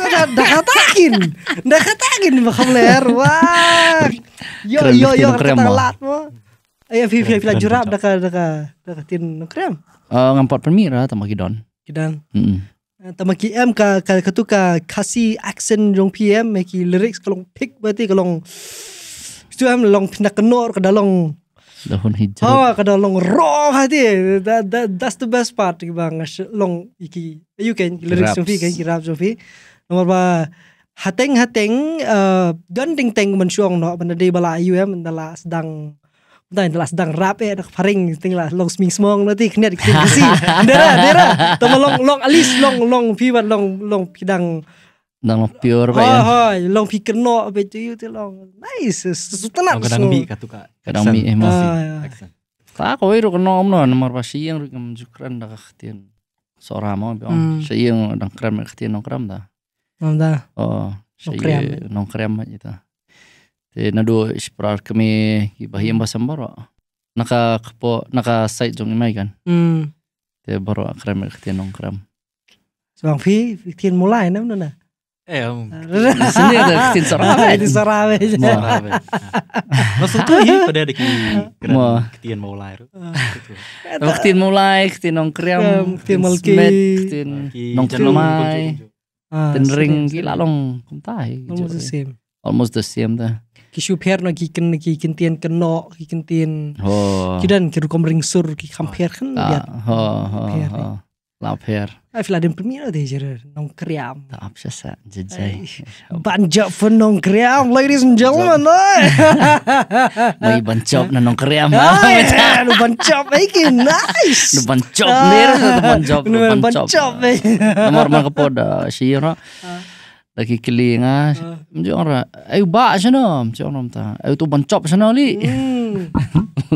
dah katakin dah katakin ler wah yo yo yo katalat mo ay fi fi fi jurab daka daka daka tin krem eh ngempot permira tambah kidon kidan eh, tambah m, ka ka ketuka kasih aksen jong PM meki lyrics kalong pick berarti kalong itu am long pindah kenor ke dalam dahun hijau. Oh, ke dalam raw hati. That, that, that's the best part bang long iki. You can lyrics Sofi kan, rap Sofi nomor ba hateng hateng uh, eh, don ting teng mensuang no benda di bala ayu ya eh, mendala sedang Nah, adalah sedang rap ya, eh, nak faring, tinggal long sming smong nanti kena dikisi. Dera, dera, tama long long alis long long piwan long long pidang nang pure ba ya. Ha, long pikir no apa itu itu long. Nice, sutenap. Oh, Kadang mi katuka. Kadang mi emosi. Ah, ya. Tak kau itu kena om no, nomor pasi yang rukam jukran dah kahtian. Seorang mau, siang dah kram kahtian nong kram dah. Mamda. Oh, nongkrem. Nongkrem gitu. Te nado isprar kami bahiyam basam baro. Naka kepo, naka site jong imai kan. Hmm. Te baro nong krem. E nongkrem. Sebang fi fikin mulai nam na. Eh, di sini ada fikin sorabe. Di sorabe. Sorabe. Langsung tuh ya pada ada kini. Mau kitin mulai. Kitin mulai, kitin nongkrem, kitin melki, kitin nongkrem. Ah, den Ring gilalong Almost the same. Almost the same ta. Ki shuper no ki ken ki kentien keno ki kentien. Ho. Ki dan ki ring sur ki kampir kan biar. Ah, ho ho. Lá Aku Ai fila din primira de jere non cream. Da apsa sa jejai. Banjop for non cream ladies and gentlemen. Mai banjop na non kriam. Lu banjop ai nice. Lu banjop ner sa ah. banjop lu banjop. Nomor man kapoda sira. Lagi kelinga. Ah. nga. Ah. Mjora ai ba sana nom. ta. Ai tu banjop sih li.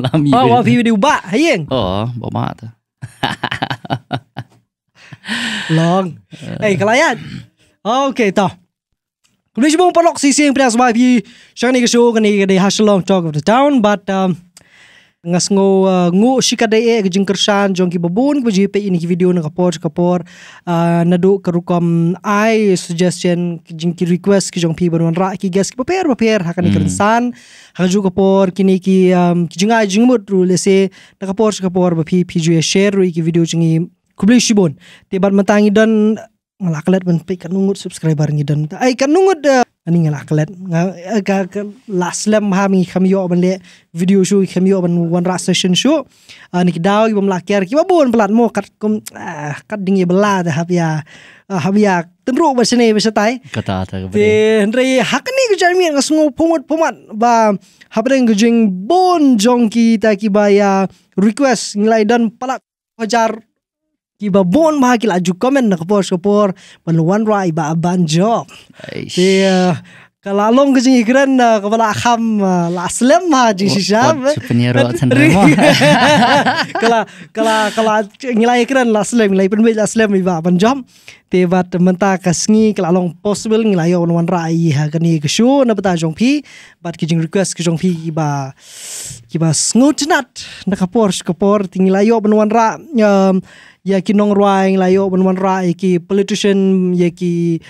Lami. Oh, wa fi di ba hayeng. Oh, ba ma ta. long hey cái này ok to cũng đi chung palok si sing pras mai bi shang ni show kan ni de long talk of the town but um ngas uh, ngo ngo shikade e eh, ke jingkersan jong ki babun ko jp ini video na kapor kapor uh, na do karukom suggestion jing ki request ki jong pi banon ra ki guest ki paper paper hakan ni hmm. kersan hakan ju kapor kini ki um, jing ai jing mut ru se na kapor kapor ba pi pi ju share ru ki video jengi Kublishibon. Tibat mentangi dan ngelaklet men pi kan nungut subscriber ngi dan ai eh, kan nungut da eh, ani ngelaklet ga eh, last lem ha kami yo ban le video show kami yo ban one rat session show ani ah, ki melakir ibam lakyar ki babon pelat mo kat kum ah, kat dingi bela da habia ya, ah, habia ya, tenro ba sene ba setai kata ta ba de ndre hakni ki jarmi ngas ngo pomat pomat ba habreng gejing bon jongki ta ki ya, request ngelai dan palak hajar kiba bon ba kila ju komen na kapor kapor panuan ra iba aban job ti kalalong ke jingi eh, keren na kapala akam eh, la aslem ma ji oh, si sham oh, eh. kala kala kala ngilai keren la ngilai penbe la iba aban job ti bat menta kasngi kalalong possible ngilai on wan ra i ha kani ka shu na bata jong pi bat ki request ke jong pi kiba kiba snoot nat na kapor kapor tingilai ban wan ra ya ki nong ruang layo wan wan ra ki politician ya ki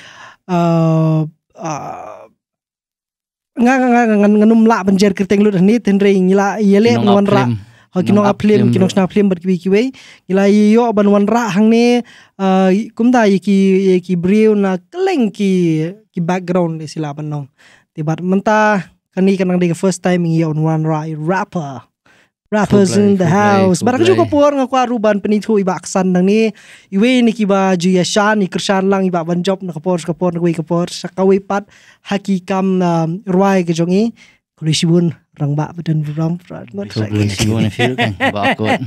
uh, uh, nga nga nga nga nganum la banjer kriteng lu ni tenre ngila yele wan ra ha kinong aplim kinong sna aplim bat ki wei ngila yo ban wan ra hang ne uh, kum da ki ki brew na kleng ki ki background sila ban nong tibat mentah kani kanang de first time ngi on wan ra rapper Rappers in the house. Barak juga puar nga kwa ruban penitu iba aksan nang ni. Iwe ni kiba juya shan lang iba banjob na kapor kapor na kapor. Sakawi pat hakikam na um, ruai ke jongi. Kalau isibun rang bak badan buram prat mat sak. Kalau isibun na e fil kan ba akot.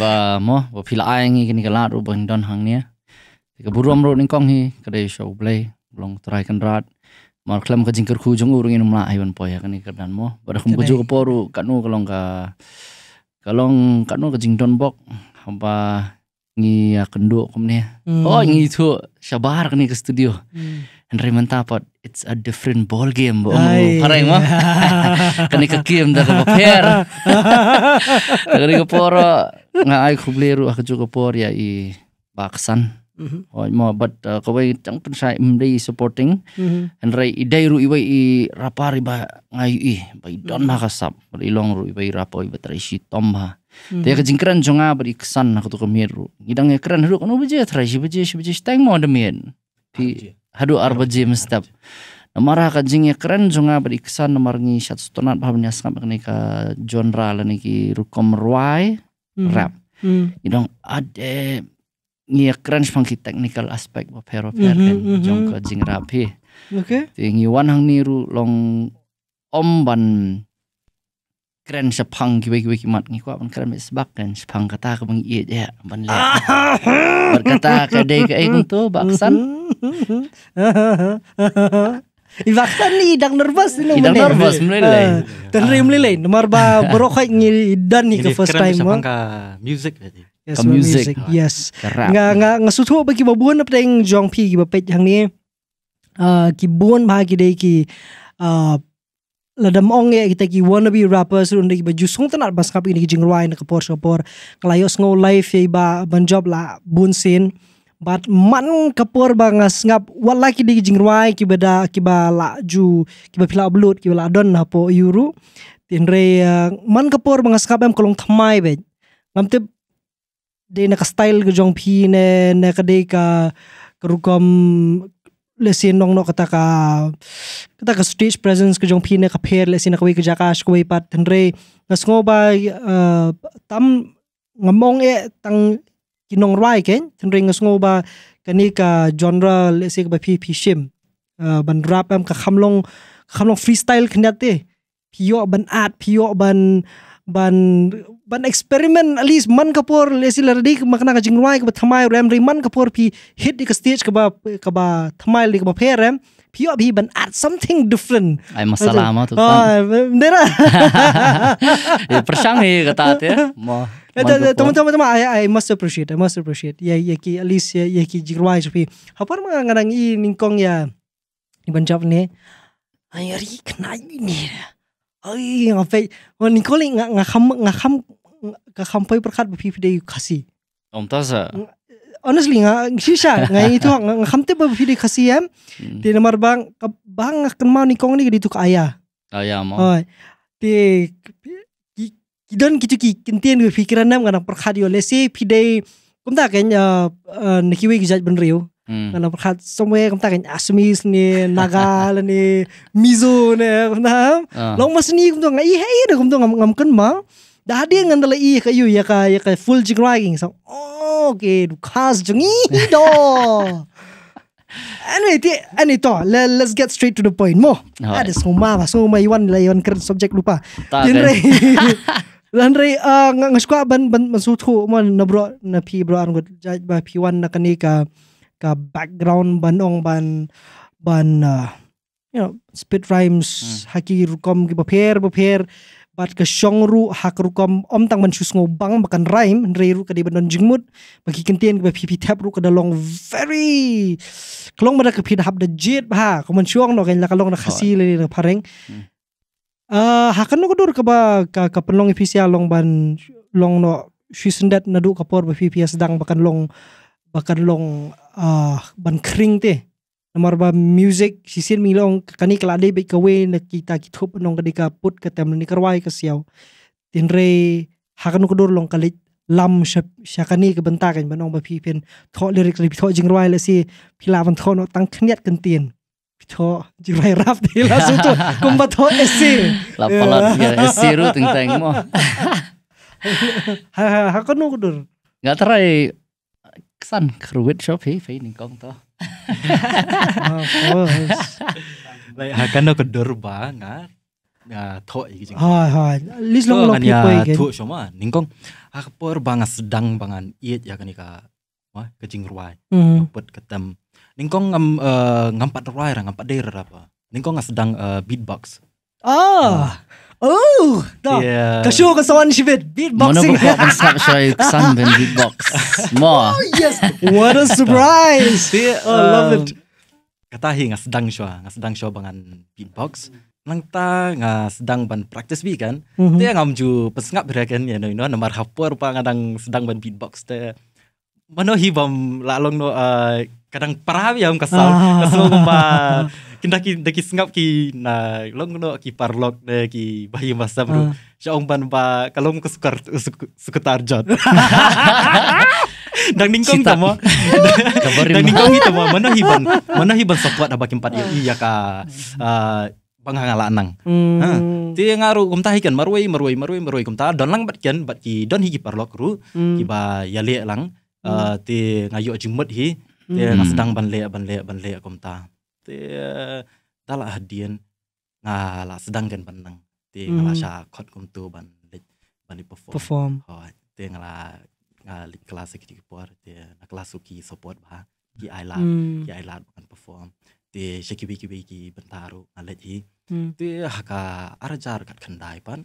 Ba mo ba pila aing kini kala ruban don hang ni. E. Ke buram ro ni kong hi kada show play long try kan rat mar klam ka jingkar khu jong urung inum la ayun po ya kan kerdan mo pada kum kuju poru kanu kalong ka kalong kanu ka jington bok hampa ngi kendo kum ne ya. hmm. oh ngi itu sabar kan ke studio hmm. Henry mentapot it's a different ball game bo parai mo kan ka game da ka pair kan ko poro nga ai khubleru ak ah, ju por ya i baksan hoi mo bat wai tang pun sai mdei supporting and rai idai ru iwai i rapari ba ngai i i don ma kasap long ru iwai rapo i batrai si tom ha te ka a jonga i kesan na kutu kemir ru dang e kran ru kono beje trai si beje si shi tang mo de mien pi hadu arba je mestap Namara ka jingi keren jonga bari kesan namar ngi shat stonat baham ngi ka genre la niki rukom ruai rap. Idong mm-hmm. ade ngia crunch phang ki technical aspect bo phero mhm, pher pen mhm. jong ko jingra phi okay ngi wan hang ni ru long om ban kren sa pang ki wek wek ki mat ngi kwa ban kren mes bak kan pang kata ka bang iye ya ban le bar kata ka de ka eng to baksan Ibaksan ni idang nervous ni Idang nervous mulai. Eh, Tenri mulai. Nomor ba berokok ngi dan ni ke first time. Keren bisa music yes, music. music. Oh, yes. Ka nga nga nga sutu ba ki babuan na tayong jong pi ki bapet yang ni uh, ki buan ba ki day ki uh, ah, ladam ong ya kita ki be rappers run ki ba sung tanat bas kap ini ki jingruai na kapor kapor kalayo snow life ya ba banjob la bun sin but man kapor bang ngap wala ki di jingruai ki da ki ba la ju ki ba pila blood ki ba la don na po yuru tinre uh, ah, man kapor nga ngap em kolong tamai be ngam tip เดนกสไตล์ก็จงพีเน่เนก็เดก็กรุกมเลสินน้องนกตะกาก็ตะกาสตีชเพรสเซนส์ก็จงพีเน่ก็เพลเลสินก็วิกจักาชก็วิปัตทันเรย์ัก็สโงบไยเอ่อตั้มงมงเอตั้งกินองร้กันทันเรย์ัก็สโงบไยกันนี่ก็จอนราเลสินกับพีพีชิมเอ่อบันรับแอมก็คำลงคำลงฟรีสไตล์ขนาดเต้พี่โยบันอาร์ตพี่โยบัน ban ban experiment at least man kapor lesi lardi makna ka jingwai ka thamai rem ri man kapor pi hit ik stage ka ba ka ba thamai li ka ba phe rem pi ab hi ban add something different ai masala ma tu dera prashang hi kata te ya. ma eh, teman-teman teman I, I must appreciate I must appreciate ya ya ki at least ya ya ki jingwai pi Apa ma ngarang i ningkong ya iban jap ne ai ri knai ni ay nga fei wa ni koli nga nga kham nga kham ka kham pai prakhat bi fi dei khasi om ta honestly nga shisha nga itu nga kham te ba fi dei khasi em hmm. ti namar bang ka bang kan ma ni kong ni di tu ka aya aya ma oi ti kidan kitu ki kintien bi fikran nam nga prakhat yo lesi fi dei kum ta ken ah, ah, nikiwe gijat benriu นั่นเราสมัยก็ตั้งกันอาสมิสเนี่ยนากาลนี่มิโซเนี่ยน้ำลองมาสนีก็ตัวงไอ้เฮ้ยเด็กก็ตัวงงำกันมาดาดีงันตะละอีกอยู่ยากะยากะฟูลจิกไรกิ้งสังโอเคดูข้าสจงอีโดอันนี้ที่อันนี้ต่อ let let's get straight to the point มออะเดี๋ยวสมมาว่าสมัยวันเลยวันเกิด subject ลูกปะยินเรลันเรย์เอองั้นสกว่าบันบันมาสู้ทุกมันนบรอนนพีบรอนก็จัดบาพีวันนักนี้กับ background banong ban ban, ban uh, you know spit rhymes mm. haki rukom ki bapher bapher bat ke shongru hak rukom om tang ban shusngo bang makan rhyme rei ru di ban jingmut bagi kentien ke pipi tap ru da long very klong bada ke pid hab da jet ba ko man shuang no hmm. uh, kan la long na khasi le na pareng ah hakan no kodur ka ba ka ka efisial long ban long no shusendat nadu kapor bapipi sedang bakan long bahkan long uh, ban kring te namar ba music sisin mi long kani kala de be kawe na kita ki thop nong kadi ka put ka tem ni karwai ka siaw tin re hakan ko dor long kali lam shakani ka banta kan banong ba phi pen tho lyric li tho jing rwai la si phila ban tho no tang khniat kan tin tho jing rwai rap de la su to kum ba tho ese la pala ya ese ru tang tang mo ha ha hakan ko dor ngatai San kruit shop he fei ning kong to. Lai kan no kedor ba nga Ya to iki jing. Hai hai. Lis long long pipo tho shop ma ning kong akpor nga sedang bangan iet ya kanika. Wah, jing ruai. Dapat ketem. Ning kong ngam ngampat ruai ra ngampat der apa. Ning kong sedang beatbox. Oh. Oh, da. Yeah. Da sjå hva han ikke Beatboxing. Må nå håpe han slipper ikke sammen beatbox. Må. Oh, yes. What a surprise. Dia, oh, um, love it. Kata hi nga sedang show nga sedang siya bangan beatbox. Nang ta nga sedang ban practice bi kan. Mm -hmm. Dia ngamju pesngap berakan ya no no nomor hapur pa nga dang sedang ban beatbox te. Mano hi bam lalong no uh, kadang parah ya um kasal. Ah. Kasal ba kinda ki da ki ki na long no ki parlok de ki bahi bro ru syaung ah. ban ba kalong ke sukar sukutar jot dang ningkong tama dang ningkong itu mana hiban mana hiban sokwat abak empat ya ah. iya ka panghangala ah, nang. Ha. Hmm. Ti ngaru kum tahi kan marui marui marui marui kum ta don lang bat kan bat ki don hi ki parlok ru hmm. ki ba yale lang hmm. ti ngayo jimut hi ti sedang ban le ban le ban le kum ta te tala hadian ngala sedangkan penang te ngala mm-hmm. sya kum tu ban ban perform perform ho te ngala ngala kelas e ki por te na kelas ki support bah ki ai la mm. ki ai ban perform te shiki wiki wiki bentaru ngala ji mm. te haka arajar kat kendai pan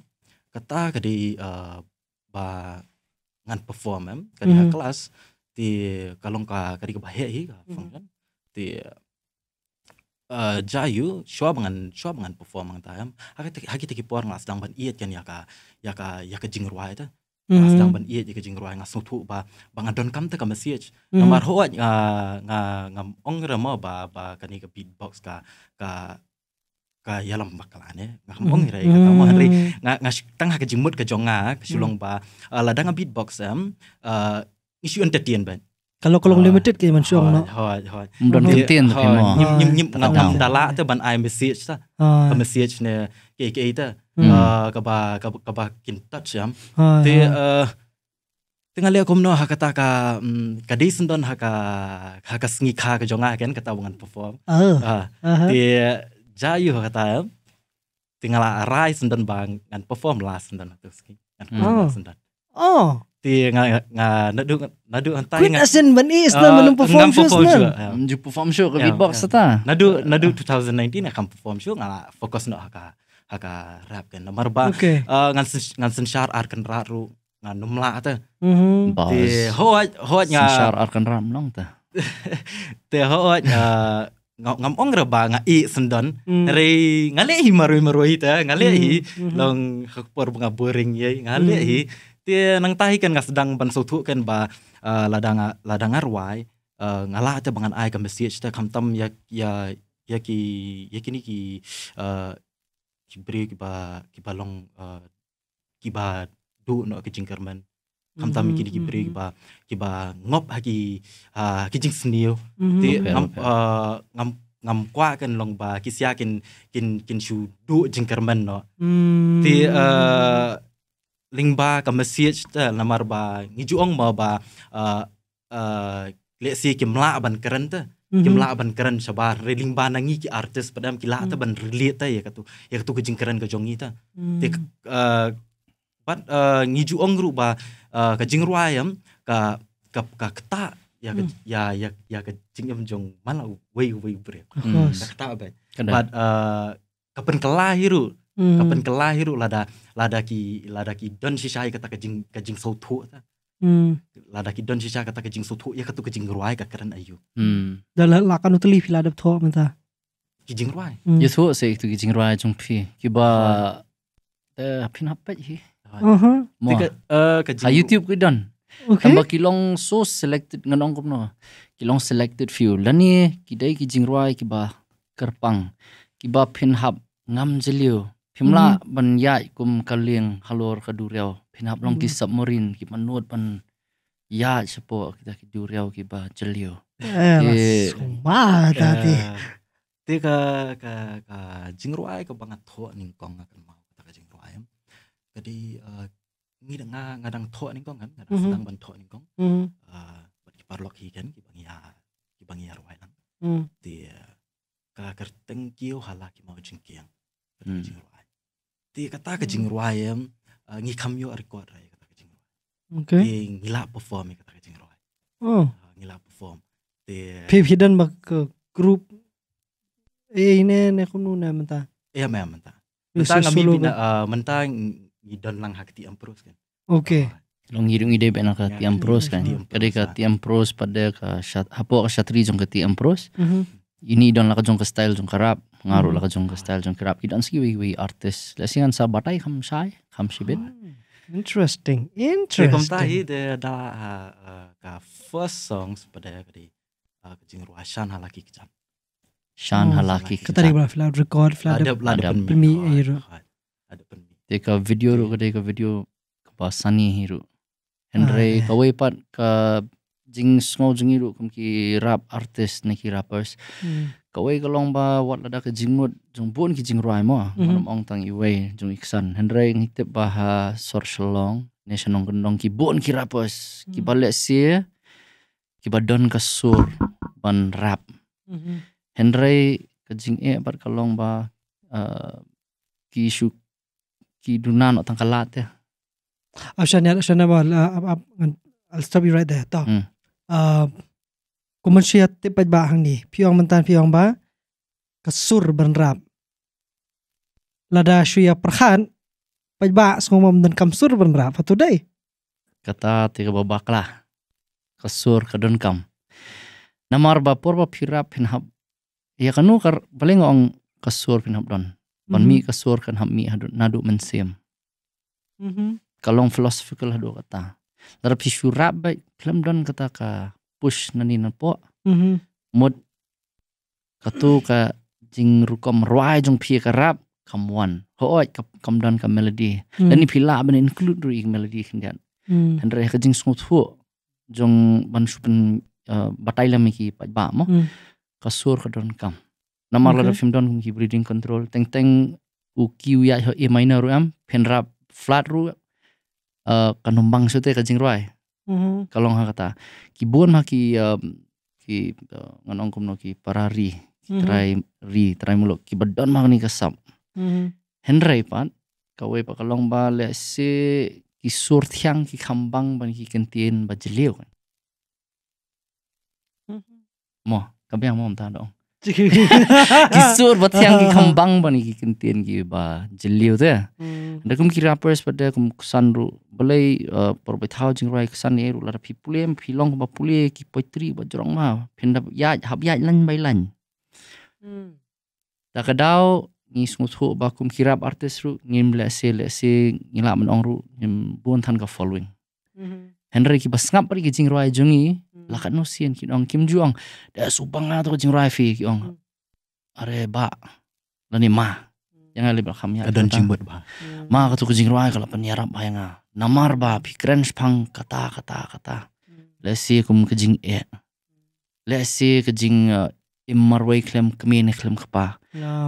kata kadi eh, ba ngan perform em kadi mm-hmm. kelas ti kalongka kadi ke bahaya hi ka mm-hmm. function ti uh, jayu bangan perform performang tayam haki haki teki por ngas dang ban iet kan yaka yaka yaka ruai ta ngas mm-hmm. dang ban iet yaka jingruai ngas sutu ba bangan don kam ta kam siech namar hoa nga nga nga ong ma ba ba kani ka beatbox ka ka ka yalam bakalane nga ong rai ka mo hari nga nga tang jing mut ka nga ka shulong mm-hmm. ba eh, ladang beatbox am eh, isu entertain ban kalau kalau limited ke man syong no hoi hoi don kintin ke mo nyim nyim nyim ngam dala te ban i message ta a message ne ke ke ta ka ba ka ba kin touch ya. te tingal le kom no ha kata ka ka disen don ha ka ha ka sngi kha ka jonga ken kata wangan perform te jayu ha kata tingal rise sendan bang ngan perform lah sendan tu ski ngan perform sendan oh ti nga nga nadu nadu anta Quit nga asin ban is na ah, manung perform shows na. Ju perform show ka ya, beatbox ya. ta. Nadu ya. nadu 2019 akan perform show nga fokus no haka haka rap kan nomor ba ah, ngan ngan ar arkan raru nga numla ta. Mm-hmm. Ti hoat hoat nga ar kan ram nong ta. Ti hoat ngam ong ba nga i sendon mm. re ngale hi marui marui ta ngale hi mm-hmm. mm-hmm. long hakpor bunga boring ye ngale hi ti nang tahi kan nga sedang ban kan ba ladang ladang arwai ngala aja bangan ai kan message ta tam ya ya ya ki ya kini ki ki beri ki ba ki balong ki ba du no ki jingkerman kam tam ya ki ki mm-hmm, beri mm-hmm. ba ki ba ngop ha ki ki jing sniu mm-hmm. ti ngam ngam ngam kwa kan long ba ki sia kin kin kin shu du jingkerman no mm. ti lingba ka message ta lamar ba ngijuong ma ba uh, eh, uh, eh, leksi kimla ban keren ta kimla mhm. ban ba re reling ba ngi ki artis padam kila ta mhm. ban relate ta ya katu ya katu kejing keren ka jongi ta te pat hmm. eh, ngijuong ru ba ka ruayam ka ka ka kta ya ka hmm. ya ya ya ka em jong mala wei wei bre ka kta ba but kapan kelahiru hmm. kapan kelahiru lada ladaki ladaki don sisa kata kejing kejing sotu ta hmm. ladaki don sisa kata kejing sotu ya kata kejing ruai ka keren ayu hmm. dan lakan uteli filadap to menta kejing ruai Ya hmm. yesu se itu kejing ruai jung pi kiba eh pin apa hi Aha. Eh, YouTube ke don. Okay. Tambah kilong so selected ngan ong kumno. Kilong selected few. Lani kidai kijing ruai ki kerpang. Ki pinhab ngam jeliu. Kim mm-hmm. ban yai kum kaling halor ka duriau pinap long kisap morin ki mm-hmm. manut ban ya sepo kita ki duriau ki ba jelio eh suma tadi te ka ka ka jingruai ka bangat tho ning kong ka mau ta ka jingruai jadi eh, ngi da ngadang tho ning kong kan ngadang mm-hmm. sedang ban tho ning kong eh, ban ki parlok ki kan ki bang ya ki bang ya ruai lang mm. te eh, ka kerteng kiu halaki mau jingkiang mm. jingruai ti kata ke jing mm. ruayem eh, ngi kam yo record rai kata ke jing ruayem okay ti ngila perform e kata ke jing ruayem oh eh, ngila perform ti pip hidan bak ke grup eh ini ne kunu nu menta menta ame ame menta menta ngami bina menta ngidon lang ti amprus kan oke Long hidung ide benak ke tiang pros kan. Kade ke tiang pros pada ke shat apo ke shatri jong ke tiang pros. Ini don ke jong ke style jong ke rap ngaruh lah hmm. kajung style jung kerap kidan sigi we artis lesian sa batai kam sai kam sibit hmm, interesting interesting kom tai de da eh, eh, ka first songs pada kadi eh, kajung ruasan halaki kita. shan hmm. halaki kita. katari ba flat record flat ada ada pemi hero ada pemi Dekah video ro deka video kebasani hero Henry ini pat ka jing snow jing hero kam ki rap artis neki rappers kawai kalong ka ba wat lada ke ka jingmut jung pun ki jing ruai mo mhm. manom ong tang i wai jung iksan hendrai ngi te ba ha sor shalong national gendong ki bun ki rapos ki mhm. ba si ki ba don ka sur ban rap mhm. hendrai ka jing e bar ka long ba eh, ki shu ki dunan otang ka lat ya ashana ah, ashana ba i'll stop you right there ta hmm. ah, kumun syia tipat ba hang ni piang mentan piang ba kesur benrap lada syia perhan pai ba semua sur kamsur benrap atau dai kata tiga babak lah kesur kedon kam namar ba por ba pirap pinhab ya kanu kar paling ong kesur pinhab don ban mi mhm. kesur kan hab mi nadu mensim mhm. kalong philosophical hadu kata lara pisurap baik kelam don kata ka push nani napo mod mm-hmm. katu ka jing rukom ruai jong pia ka rap kam wan ho ka kam don ka melody mm. ni pila ban include ru ik melody kin dan kajing mm. re ka jing smooth jong ban shupen uh, batai lam ki pa ba mo mm. ka sur ka don kam namar la film don ki breathing control teng teng u ki ya ho e minor ru am rap flat ru uh, kanumbang sute kajing jing ruai Mm-hmm. Kalau nggak kata kibon maki um, ki uh, ngan no ki parari mm-hmm. try ri try mulu ki badon ma ni kasam. Mm-hmm. Henry pan kawai pa kalong ba le si ki surtiang ki kambang ban ki kentien ba kan. Mm-hmm. Mo, kabiang mo ntar dong. kisur bat yang ki kambang bani ki kentian ki ba jeliu te ya. hmm. da kum ki rappers pada kum kusan ru belai por bai thau rai kusan e ru lara phi pulem phi long ba pule ki poitri ba jorong ma phinda ya hab ya lan bai lan hmm. da kadau ni sungut thu ba kum ki rap ru ngim le se ngila ru ngim bon than ka following hmm. Henry ki basngap ri ki jingroi jungi hmm. lakat no sian ki dong kim juang da subang na to jingroi fi ki ong hmm. are ba lani ma hmm. yang ali balkham ya dan jingbat ba ma ka to jingroi kala penyarap ba yang ah. namar ba pikran pang kata kata kata lesi kum ke jing e eh. lesi ke jing eh, immarway klem ne klem kpa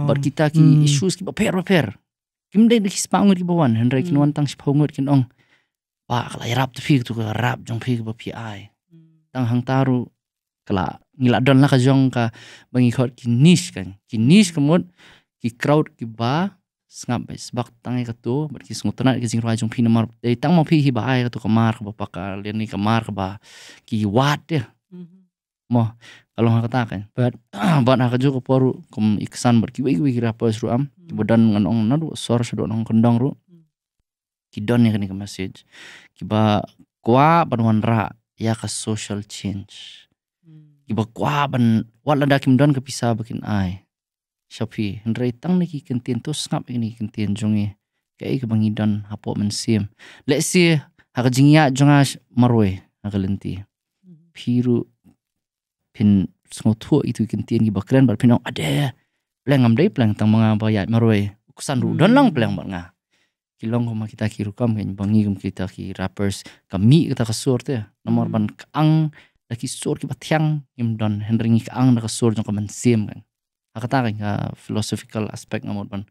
bar kita ki issues ki ba per per kim dai ki spang ngi bawan henry ki nuan tang spang ngi kin pa kala irap ya te fik tu rap jong fik ba pi ai tang hang taru kala ngila don la ka jong ka bangi khot ki nish kan ki nish ki crowd ki ba sngap ba bak tang ka tu ber ki sngutna ki jing jong phi namar de tang ma pi hi ba ai ka tu kamar eh, ka ba ka le ni kamar ka ba ki wat de mm-hmm. mo kalau nggak katakan, kan but but hang juga poru kom iksan berkiwi kiwi kira wei ra pa am mm-hmm. ngan ong nado sor sedo do kendang ruh, ru kidon ni ka message kiba kwa ban wan ra ya ka social change hmm. kiba kwa ban wala da kim don ka pisa bakin ai shapi hendrai tang ni ki kentien to snap ini kentien jungi kai ka bangidon hapo men sim let's see haka jingya jonga marwe haka hmm. piru pin sengotu itu kentien ki bakren bar pinong ade pleng dei pleng tang ba bayat marwe kusan don lang hmm. pleng bar nga kilong homa kita ki rukam ken bangi kum kita ki rappers kami kita sur te nomor hmm. ban kang laki sur ki batyang im don hendringi ang na sur jong kaman sim kan akata kan ka philosophical aspect nomor ban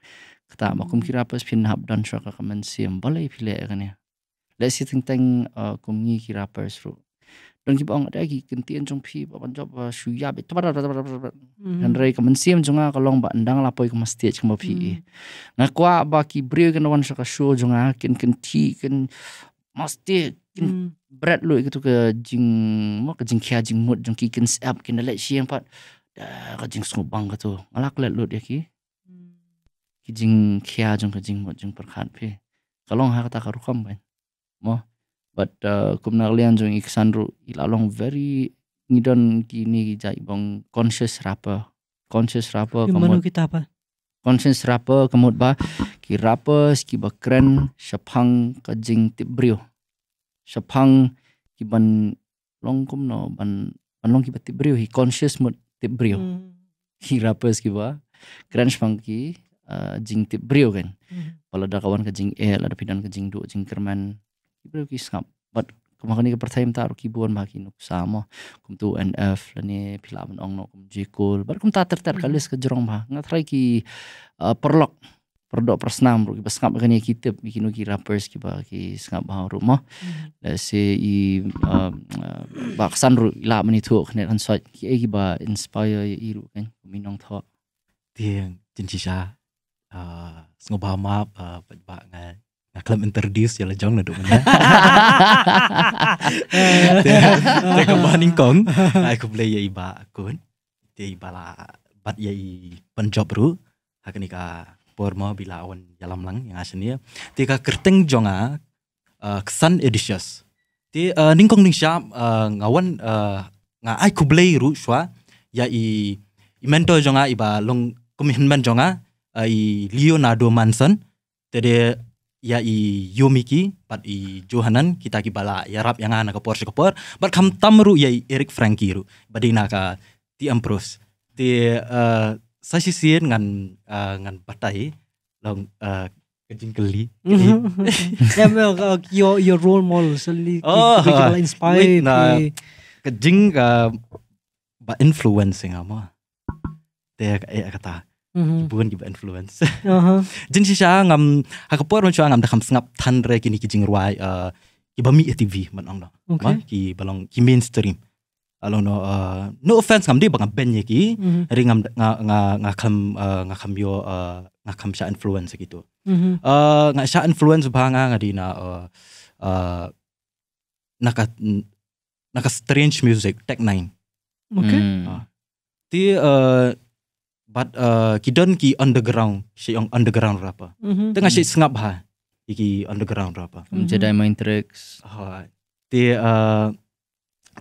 kata makum ki hmm. rappers pin hab don shaka kaman sim balai pile kan ya let's think tang uh, kumngi ki rappers ru don ki bong da gi kin tien jong phi ba ban job shu ya be tabar tabar tabar han rei ka mansiam jonga ka long ba ndang la poi ka mastage ka phi na kwa ba ki bre ka wan shaka shu jonga kin kin thi kin mastage kin bread lo itu ka jing mo ka jing kia jing mut jong ki kin sap kin la siang pat da ka jing sung bang ka tu alak le lo ya ki ki jing kia jong ka jing mut jong par khat phi ka long ha ka ta ka rukam ba mo but uh, kumnar lian jong iksandru ilalong very ngidon kini jai bong conscious rapper conscious rapper kamu kita apa conscious rapper kamu ba ki rapper ski ba kren sapang kajing tibrio sapang ki ban long kum no ban ban long ki tibrio hi conscious mut tibrio mm. ki rapper ski ba kren sapang ki uh, jing tibrio kan mm. kalau ada kawan ke jing el ada pidan ke jing du jing kerman Hebrew ki scam but kuma kani ka pertaim ta ki bon ma ki nuk sama kum tu and f la ni pilam ong no kum jikul but kum ta ter ter kalis ka jerong ma nga try ki perlok perdok persenam ki pasngap kani kita ki nuk ki rappers ki ba ki sngap ba rumah hmm. la se i uh, ba san ru la mani tu khne kan soi ki eh, ki ba inspire i ru kan minong tho tieng ah, chin chi sha a sngoba ma ah, ba ba ngai kalau introduce ya jong na duman. Saya ke bani kong? Nah, aku play ya iba akun. Dia iba la bat ya i penjob ru. Hakni ka porma bila awan jalam lang yang asli ya. Teka kerteng jonga ah, kesan eh, edicious. Ti eh, ning kong ning syam eh, ngawan nga ai ku play ru shwa ya i mentor jonga ah, iba long commitment jonga ah, i Leonardo Manson. tadi ya i Yumiki pat i Johanan kita kibala ya rap yang ana ke Porsche ke Por bat kam tamru ya i Eric Frankiru, ru badina ka ti ampros ti uh, eh, sasisien ngan uh, ngan patai long uh, eh, kajing keli. Mm-hmm. ya well, uh, your your role model suddenly oh, kibala inspire. na kajing ka ba influencing amo. Te ya kata ya Mm-hmm. Bukan giba influence. Uh-huh. Jin si siya ngam hakapuar man siya ngam dakam snap tan kini kijing ruai giba uh, mi e TV man ang no. Okay. Ki balong ki mainstream. Alo no uh, no offense ngam di bang ben ye ki mm-hmm. ri ngam nga nga nga kam uh, nga kam yo nga kam siya influence gitu. Mm-hmm. Nga siya influence ba ngam nga di na naka naka strange music tech nine. Okay. Ah. Ti but uh, kidon ki underground si yang underground rapa mm -hmm. tengah si sengap ha iki underground rapa mm -hmm. jadi main tricks ha ti uh,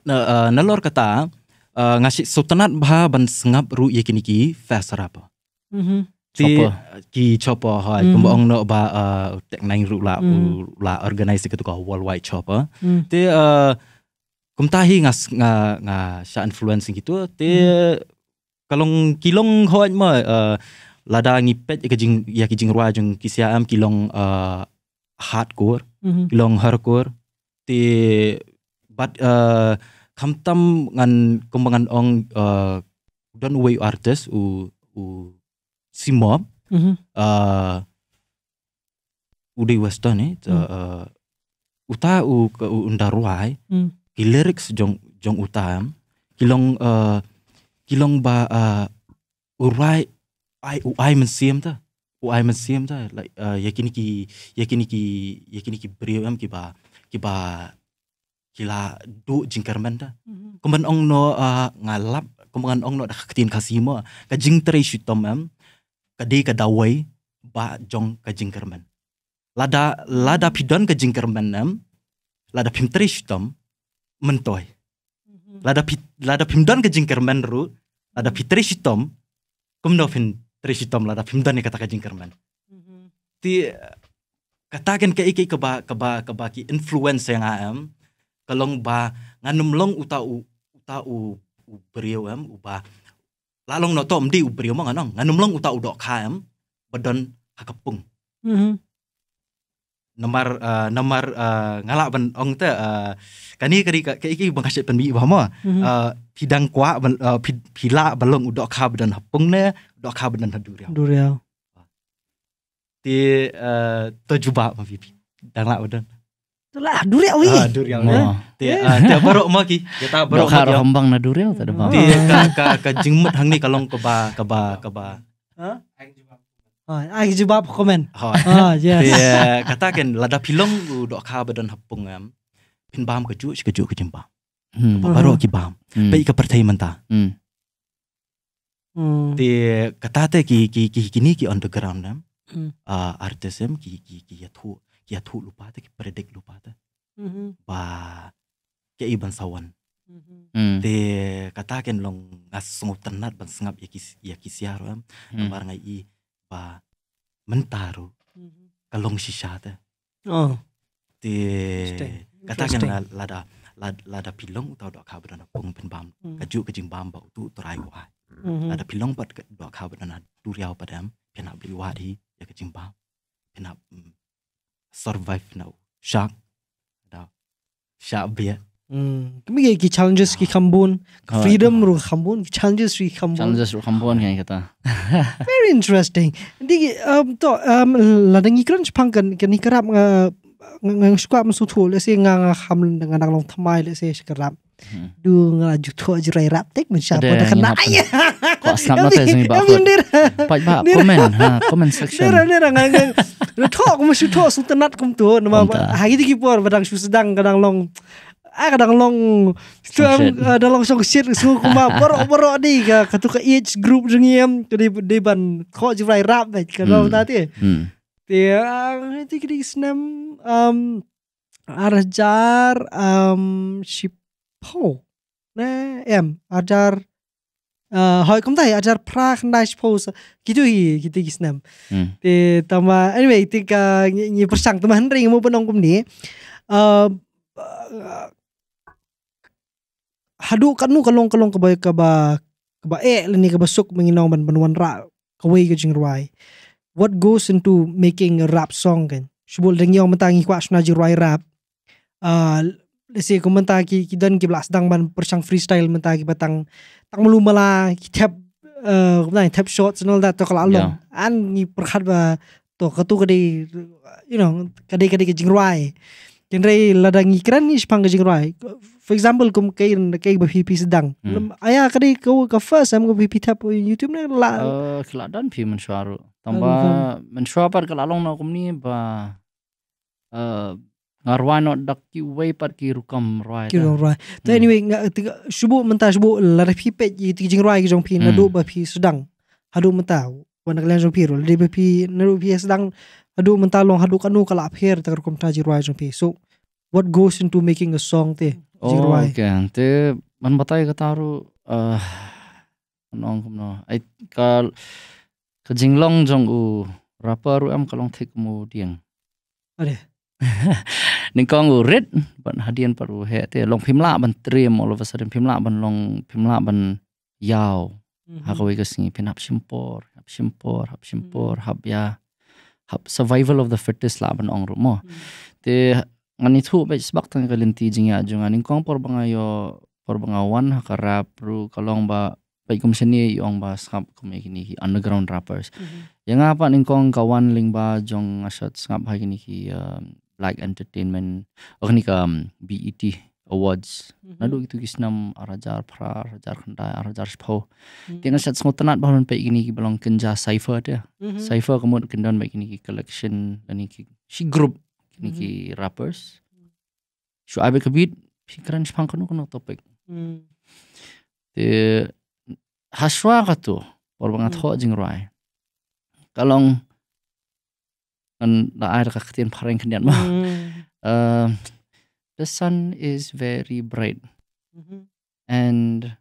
na, uh, nalor kata uh, ngasih sultanat bah ban sengap ru iki kini ki fast rapa mm -hmm. ti uh, ki chopper ha mm -hmm. pembohong no ba uh, tek nang ru la mm -hmm. la organize ketu ko worldwide chopper mm -hmm. ti uh, kumtahi ngas nga nga sa influence gitu ti mm -hmm kalong kilong hot ma uh, lada ngipet ke jing ya ke jing jung kisiam kilong uh, hardcore mm -hmm. kilong hardcore ti bat uh, kamtam ngan kumbangan ong uh, don way artist u u mob mm -hmm. uh, udah western eh, mm. uh, uta u, u unda ruai mm. ki lyrics jong jong utam kilong uh, kilong ba ah, urai ai uai men siem ta uai men siem ta like uh, ah, yakini ki yakini ki yakini ki am ki ba ki ba kila du men ta mm-hmm. kuman ong no ah, ngalap kuman ong no dah ketin kasimo ka jing trai shitom am ka de ka dawai ba jong ka men lada lada pidon ka men am lada pim trai shitom mentoi lada pit lada pimdon ke jingker menru lada pitri sitom kumno fin tri sitom lada pimdon ya kata ke jingker mm-hmm. ti katakan ke iki keba keba keba ki influence yang am kalong ba nganum long uta u uta u beriau am uba lalong notom di u beriau manganong nganum long uta u dok kam bedon hakepung mm -hmm nomor uh, eh, nomor uh, eh, ngalak ben ong te uh, kani kari ka iki bangasit pen bi bahma uh, mhm. pidang kwa ben, uh, pila belong udok ka dan hapung ne udok ka dan haduriau ya. duriau ti uh, to juba ma bibi dang lak udan lah duriau wi. Ah, duriau. Ya. Oh. Ti ti baru ma ki. Kita ya baru ka Karo hambang na duriau tak hmm. Ti ka ka ka jingmet hang ni kalong keba keba keba. Hah? Ah, jebab komen. Ah, yes. Dia katakan lada pilong u dok ka badan hapung am. Pin bam keju si keju ke Hmm. Baru ki bam. Tapi ka pertai menta. Hmm. hmm. hmm. kata te ki ki ki kini ki underground ya ground hmm. Ah, artisem ki ki ki ya thu, ki ya thu lupa te ki predik lupa te. Mm-hmm. Ba ke iban sawan. Mm. Mm-hmm. Te katakan long ngas sungut tenat ban sengap ya kis ya kisiar am. Nambar ngai i pa mentaru mm-hmm. kalong sisata oh ti katakan la lada lada pilong atau dok kabar dana pung pen bam mm. kaju kejing bam bau tu terai wa mm-hmm. lada pilong pat dok kabar dana duriau padam pena beli wa di ya kejing bam mm, survive now shark ada shark biar mi ki challenges ki khambun freedom ru khambun challenges ru khambun challenges ru khambun kan kata very interesting di um to um ladang ikran pangkan kan ikrap nga nga skwa am su le se nga nga kham nang long thamai le se skrap du nga ju thu ji rai rap tek men sha pa kena ay ko na te mi ba pa ba comment ha comment section nera nera nga nga ru thu ko mu su thu su tanat kum tu ma ha gi por badang su sedang kadang long ah kadang long itu ada long song shit semua kuma borok borok di ka katu ka each group jeng yam di di ban ko jivrai rap bet ka long tati dia ah, nanti kiri senam um arjar um shipo ne em arjar hỏi không thấy ajar prak nice pose gitu hi gitu gisnam te tama anyway tika ni persang tama ring mo penong kum ni um, uh, hadu kanu kalong kalong keba keba keba eh lini keba suk menginau ban penuan ra kawai ke jing what goes into making a rap song kan shubul deng mentangi kwa shna rap uh, lesi ko menta ki kidan ki blas dang ban persang freestyle menta ki batang tang melu mala ki tap uh, tap shots and all that to kala long ya. an ni perhat ba to katu kadi you know kadi kadi ke jing ken ladangi ladang ikran ni shpang kajing rai for example kum kai kai ba pi sedang hmm. Ayah kari kau ka first am pipi phi youtube na la eh, keladan pi man shwaru tamba man shwa par ka na kum ni ba eh, ngarwa no dak ki way par ki rukam rai ki rukam rai to hmm. anyway shubu menta shubu la phi pe ji ti jing rai jong pi na do ba pi sedang hadu menta wan ka lan jong pi ro le ba na ro pi sedang adu mentalong haduk kanu kala akhir takar kom ta jirwai jong so what goes into making a song te jirwai oh okay. te man batai kataru uh, ah, nong kom no ai kal ka jinglong jong u rapper am kalong thik mu dieng ade ning kong u rit ban hadian paru he te long phimla ban trem all of a sudden phimla ban long phimla ban yao mm-hmm. ha ka singi pin hap simpor hap simpor hap simpor mm. hap ya survival of the fittest laban ong rumo te ngani thu ba sbak tang galenti jinga ya junga ning kong por bangayo por bangawan hakarap ru kalong ba paikum seni yong ba skap kum kini ki underground rappers mm-hmm. yang apa ning kong kawan ling ba jong asat skap ha ini ki black um, entertainment ogni ka um, BET awards mm-hmm. nadu itu kisnam arajar pra arajar kenda arajar spau tinggal mm-hmm. sat semua tenat bahon pe ini ki belong kenja cipher dia mm-hmm. cipher kemudian kendan baik ini ki collection dan ini si group ini ki rappers so abe kebit si keren spang kono kena topik te haswa katu banget ho jing rai kalong an la air kaktian pareng kendian mah eh, the sun is very bright mm-hmm. and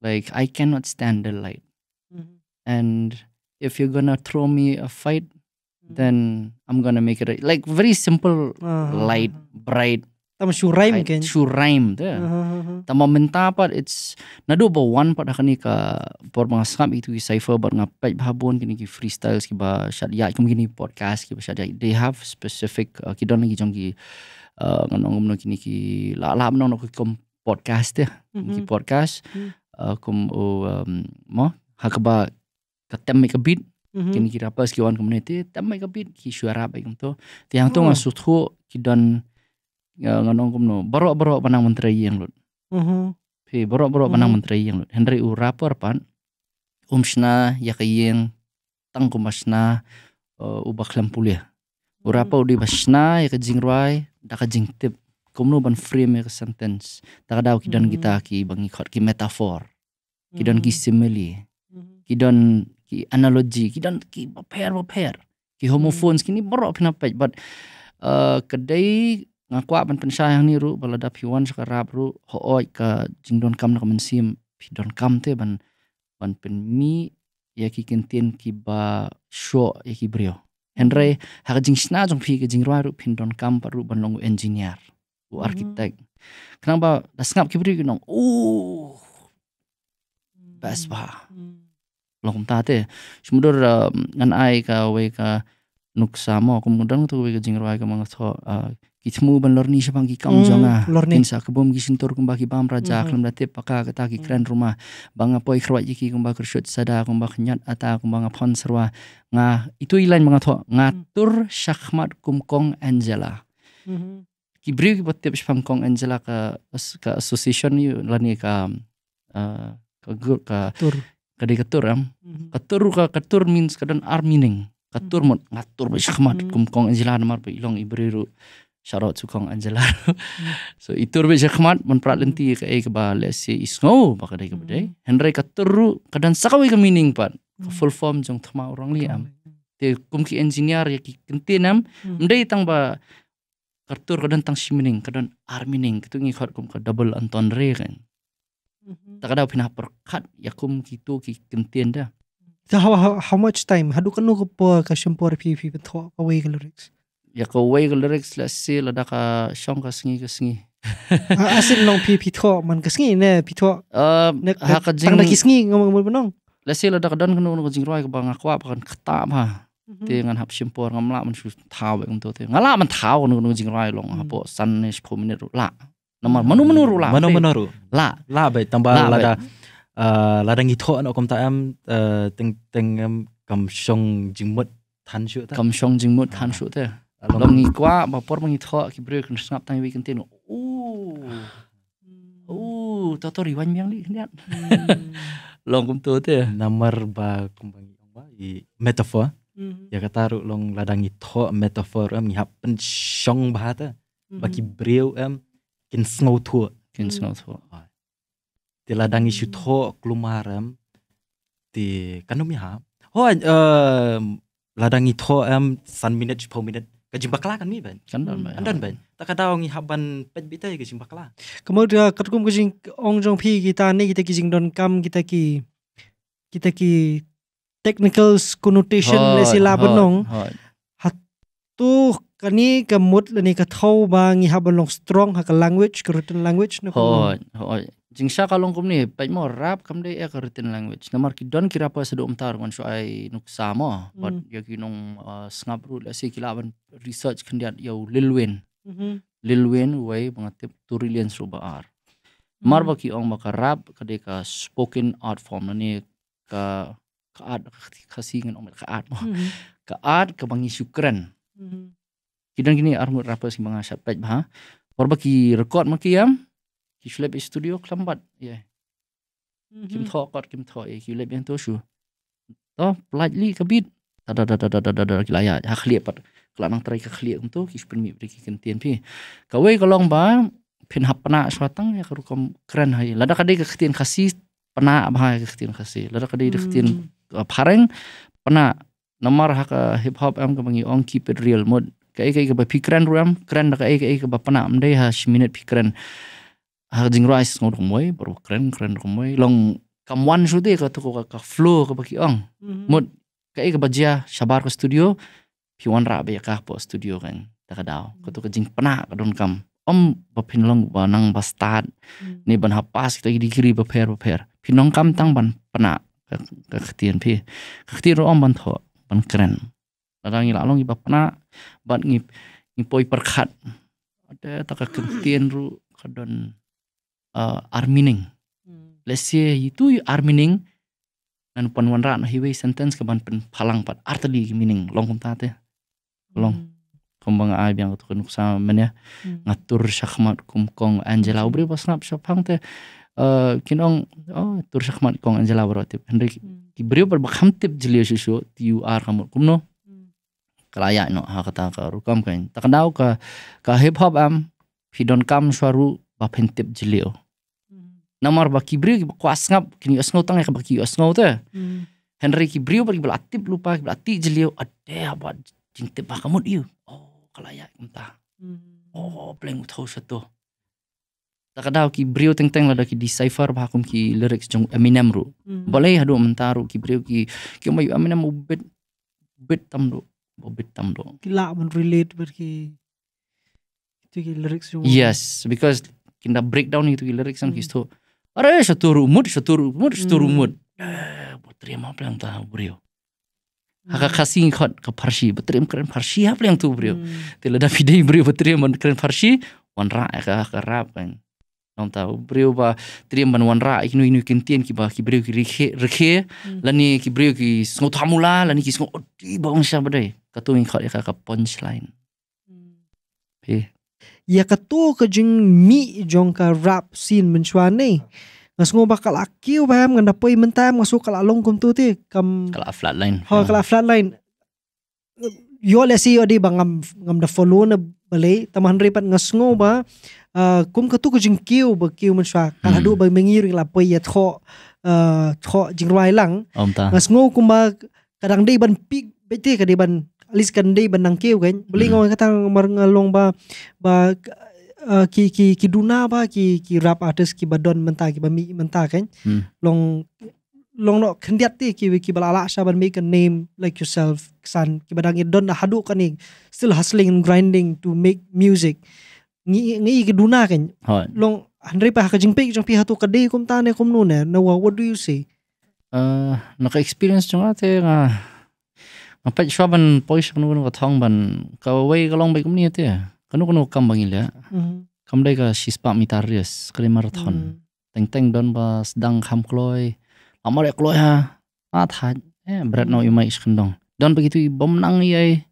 like i cannot stand the light mm-hmm. and if you're gonna throw me a fight mm-hmm. then i'm gonna make it a, like very simple uh-huh. light bright Tama shuraim kan? Shuraim tu. Uh-huh. Tama mentapat it's do ba one pat hakani ka por mga skam itu cipher bar nga pet habon kini ki freestyles ki ba syariah kini podcast ki ba syariah they have specific uh, kidon lagi jong ki uh, kini ki lalap nong nong kom podcast ya mm-hmm. kini podcast kom mm. eh, mo hakaba ketem make a kini kira apa sekian community tem make a beat ki suara apa gitu tiang tuh ngasut oh. ki kidan eh, nganong kom no baru baru panang menteri yang lut mm-hmm. pi baru baru mm-hmm. panang menteri yang lut Henry urapor pan umsna yakayeng tangkumasna ubah lampulia Urapa udah o ya ke ya ka jingrai ke jing tip. Kamu ban frame ya ke sentence Tak ada kita kidan mm-hmm. kita ki bangi kot ki metafor mm-hmm. kidan ki simile mm-hmm. kidan ki analogi kidan ki pair pair ki homophones kini borok pej. but eh, kedai ngaku ban pensayang ni ru balada piwan sekarap ru hooi jing don kam nak mensim don kam tu ban ban pen mi ya ki kentian ki ba show ya ki brio Henry hak jing sna jong phi ke jing ruwa ru phin don kam paru ban long engineer u mm-hmm. architect. Kenapa das ngap kibri nong u best ba. Mm-hmm. Long ta te sumudur um, ngan ai ka we ka nuk mo kemudian tu we ke jing ruwa ka mang tho uh, Kitmu ban lorni siapa ki kam mm, jonga lorni insa kebom ki sintur kumba ki bam raja mm-hmm. klem date paka kata ki keren rumah banga poi kerwat ki kumba kershut sada kumba kenyat ata kumba ngapon serwa nga itu ilain mangatho ngatur mm. syakmat kumkong angela mm-hmm. ki brief ki botep siapa kong angela ka ka association yu lani ka uh, ka gur ka tur ka de ketur am ketur ka ketur mm-hmm. means kadan ar meaning ketur mm. mot ngatur kumkong angela namar ilong ibriru. shout out to Kong Angela. so itu Rabbi Syekh Ahmad pun perat lenti ke ai ke ba let's say is no ba ke dai ke dai. Henry ka teru ka dan sakawi ke mining pat. Ka full form jong thma orang liam. Te kum ki engineer ya ki kentinam. Mendai tang ba kartur ka dan tang shimining ka dan armining ketu ngi khot kum ka double anton re kan. Tak ada pernah perkat ya kum ki tu ki kentin dah. So how, how, how much time? Hadu kenu ke pa ka shampor pi pi betok away ke lyrics? yakaway ka lyrics la si la daka shong ka singi ka singi asin long pi pitho man ka singi ne pitho ha ka jing na kisngi ngom ngom benong la si la daka don ka nong ka jing roi ka bang akwa pa kan khata ma te ngan hap shimpor ngam la man shu thaw ngam to te ngala man thaw ka nong jing roi long ha po san ne shpo minute la namar manu manu ru la manu manu ru la la bai tamba la da la dangi tho no kom ta am teng teng kam shong jingmut than shu ta kam shong jingmut than shu ta Longi kwa ma por mangi tho ki brek kun snap tang weekend tin. Ooh. Ooh, to to riwan miang li kniat. Hmm. Long kum to te. Namar ba kumbang yong ba i metafor. Mm-hmm. Ya kata ru long ladang tho metaphor am hap pen shong ba ta. Ba ki mm-hmm. breu am kin snow tho. Kin snow tho. Mm. Ti ngi shu tho klumaram ti kanum ya. Ho ngi tho am san minute po minute kejebak lah kan mi ban kan dan hmm. ban dan ban tak kata ongi haban pet bita ya lah kemudian ketukum kucing ong jong pi kita ni kita kijing don kam kita ki kita ki technical connotation le sila benong hatu kani kemud le ni kathau bang long strong hakal language ka language no hoi hoi jingsha kalong kum ni pai mo rap kam de ek written language na mark don kira pa sedo umtar kon so ai nuk sama but mm. Mm-hmm. ya kinong uh, sngapru la si kilaban research kan dia yo lilwin mm -hmm. lilwin wei mangatip turilian suba ar mm. mar mm-hmm. ba ki ong ba ka rap ka de ka spoken art form na ni ka ka art ka si ngan ka art mo mm -hmm. ka art ka bangi syukran mm -hmm. kidan gini armut rapas ha? ki mangasat pet ba Orba ki record makiam, Kiflep studio kelambat ya. Mm-hmm. Kim tho kot kim tho e kiflep yang toshu. To politely da da da tada tada kilaya ha ya, khliep ya, pat. Kelanang terai kekhliep ya, tu kifpen mi beri kentian pi. Kawai kolong ba pin hap pena swatang ya karu kom keren hai. Lada kadai keketian kasih pena abha da kasih. Lada kadai keketian mm. pareng pena nomor hak hip hop am kemangi on keep it real mode. Kai kai da pikiran ruam keren dak kai kai ke pena amdai ha minute pikiran. Harjing rice ngor kumoi baru keren keren kumoi long kamwan shude ka kau ka flow ka baki ong mod ka e bajia shabar ka studio piwan ra be ka po studio kan tak ka dau ka to jing pana ka don kam om bapin long banang bastad mm. ni ban hapas kita di kiri baper baper pinong kam tang ban pana ka khtian pi ro om ban to ban keren Dadang ngi lalong iba pena ban ngi ngi poi perkat. Ada tak ro ru don uh, armining. Hmm. Let's say itu Armining. dan pun pon wan hiwe sentence kapan pen palang pat artli meaning long kum tate. Long. Hmm. Kum bang yang biang tu men ya hmm. ngatur syakmat kum kong Angela ubri shop hang te uh, kinong oh tur syakmat kong Angela tip Henry kibrio hmm. bakham tip jelio susu you kum kamu kumno. Hmm. Kelaya no ha kata ka rukam kain. takandau ka ka hip hop am. Pidon kam suaru tip jelio namar brio hmm. ki ko asngap kini osngau tangai ka baki osngau ta Henry kibri ba kibla lupa bala ati jelio oh, ade apa jinte ba kamut iu oh kalaya entah hmm. oh pleng utau satu tak ada ki brio oh, teng teng lada ki decipher bahakum ki lyrics jong Eminem ru hmm. boleh hadu mentaru ki brio oh, ki ki mayu Eminem ubet bet tam do bet tam do kila men relate ber ki itu ki lyrics yes because kinda breakdown itu ki lyrics kan mm satu rumut satu rumut satu rumut. umur. Putri hmm. eh, apa yang tahu beliau? Haka kasih kot ke parsi, butrem keren parsi apa yang tu hmm. Tidak ada da beliau putri butrem keren parsi, wanra. ra ka kan. Nam tahu beliau Putri trem wanra. wan ra ya, kan? ini inu kentian kibah kibriu ki rike, lani kibriu brio ki hamula, lani ki hmm. sngau oh, di ba siapa deh? badai. Katung kot ka ya, ke punchline. Pe. Eh. Ya kato ke jeng mi jongka rap sin mencuan ni. Ngas ngoba ka laki o bayam ngan dapoi mentam ngas ka long kum tu ti kam ka flat line. Ha ka flat line. Yo le si yo di bangam ngam da follow na balai tamahan repat ngas ngoba eh, kum ka tu ke jeng kiu ba kiu mencuan ka la du ba mengir la poi ya tho uh, jeng rai lang. Ngas ngoba kadang dei ban pig Betul kadiban alis kandai benang keu kan beli hmm. ngomong kata ngemar ngelong ba ba uh, ki ki ki duna ba ki ki rap artis ki badon mentah ki bami mentah kan hmm. long long no kendiat ti ki ki balala sha ban make a name like yourself san ki badang don na hadu kan still hustling and grinding to make music ngi ngi ki duna kan long andre pa ka jingpe jong pi hatu kadai kum ta ne kum nu ne what do you say uh, eh, naka experience jong ate nga ma pach shwa ban poish kanu kanu ka thong ban ka wai ka long bai kum ni te kanu kanu kam bang ila ah. mm-hmm. kam dai ka shispa mitarius kali marathon mm-hmm. teng teng don ba sedang kam kloi amar ya kloi ha a tha eh berat no yumai dong don begitu bom nang iai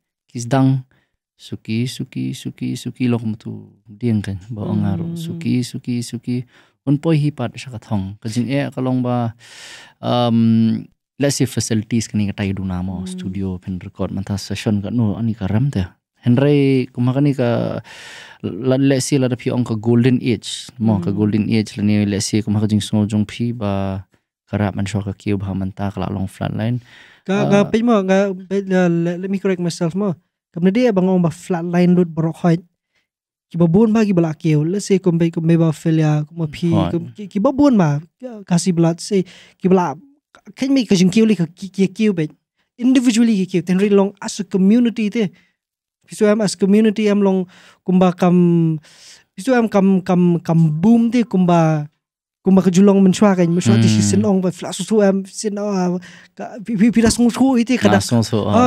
dang, suki suki suki suki kum tu dieng kan ba ngaru mm-hmm. suki suki suki un poi hi pat shakathong kajing e kalong ba um let's say facilities kini kita hidup nama hmm. studio pen record mentah session kat no ani karam teh Henry kumaka ni ka let's say lada pi on ka golden age mo hmm. ka golden age lani let's say kumaka jing so jong pi ba karap man shoka kiu ba mentah kala long flat line ka uh, ga mo ah. ga uh, let, let me correct myself mo kamna dia bang on ba flat line dot borok hoit kibabun ba gibala kiu let's say kumbe kumbe ba felia kumapi kibabun ba kasi blood say kibla khi mi cái jing kiu li ka ki kiu individually ki kiu ten ri long as a community ví dụ em as community em long cùng kumba ví dụ em kam kam kam boom thì cùng cùng cái cái te kumba kumba ka julong men chwa kan mshwa ti sin ong ba flasu su am sin a pi à ras ngu thu ite kada a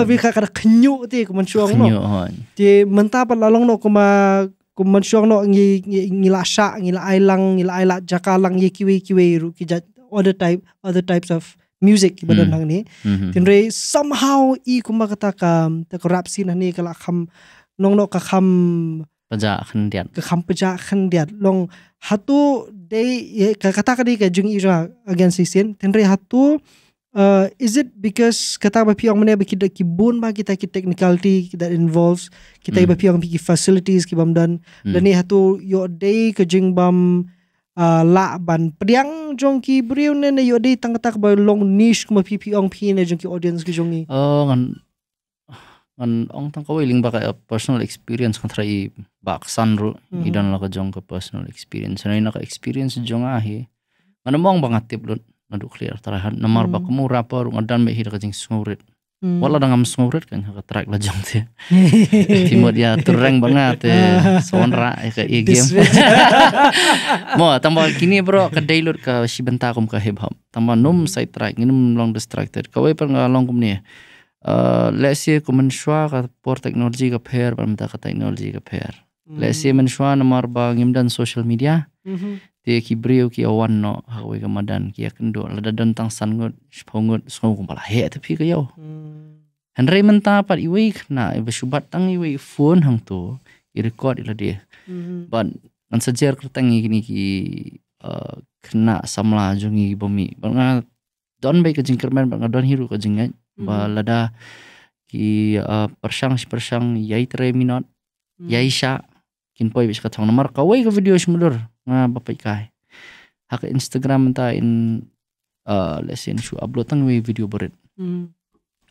cùng ka kada knyu thì kuman ta bắt te menta pa lalong no kuma kuman chwa no ngi ngi la sha ngi la ai lang ngi la ai la jaka lang ye kiwi kiwi ru ki jat other type other types of music mm. badan hang ni mm-hmm. tinre hmm, hmm. somehow i kumba kata kam ta rap sin ni kala kham nong no ka kham paja khan dia ka kham paja khan dia long hatu de ka kata ka de ka jung ira against si sin tinre hatu uh, is it because kata ba piong mane ba kita ki bun ba kita ki technicality that involves kita mm. ba piong ki facilities ki bam dan mm. dan hmm. ni hatu yo de ka jing bam Ah, la ban priang jong ki briu ne ne yodi tang tak ba long niche kuma pp ong pi ne jong ki audience ki jong ni oh ngan ngan ong tang ko ling ba ka eh, personal experience kan trai ba san ru mm -hmm. idan la ka jong ka personal experience na ka experience jong a hi ngan mong bangat tip lut du clear tarahan namar ba mhm. kamu rapor ngadan me hi ka jing sumurit Hmm. Wala dengan semurut kan murad kang lah na tuh. Timur dia tereng banget eh. Soan Sonra eh, ke ka e game. Mo tambah kini bro ke dailor si shibenta kum hip hop. Tambah num saya track nginum long distracted. Kau wai par long kum ni. Uh, let's say kuman shwa por technology ke pair par mata teknologi technology pair. Mm. Let's say man hmm. dan social media. Mhm tia ki brio ki awan no hawai ka madan ki akendo lada dontang sangot spongot sngong kumpalah pala he tapi ka yo hmm. han rei man ta pat iwe na ibe subat tang iwe phone hang to i record la dia hmm. but an sajer kertang kini ki kena samla jungi bumi bang don baik ke jingkerman bang don hiru ke ngai. ba hmm. lada ki persang persang yai tre minot yai sha kin poi bis ka thong nomor ka wei ka video smulur nga kai hak instagram ta in uh, lesin shu upload tang we video berit mm.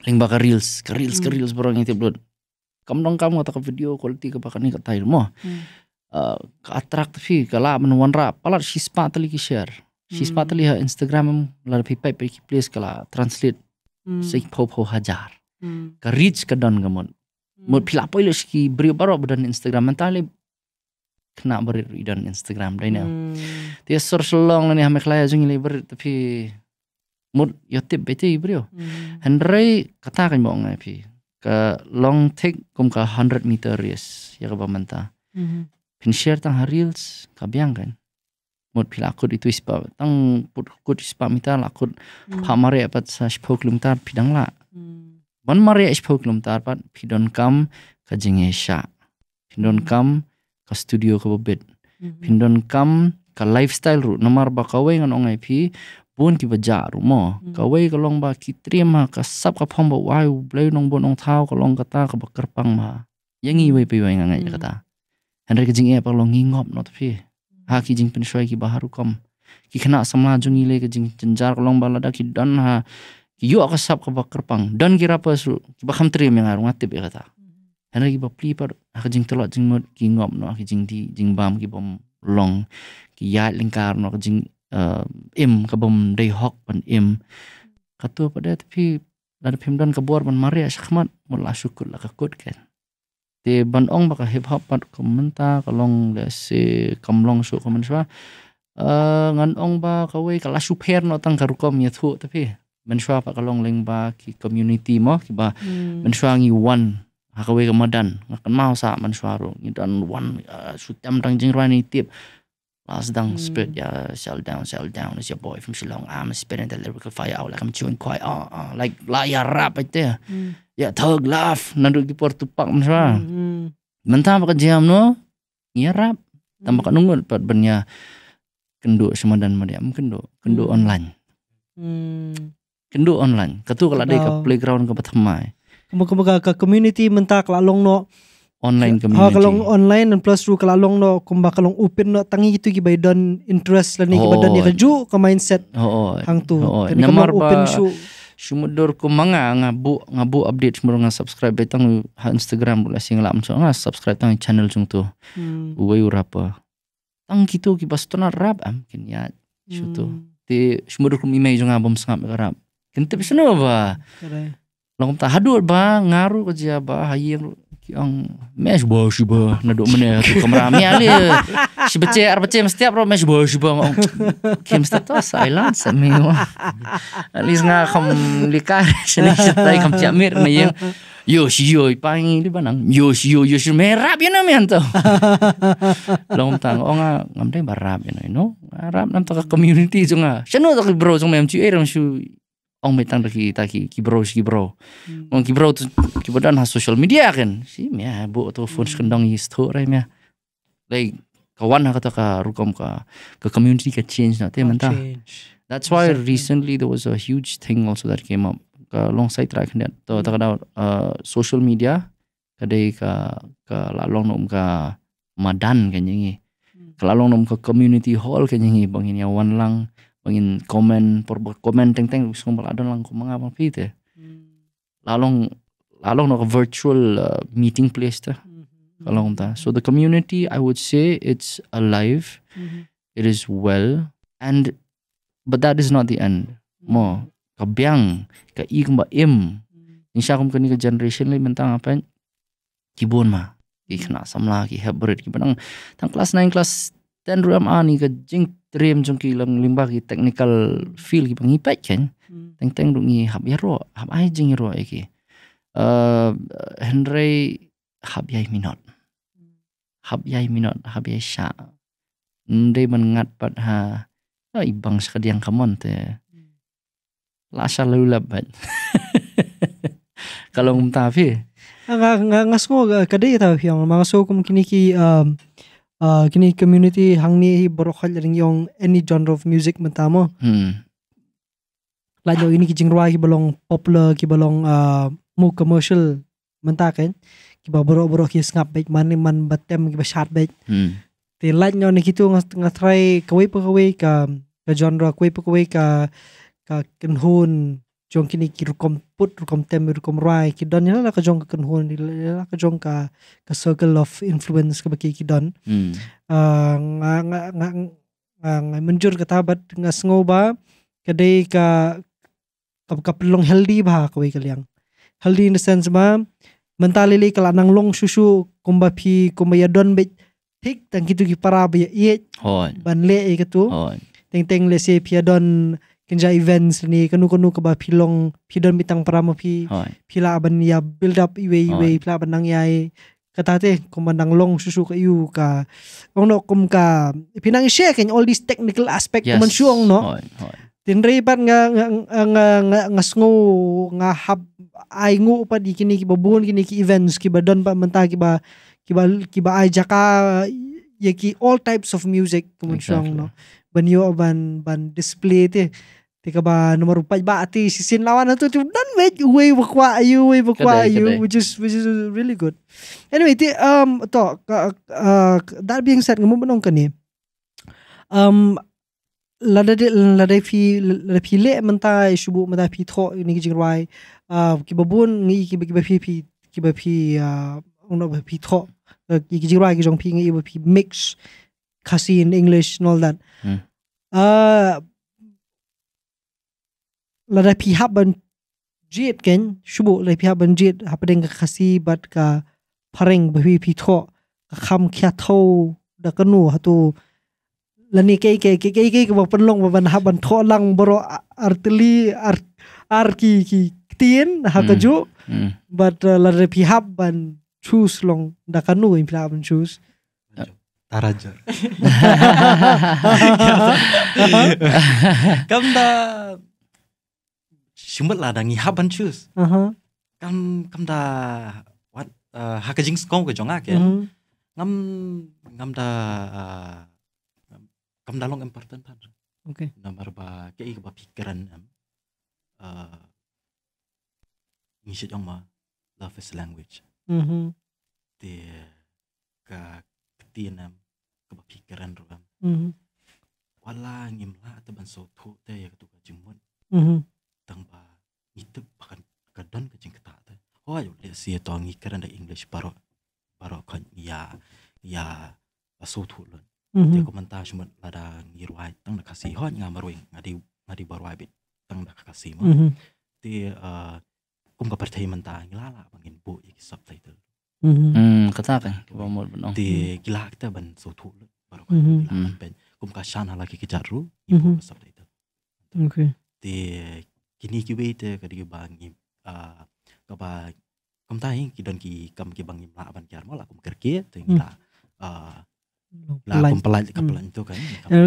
ling baka reels ka reels ka hmm. reels borang itu upload kam dong kam ngata video quality ka baka ni ka tail mo mm. uh, ka attract fi kala menuan ra pala shi spa tali ki share shi spa tali hmm. ha instagram lar pi ki place kala translate mm. sik po hajar mm. ka reach ka don gamon mo hmm. phila poilo ski brio baro badan instagram mentali kena beri idon Instagram dai Dia ti sor hmm. selong ne hamil kelaya jengi tapi mood yotip beti ibrio hmm. Hendrei kata kan bong pi ke long take kum ka hundred meter yes ya ke bamanta hmm. pin share tang harils kabiang kan Mood pila akut itu ispa tang put kut ispa mita lakut pha mare pat sa shpo klumtar pidang la ban mare shpo klumtar pat pidon kam ka sha pidon kam ka studio ka bed mm-hmm. pindon kam ka lifestyle ru nomar ba ka wai ngan ongai pi pun ki ba ja ru mo mm-hmm. ka wai ka long ba ki tri ma ka sap ka pom ba wai blai nong bon ong ka long ka ka ba pang ma yangi wai pe wai ngai ka ta mm-hmm. hanre ka jing e pa long ngi ngop not pi. ha ki jing pen shoi ki baharu kam ki khana samla jungi ka jing ka long ba la ki don ha ki yu ka sap ka pang don ki rapas ru ki ba kham ya ngatip e ka hena ki ba pli par ha jing tala jing mo ki ngop no aku jing di jing bam ki bom long ki yait lingkar no jing eh, im ka bom dei hok pan im katua pada tapi lada pimdan kabuar ban maria asyakmat mula syukur lah kakut kan te ban ong baka hip hop pat komenta kalong le se kamlong su komen swa eh, ngan ong ba kawai kala super no tang karukom ya tapi ban swa pa kalong leng ba ki community mo ki ba ban hmm. ngi one hakawe kemadan ngakan mau sa man suaru dan wan eh, sutam dang jing rani tip last dang hmm. spirit ya sell down sell down is your boy from Shillong I'm spitting the lyrical fire out like I'm chewing quite ah uh, uh, like layar rap itu eh, there hmm. ya thug laugh nanduk di portu pak man suara mentah hmm, pakai jam no ya rap tambah kan nunggu dapat bernya kendo semadan dan mungkin do kendo online kendo online ketu kalau ada ke playground ke pertemuan muka muka ke community mentak la long no online ha, community ha kalong online dan plus true kala long no kumba kalong upin no tangi itu ki by don interest la ni ki badan ni raju ke mindset oh, oh. hang tu oh, oh. open shu Sumudur ko manga ngabu ngabu update sumur nga subscribe betang ha Instagram bula sing lam so nga subscribe tang channel jung tu. Hmm. Uwe urapa. Tang kito ki basto na rap am ah, kin ya. Shu tu. Hmm. Ti sumudur ko imay jung abom sangap ka rap. Kin ba? Karay. Langkum tak hadur bah ngaruh kerja bang hayang yang mes bau sih bah nado mana tu kemerami ali si bece ar bece mesti apa mes bo sih bah mau kim mesti silent silence alis ngah kam likar tai setai kam ciamir nih yang yo si yo pangi di banang yo si yo yo si merap ya nama tu langkum tang oh ngah ngamde barap ya no ngarap nam nanti ke community tu ngah seno tak bro tu memang cuy shu ong metang taki ki kibro kibro hmm. ong kibro tu kibodan ha social media kan si mia bu tu phone hmm. skendong is tu mia like kawan ha kata ka rukom ka ka community ka change na te manta that's why recently there was a huge thing also that came up ka long side track net to ta ada hmm. uh, social media kadai ka ka lalong nom ka madan kan Ka long nom ka community hall kan yengi bang ini one lang pengin komen por komen teng teng wis ngomong adon lang komang apa pite lalong lalong no virtual uh, meeting place ta hmm. kalau ta so the community i would say it's alive mm -hmm. it is well and but that is not the end hmm. mo kabyang ka ikma im hmm. insya kum kani ke generation le mentang apa kibon ma ikna samla ki hebrid ki benang tang kelas 9 kelas dan ruam ani ke jing trim jong ki lang limba ki technical feel ki bangi pa chen hmm. teng teng dungi hab ya ro hab ai jing ro e ki eh, henry hab yai minot hab yai minot hab yai sha ndei man ngat pat ha ai bang yang kamon te hmm. lasa ban kalau ngum tafi nga nga ngasmo ta tafi yang mangaso kum kini ki um, uh, ah, kini community hang ni berokhat ring yong any genre of music mentamo hmm. la ini kijing ruai balong popular kibalong uh, ah, mu commercial mentaken ki borok borok boro ki baik man man batem ki ba shot baik hmm. te la yo ni kitu try kawai pa kawai ka ka genre kawai pa kawai ka ka kenhun jong kini ki rukom put rukom tem rukom rai ki don la ka jong ka kenhun ni la ka jong ka ka circle of influence ka baki ki don mm. uh, nga nga nga nga menjur ka tabat nga sngo ba dei ka ka ka pelong healthy ba ka wei kaliang healthy in the sense ba mentalili kala nang long susu kumba phi kumba ya don be tik tang tu ki para ba ya ye ban le e ka tu teng teng le se phi ya don kinja events ni kanu kanu ke ba pilong pidon mitang parama phi phila aban ya build up iwe iwe phila aban nang yai kata te komandang long susu ka yu ka ong no kum ka pinang share kan all these technical aspect yes. man shuong no tinrei pat nga nga nga nga, nga sngo nga hab ai ngu pa di kini ki babun kini ki events ki badon pa menta ki ba ki ba ki ba ai jaka ye ki all types of music kumun shuong no ban yo ban ban display te Tika ba nomor 4 ba ati sisin lawan itu tuh dan mate way bakwa you way bakwa you which is which is really good. Anyway, ti um to uh, that being said ngomong benong kan ni. Um lada de lada fi lada fi le menta shubu menta fi tho ni jing rai uh ki babun ni ki ki fi fi ki ba fi uh uno ba fi tho uh, ki jing rai ki jong fi ngi ba fi mix kasi in english and all that. Hmm. Uh ลาดพิฮับบันจีดกันชุบุลาพิฮับบันจีดฮับเด้งกับคาซีบัดกับพาริงบุพีพิทอคำแค่เท่าดักนูฮะตัล้วนี่เกย์เกย์เกย์เกย์เกย์กับอกเป็นลงบันฮับบันทอลังบรออาร์ติลีอาร์อาร์คีกีตีนฮะกันจุบัดลาดพิฮับบันชูสลงดักนูอินพิฮับันชูส t าจ a j a r Kamu shumbat la dangi haban chus uh -huh. kam kam da wat uh, hakajing skong ke uh -huh. ngam ngam da uh, kam da long important pan okay namar ba ke i ba pikiran am uh, ngi shi jong ma love is language uh -huh. te ka ke ba pikiran ro Mhm. uh wala ngim la ta ban so thu te ya tu jimun Mhm. Uh-huh. 是也当伊个人的 English kan ya ya 巴罗巴罗看呀呀苏土论。Dia komentar cuma ada ngiruai tang nak kasih hot ngam baru ngadi ngadi baru abit tang nak kasih mah. Ti kum ka pertai menta ngilala bangin bu ik subtitle. Hmm kata apa? Bomol benong. Ti gila kita ban sutu baru kan gila ben kum ka shan halaki ki jaru ibu subtitle. Okay. Ti kini ki wait ka di bang ka ba kam tai ki don ki kam ki bangi mla aban ki armo hmm. la kum kerke to ing la la kum pelan ka hmm. pelan to kan ya, eh,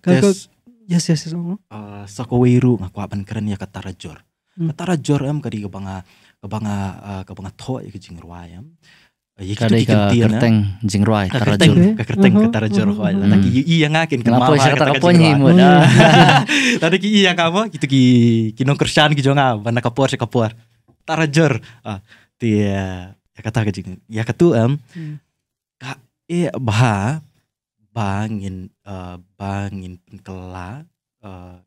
ka yes yes yes uh, ah, sakoweiru ngaku aban keren ya katara jor hmm. katara jor am kadi kabanga kabanga ah, ya, kabanga eh, ya, to ki jingruwa am Iya, kada ka eh. kerteng jing ruai tarajur kerteng ka tarajur ko iya iya ngakin ka sih uh-huh. ka taka ponyi uh-huh. tadi ki iya kamu gitu ki kinong kersan ki jonga bana kapor se kapor tarajur ah ya ya kata ketua em hmm. ka e iya, bah bangin uh, bangin penkela uh, eh,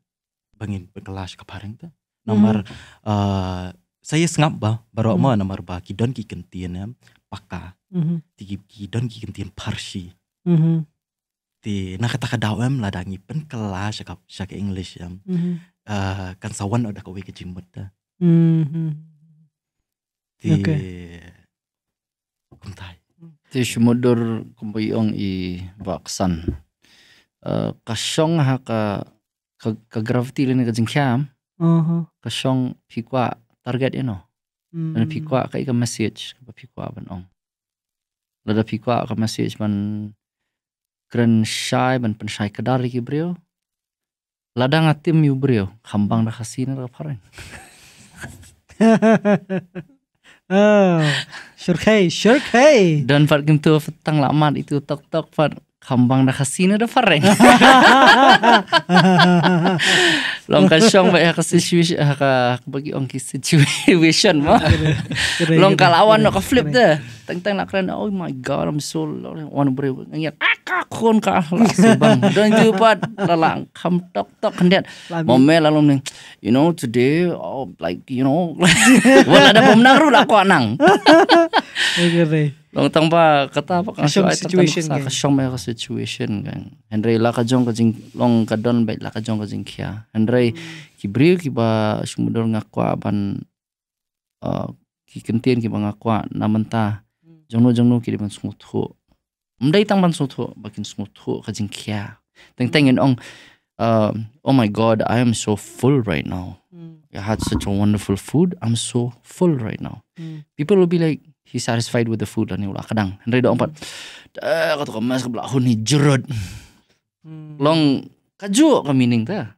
bangin penkelas ke pareng nomor mm. uh, saya sengap bah baru mm. ma nomor bah kidon ki em paka mm -hmm. tigi kidon ki kentian parsi mm -hmm. ti na kata ka dawem ladangi penkela shaka shaka english em mm -hmm. uh, kan sawan ada kowe ke jimut ta -hmm. Di Kuntai. Ti shumudur kumbuyong i baksan. Eh, kasyong ha ka ka gravity lene ka jingkyam. Kasyong pikwa target ino. Lada hmm. pikwa ka ika message ka pikwa ban ong. Lada pikwa ka message ban keren shy ban shy kedari ki brio. Lada ngatim yu brio. Kambang dah kasina dah pareng. Oh, syurkhai, syurkhai. Dan part game tu petang lama itu tok tok part kambang dah kasih dah fareng. Longkan syong ba ka situation ka bagi ong ki situation mo. Long lawan no ka flip da. Tang tang nak oh my god I'm so one brave. ngiat aka kon ka lah subang. Don't you but lalang kam tok tok kendet. Momel lalong ning you know today oh like you know wala ada bom nang ru lah ko nang tang ba kata pa kang siyong situation kan. Sa kasyong may ka situation kan. Henry la ka jong ka jing long ka don bay la ka jong ka jing kya. Henry kibriu hmm. kiba sumudor nga kwa ban uh, kikentien kiba nga kwa naman ta. Hmm. Jongno jongno kiri ban sungutho. Mday tang ban sungutho bakin sungutho ka jing kya. Teng teng yun ong uh, oh my god I am so full right now. Mm. I had such a wonderful food. I'm so full right now. Mm. People will be like he satisfied with the food lah ni ulah kadang Henry dong empat eh kata kemas kebelahun ni jerut hmm. long kaju ke mining ta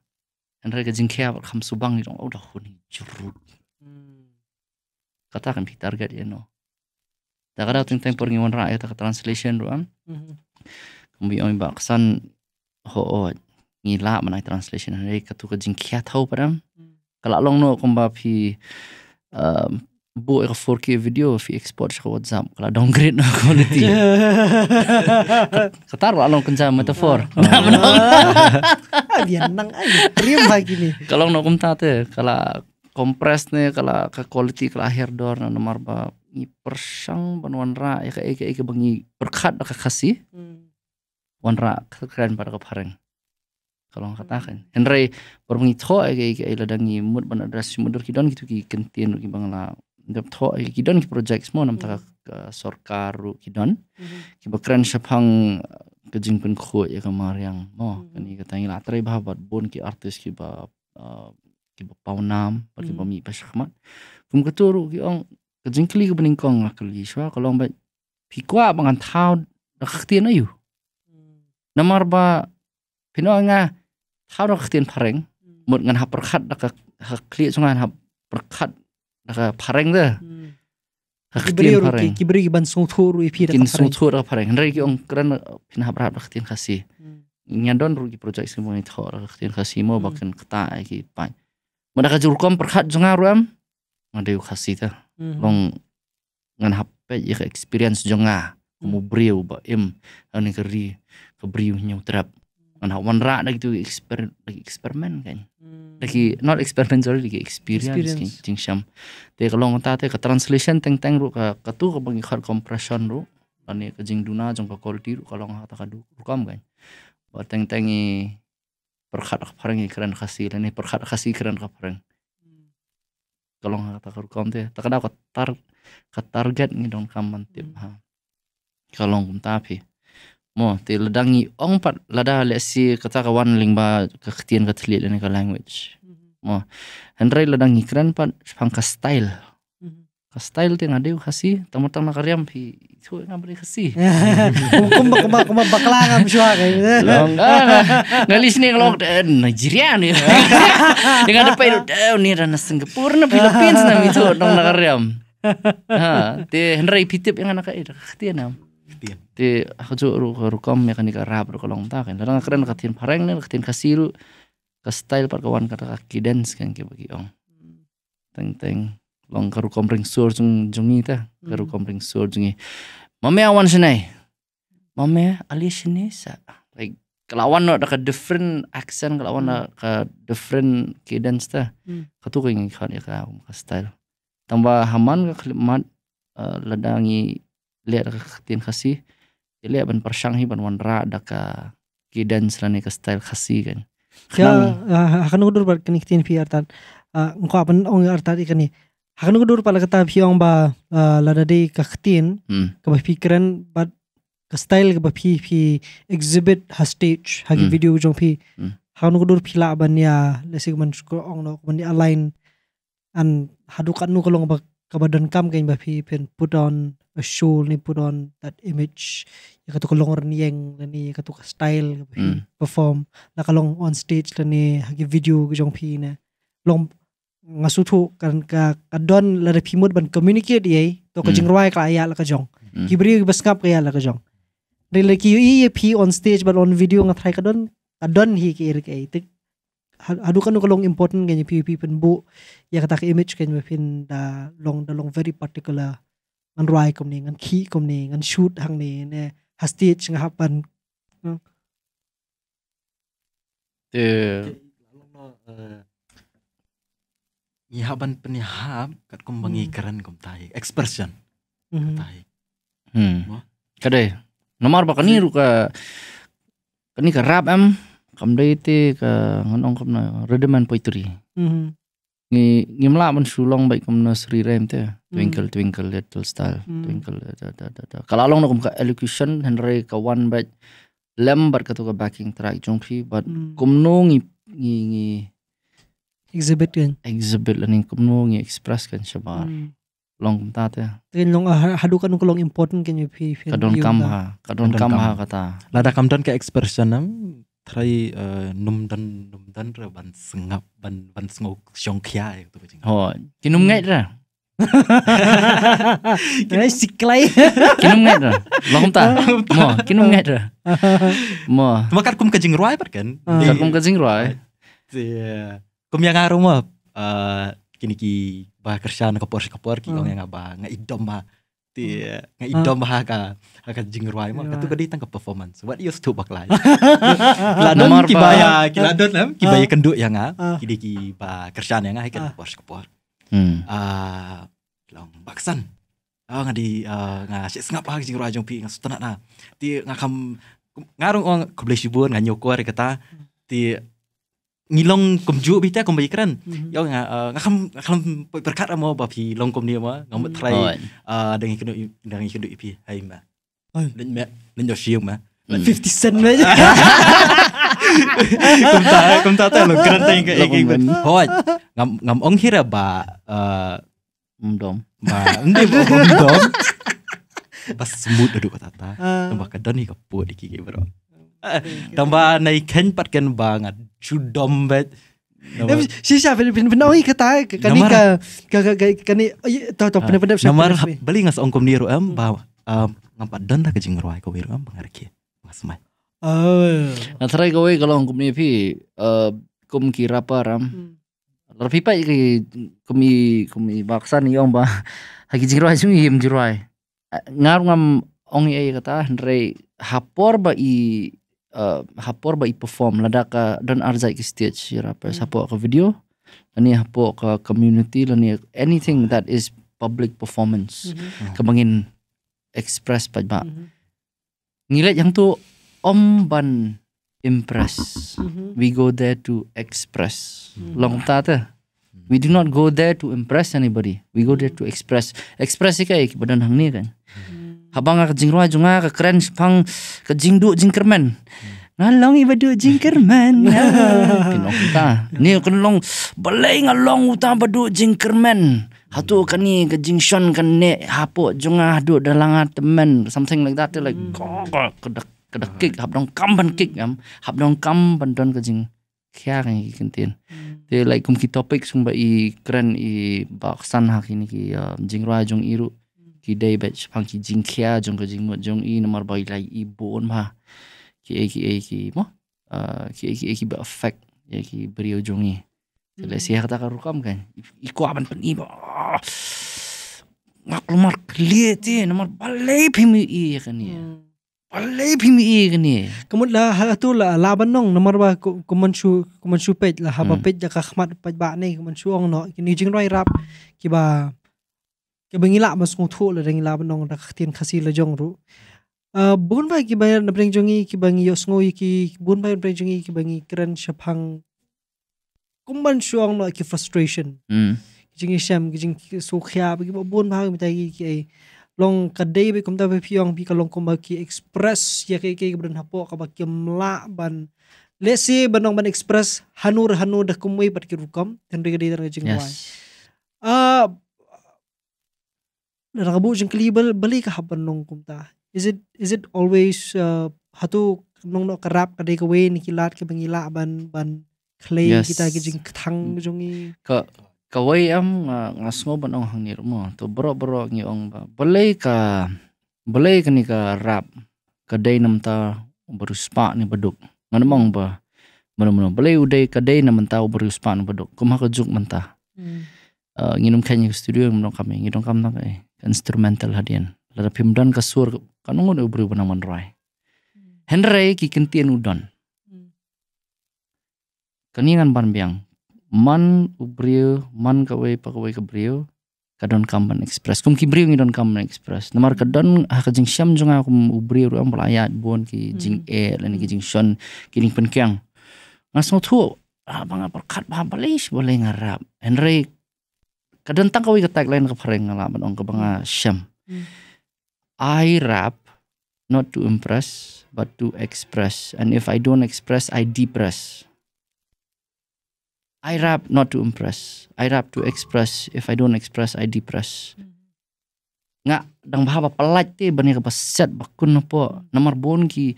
ke kajing kia kam subang oh, ni dong udah huni jerut hmm. kata kan pitar gak dia no tak ada ting ting pengiwan rakyat tak translation doang omi mbak kesan ho ho ngila mana translation hari katu ke kia tahu padam hmm. kalau long no kumbapi bu era 4K video fi export ke WhatsApp kalau downgrade na quality ketar lah nong kencang metafor nak menang dia nang aja terima gini kalau nong tu kalau kompres nih kalau ke quality kala akhir door nak nomor ba ni persang panuan ra ya ke eke ke bengi berkat nak kasih wan ra keren pada kepareng kalau katakan Henry bermengi tho eke kayak ila ladangi mud ban adres mudur kidon gitu ki kentien ki bangla tok eh, kidon ki project smo nam tak mm-hmm. eh, sorkar ru kidon mm-hmm. ki bakran shaphang eh, ke jingpen kho ya kamar yang mo mm-hmm. kani ka tangi latrai ba bat bon ki artis ki ba ki ba paunam ba ki ba mi pa shakhmat kum ka toru ki ong ka jingkli ka bening kong la kali shwa kolong ba pikwa bangan thau rakhti na yu namar ba pino nga thau rakhti pareng mut ngan hap perkhat kli sungan hap aga pareng da hmm. kibri pareng kibri ban sung thuru ipi da kin sung thuru pareng hendrai ki ong kran pin hap hap khatin khasi hmm. nyadon rugi project semua itu orang khatin khasi mo hmm. bakan kata ki pai mana kajur kom perkhat jonga ruam ada yuk khasi ta long ngan hap ya experience jonga mu briu ba em ani keri kebriu nyu trap Nah, wan rak lagi tu eksper lagi eksperimen kan. Hmm. Lagi not eksperimen sorry lagi experience, kan, experience. cing sham. Te kalau ngata te ke translation teng teng ru ka ka tu ka bagi hard compression ru. Ani ke jing duna jong ka quality ru kalau ngata ka du kam kan. Ba teng teng i perkhat khaparang i keren khasi lan per perkhat khasi keren khaparang. Hmm. Kalau ngata ka rukam te ya, takada ka tar ka target ngi dong kaman tip hmm. ha. Kalau ngum mo te ladangi ong pat lada le si kata ka wan lingba ka khtian ka thli le ka language mm-hmm. mo henrai ladangi kran pat phang ka style mm-hmm. ka style te ngade khasi tamata na karyam phi thu ngabri khasi kum kum kum bakla ngam shwa ka long ni lok Nigeria ni dengan itu ni rana Singapore, na Philippines na itu dong na karyam ha te henrai phi yang anak ka itu khtian na ti aku hajo ru ru ya kom kan, me rap ru kolong ta kan keren katin pareng ne katin kasiru ka style par kawan kata kaki dance kan ke bagi ong hmm. teng teng long karu kom ring sur jung jungi ta hmm. karu kom ring sur jungi mame awan senai mame alish ne sa like kelawan no ada different accent kelawan no hmm. ke different cadence ta katu kan ya ka style tambah haman ka uh, ledangi lihat tin kasih lihat ban persang hi ban wanra ada ke kidan serane ke style kasih kan ya ah, akan udur bar kenik tin fi artan ah, engko apa ong artan ikani akan udur pala kata pi ong ba ah, lada di ke tin hmm. ke pikiran bat ke style ke pi pi exhibit ha stage ha hmm. video jong pi hmm. akan udur pila ban ya kuman man ong no di align an hadukan nu kalau ngabak กบดันกำกันแบบพี่เป็น put on a show นี่ put on that image ยังก็ตุกลงรนี่ยังแล้วนี่ก็ตุกสไตล์แบบพี่ perform แล้วก็ลง on stage แล้วนี่ฮักกีวิดีโอกับจงพี่นะลงงาสุทุกันกับกับดอนแล้วพี่มุดบัน communicate ยัยตัวก็จึงรั้ไอ้กลายแล้วก็จงกิบรีกับสกับกลายแล้วก็จงเรื่องกี่ยี่พี่ on stage บัน on วิดีโอกับใครกับดอนกับดอนฮีกี่รึไงตึก adu kanu kalong important kanya PVP pen bu ya kata image kanya pin da long da long very particular ngan rai kom ni ngan khi kom ni ngan shoot hang ni ne hostage nga hapan te ni haban pen hab kat kom bangi karan kom tai expression tai hmm kadai nomor bakani ruka kani ka rap am kam dai te ka ngon kam na redeman poetry mm mm-hmm. ngi mla man sulong baik kam na sri rem te mm. twinkle twinkle little star mm. twinkle da da da da kala long kam ka elocution henry ka one baik lem bar ka to ka backing track jong phi but mm. kum no ngi ngi ngi exhibit kan exhibit learning kum no ngi express kan shabar long ta te tin long hadukan ko long important kan yu phi kadon kam ha kadon kam ha kata lada kam don ka expression nam thrai eh, num dan num dan ra ban sngap ban ban sngo shong khya yak e, gitu, tu ho oh, ki num ngai ra kena eh, siklai kena ngat lah lah kum ta mo kena ngat lah mo cuma kat kum kajing ruai per kan ah. kat kum kajing ruai iya. kum yang aru mo eh, kini ki bah kersan kapor kapor ki kong hmm. yang abah ngai idom mah di nga idom ha ka ka jing ruai mo katu kadi tang performance what you stop bak lai kila don kibaya la dot nam kibaya ah. kenduk yang ha ah. kidi ki ba kerjaan yang ha kan bos ah. kepor hmm. ah long baksan ah ngadi nga sik sngap ha jing ruai jong pi nga sutana na ti nga kam ngarung ong keblesibun nga nyokor kata ti ngilong kum ju bi ta kum kran mm-hmm. yo nga uh, ngam ngam perkat mo ba pi long kum ni mo ngam mm-hmm. trai uh, dang ikno dang ikno ipi hai ma len me len yo shiu ma 50 mm. cent ma kum ta kum ta ta long kran ben hoi ngam ngam ong hira ba uh, dom ba ndi ba dom bas smooth duduk kata ta tambah ah. kadon ni kapur dikiki bro tambah nai ken patken banget cudombet Sisa benar oi kata kani ka kani to to benar ah, sih? Nomor, beli ngas ongkom niru em ba mm. ngampat don tak kejing ruai ko wiru em bangarki mas ah. mai nah try kowe kalau ongkom sih, uh, pi kum kira param mm. Rafi sih iki kumi kumi baksa ni om ba hagi jiruai sih yim jiruai ngar ngam ongi ai kata ndrei hapor ba i uh, hapor bagi perform ladak ke dan arzai ke stage ya apa hmm. support ke video dan ni hapor ke community dan ni anything that is public performance mm -hmm. hmm. kemangin express pa ba mm -hmm. yang tu om ban impress mm -hmm. we go there to express mm -hmm. long ta ta we do not go there to impress anybody we go there to hmm. express express ikai badan hang ni kan mm -hmm. habang kejing ruah junga ke keren sepang kejing du jing kermen iba du jing kermen kita ni kenlong balai ngalong uta badu jing kermen hatu kani kejing shon kan ne hapo junga du temen something like that like hmm. gok kedek kedek kik habdong kamban kik am habdong kamban don kejing kya kan kentin hmm. te like kum ki topik sumba i keren i baksan hakini ki ya, jing ruah iru ki dei bet phang ki jing khia jong ko jing mo jong i namar bai lai i bon ma ki e ki e ki mo ki e ki e ki ba effect ya ki brio jong i sele si hakta ka rukam kan i ko aban pan i ba ngak lumar klete namar balai phimi i kan ya Alai pimi i gani. Kamut la ha tu la laban nong nomor ba kuman shu kuman shu pet la ha ba pet ja ka khmat pet ba nei kuman shu ong no ni jing roi rap ki ba ke bengila mas nguthu le rengila benong da khatin khasi le jong ru eh, bun bai ki bayar na breng jongi ki bangi yos ngoi ki bun bai breng jongi ki bangi keren shapang kumban shuang no ki frustration jingi sham ki jing so khya ki bun mi tai ki ai long kadai be kumta be phyong bi kalong kum ki express ya ki ki bren hapo ka ba ki mla ban let's banong ban express hanur hanur da kumui pat ki rukam dan de de jing wai eh, रगबो जंकली बल बली का हबर नोंग is it is it always uh, hatu nong no kerap kade ka we kilat lat ke bangila ban ban clay kita ki jeng thang mm. jongi ka ka we am uh, ngasmo ban ong hang nir mo to bro bro ngi ong ba boleh ka boleh ka ni ka rap ka dei nam ta beruspa ni beduk ngan mong ba mana mana boleh udai ka dei nam ta beruspa ni beduk kumah mm. uh, ka juk mentah hmm. uh, nginum studio nginum kami nginum kam nak eh instrumental hadian lada pimdan kasur sur kanu udah ubri benang rai hmm. henre ki kentian udon hmm. Keningan ban biang man ubrio man kawai pakawai ka brio kadon kamban express kum hmm. ah, ki brio ngidon kamban express namar kadon ha jing syam jong aku ubrio ram pelayat bon ki jing e lan ki jing shon kining penkyang ngasno thu abang ah, apa kat ba balais boleh ngarap henre kadang-kadang kau ka tagline ka pareng ngalaman ong kabanga syam hmm. I rap not to impress but to express and if I don't express I depress I rap not to impress I rap to express if I don't express I depress hmm. nggak nga dang bahawa pelat te bani ka set bakun po namar bon ki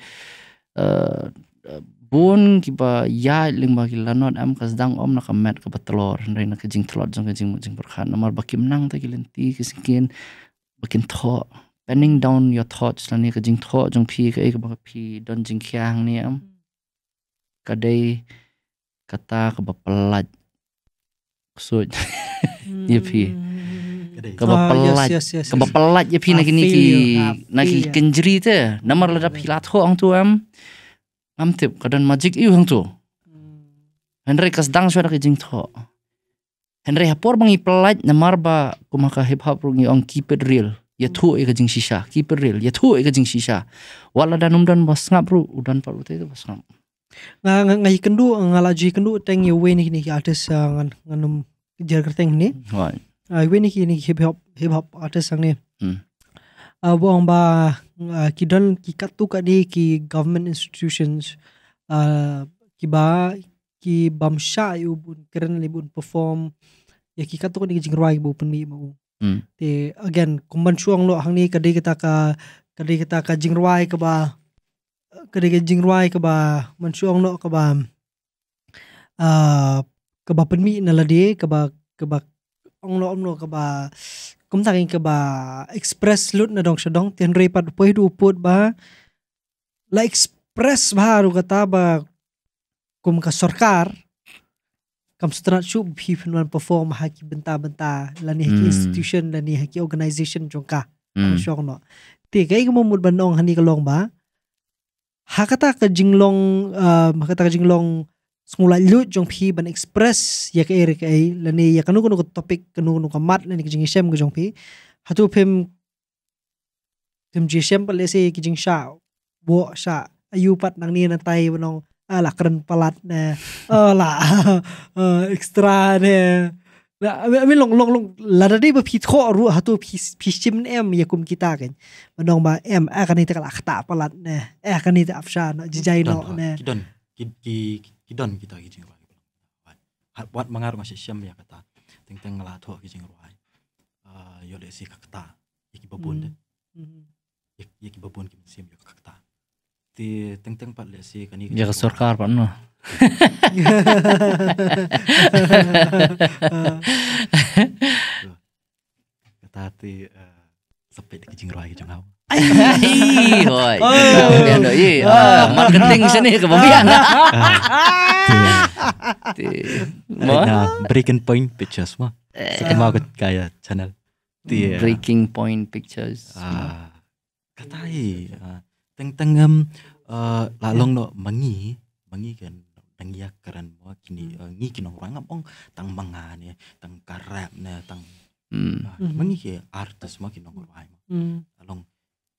eh, bun kiba ya ling ki lanot am kas dang om na kamet ka batlor rei na kajing tlot jong kajing mujing berkhan namar bakim nang ta kilenti kiskin bakin tho bending down your thoughts lani kajing tho jong pi ka ek pi don jing kyang ni am kadai kata ka bapelat kusut ye phi kebepelat kebepelat ye phi na kini ki na ki kenjeri te namar la hilat ho ang ngamtip kadan majik iu hang tu Henry dang suara kijing to Henry hapor bangi pelat namar ba kumaka hip hop rungi on keep it real ya tu e jing sisa keep it real ya tu e jing sisa wala danum dan bos ngap ru udan palu te itu bos ngap nga ngai kendu ngalaji kendu teng ye we ni ni artis ngan nganum jar kerteng ni wai ai we ni ni hip hop hip hop artis sang ni uh, ang ba uh, ah, ki don ki tu ki government institutions uh, ki ba ki bamsha yu bun keren li bun perform ya ki kat tu ni jing ruai bu pun mi mau hmm. te again kumban shuang lo hang ni kadi kita ka kadi kita ka jing ruai ka ba kadi ka jing ruai ka ba man lo ka ba uh, ka ba pun mi na la de ka ba ka ba ong lo om lo ka ba kum takin ka ba express loot na dong siya dong tinray pa po hidupot ba la express ba ro ka ba kum ka sorkar kam sutrat shu bi penuan perform haki benta-benta la ni haki hmm. institution la ni haki organization ka mm. syok no ti kay mo mud banong hani long ba hakata ka jinglong uh, eh, hakata ka jinglong semula lu jong pi ban express ya ke ere kai lani ya kanu kanu topik kanu kanu kamat lani kijing shem ke jong pi hatu pem pem ji shem pale se kijing sha wo sha ayu pat nang ni na tai banong ala ah keren palat na ala ah ah, extra ne la ami long long long lada di dei ba pi tho ru hatu pi pi chim em ya kum kita kan banong ba em a kanita kala khata palat ne a eh, kanita afsha na jijai no ne kidon ki kidon kita kijing ruai hat wat mangar masih siam ya kata teng teng ngelato kijing ruai eh, yo le si kakta iki babun hmm. de iki hmm. babun kim siam yo ya, kakta ti teng teng pat le si kani ya sorkar pat no kata ti eh, sepet kijing ruai kijing awal Hai, marketing Kemudian doi, mat sini kemudian. Nah, breaking point pictures mah. Sama aku kayak channel. Breaking point pictures. Katai, teng tenggam lalong lo mengi, mengi kan tang yak keren mah kini ngi kini orang ngapong tang mangane, tang karep ne, tang mengi ke artis mah kini orang. Lalong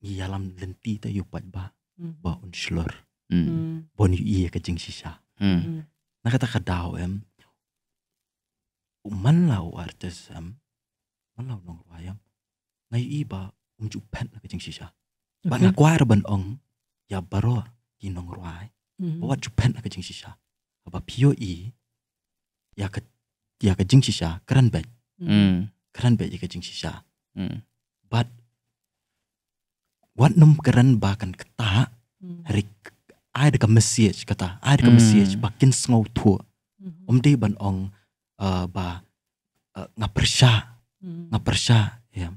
yalam lenti ta yupat ba hmm. ba un shlor hmm. Hmm. bon yu iye ka jing shisha na kata ka daw em man lau artes em man lau nong wayam na yu ba um ju pen ka jing shisha ba na ra ban ong ya baro ki nong ruai ba wat ju pen ka jing shisha ba pio i ya ka ya ka jing shisha karan ba karan ba ya ka jing shisha but wat num keren bahkan kata hmm. hari ai ke message kata ai ke hmm. message bahkan sengau thua hmm. om de ban ong eh, ba eh, ngapersha ngapersha ya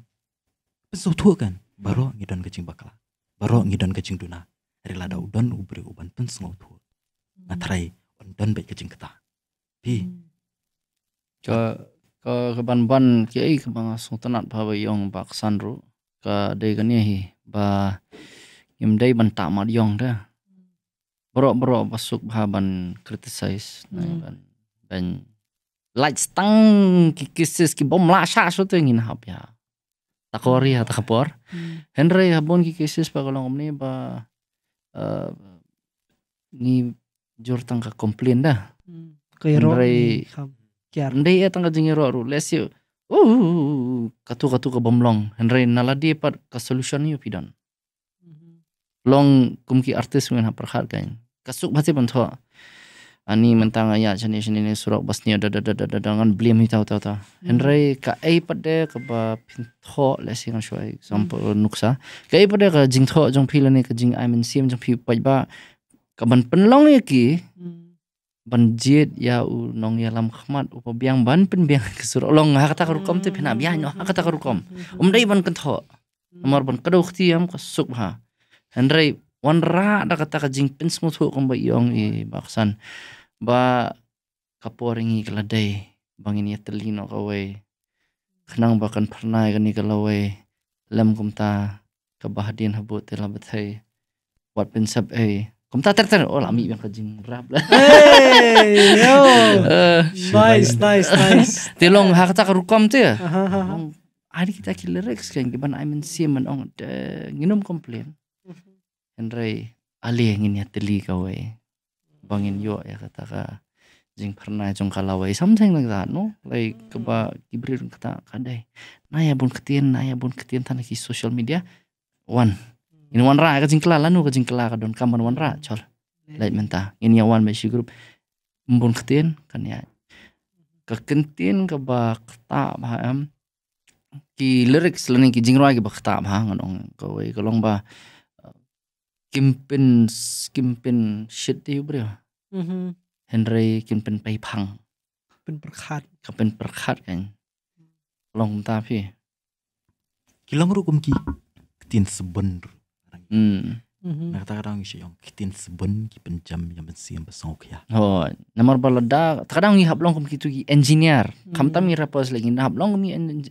pesu tua kan baro ngidon kecing bakla baro ngidon kecing duna hari lada udon ubri uban pun sengau ngatrai udon baik kecing kata pi ke ke keban ban kiai kebang tenat bahwa yang bak sandru ke dei kan hi ba imday ban ma yong da bro bro pasuk ba ban criticize na hmm. ban ban light stang ki kisses ki bom la sha so tu ngin hap ya takori ha ya, takapor hmm. henry habon ya, ki kisses pa kolong ni ba eh, ni jur tangka komplain dah. kai ro. Ndai. Ndai ya tangka jingi ro ru. Oh, katu katu ka bomlong henry naladi pad ka solution niyo don? Mm-hmm. long kumki artis ngen perkhar kain kasuk pun bantho ani mentang aya chani chani ne surok basni ada ada ada dengan blim hitau tau ta mm-hmm. henry ka ai pade ka ba pintho le singa nuksa ka ai pade ka jingtho jong philani ka jing i mean sim jong pajba ka ban penlong e ki mm-hmm banjir ya u nong ya lam khmat u biang ban pen biang kesur long ngah kata karukom te pena biang nyoh kata karukom um dai ban kentho amar ban kado ukti am ka suk ha hendrei wan ra da kata ka pen smut hu kom ba yong i baksan ba kaporing i keladai bangin ini ya telino kawai kenang bakan pernah kala wei lam kumta bahdin habu te bathai wat pen sab ter oh lami yang Miriam rap lah. Hey, yo. uh, nice, nice, nice. Te hak tak rukam ya. Ari kita ki lyrics kan giban I mean see man ong de nginum komplain. Henry ali yang ini ateli kau kawe. Bangin yo ya kata ka jing pernah jong kalawai something like that no like keba kibrir kata kadai naya bun ketien naya bun ketien tanah ki social media one in wan ra ka jingkla lanu ka jingkla ka don kaman wan ra chol iya. lai menta in ya wan shi group mbon khten kan ya ka kentin ka ba ta ba am ki lyrics lani ki jingroi ki ba ta ba ngon ka wei eh, ka long ba kimpin kimpin shit di mhm Henry kimpin pai pang เป็นประคัดก็เป็นประคัดกันลองตาพี่กิลองรู้กุมกีตินสบนรู Nakatakaw siya yang kitin seben ki penjam yang bensi yang besong ya. Oh, namar balada terkadang ngi haplong kum kitu ki engineer. Mm-hmm. Kam tam ngi rapos lagi nah haplong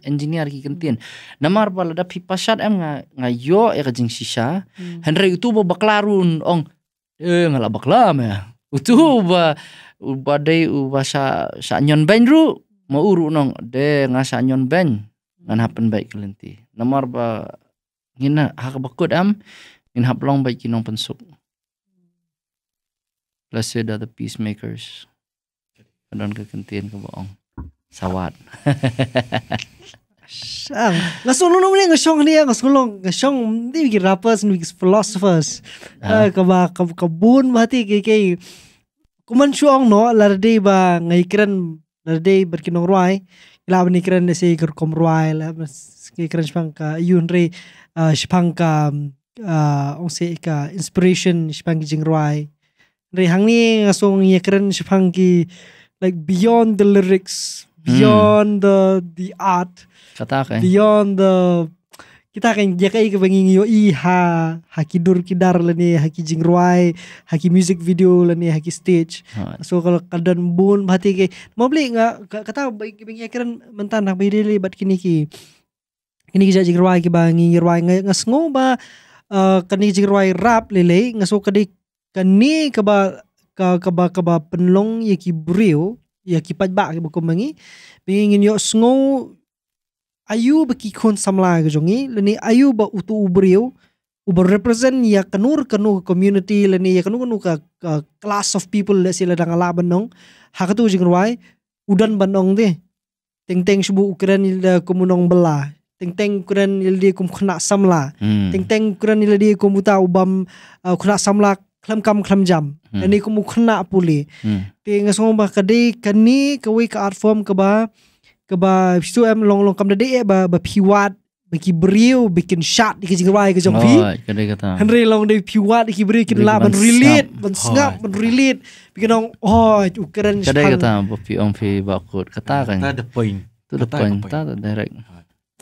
engineer ki kentin. Namar balada pipa shad em nga nga yo e kajing shisha. Mm. Henry itu bo baklarun ong eh ngala baklam ya. Utu mm. ba ubadai ubasa sa nyon ru, mau uru nong de nga sa nyon ben ngan hapen baik kelenti. nomor ba ngina hak bakut am ngin hap long bai kinong pensuk blessed are the peacemakers kadon ke kentien ke boong sawat Shang, langsung lu nomor yang ngeshong dia ngeskulong ngeshong dia bikin rappers, bikin philosophers, ah. eh, keba kebun berarti kayak kuman shuang no lardei ba ngaikiran lardei berkinong ruai, ilah benikiran desi kerkom ruai lah, ngaikiran spang ka yun rei shipang ah, pangka ah, ong se ka inspiration shipangki ki jingruai re hang ni ngasong ye keren shipangki like beyond the lyrics hmm. beyond hmm. the the art kata eh. beyond the kita kan dia ya kai ke bengi yo i ha kidar le ni haki jingruai haki music video le ni haki stage right. so kalau kadan bun bhati ke mau beli nggak kata bengi keren mentan nak beli bat kini ki ini kija jirwai ki bangi jirwai nges ngoba eh, kani jirwai rap lele ngaso kadi kani kaba ka keba kaba penlong ya ki brio ye ki patba ki buku mangi bingin yo sngo ayu beki kon samla ke jongi leni ayu ba utu ubrio uber represent ya kenur kenu community leni ya kenur kenu ka, ka class of people le sila dang ala benong hakatu jing udan benong de teng teng subu ukiran le komunong belah tengteng kren ildi kum khna samla hmm. tengteng kren ildi kum buta ubam uh, khna samla khlam kam khlam jam ani hmm. kum khna puli hmm. te ngasong ba kadi kani kawi ka art form ka ba ka ba em long long kam de ba ba piwat bagi beriu bikin shot di jigrai ke jong pi henry long de piwat iki beriu kin la ban relate ban snap ban relate bikin ong oh ukran kada kata pi ong pi kut kata kan kata the point to the point ta direct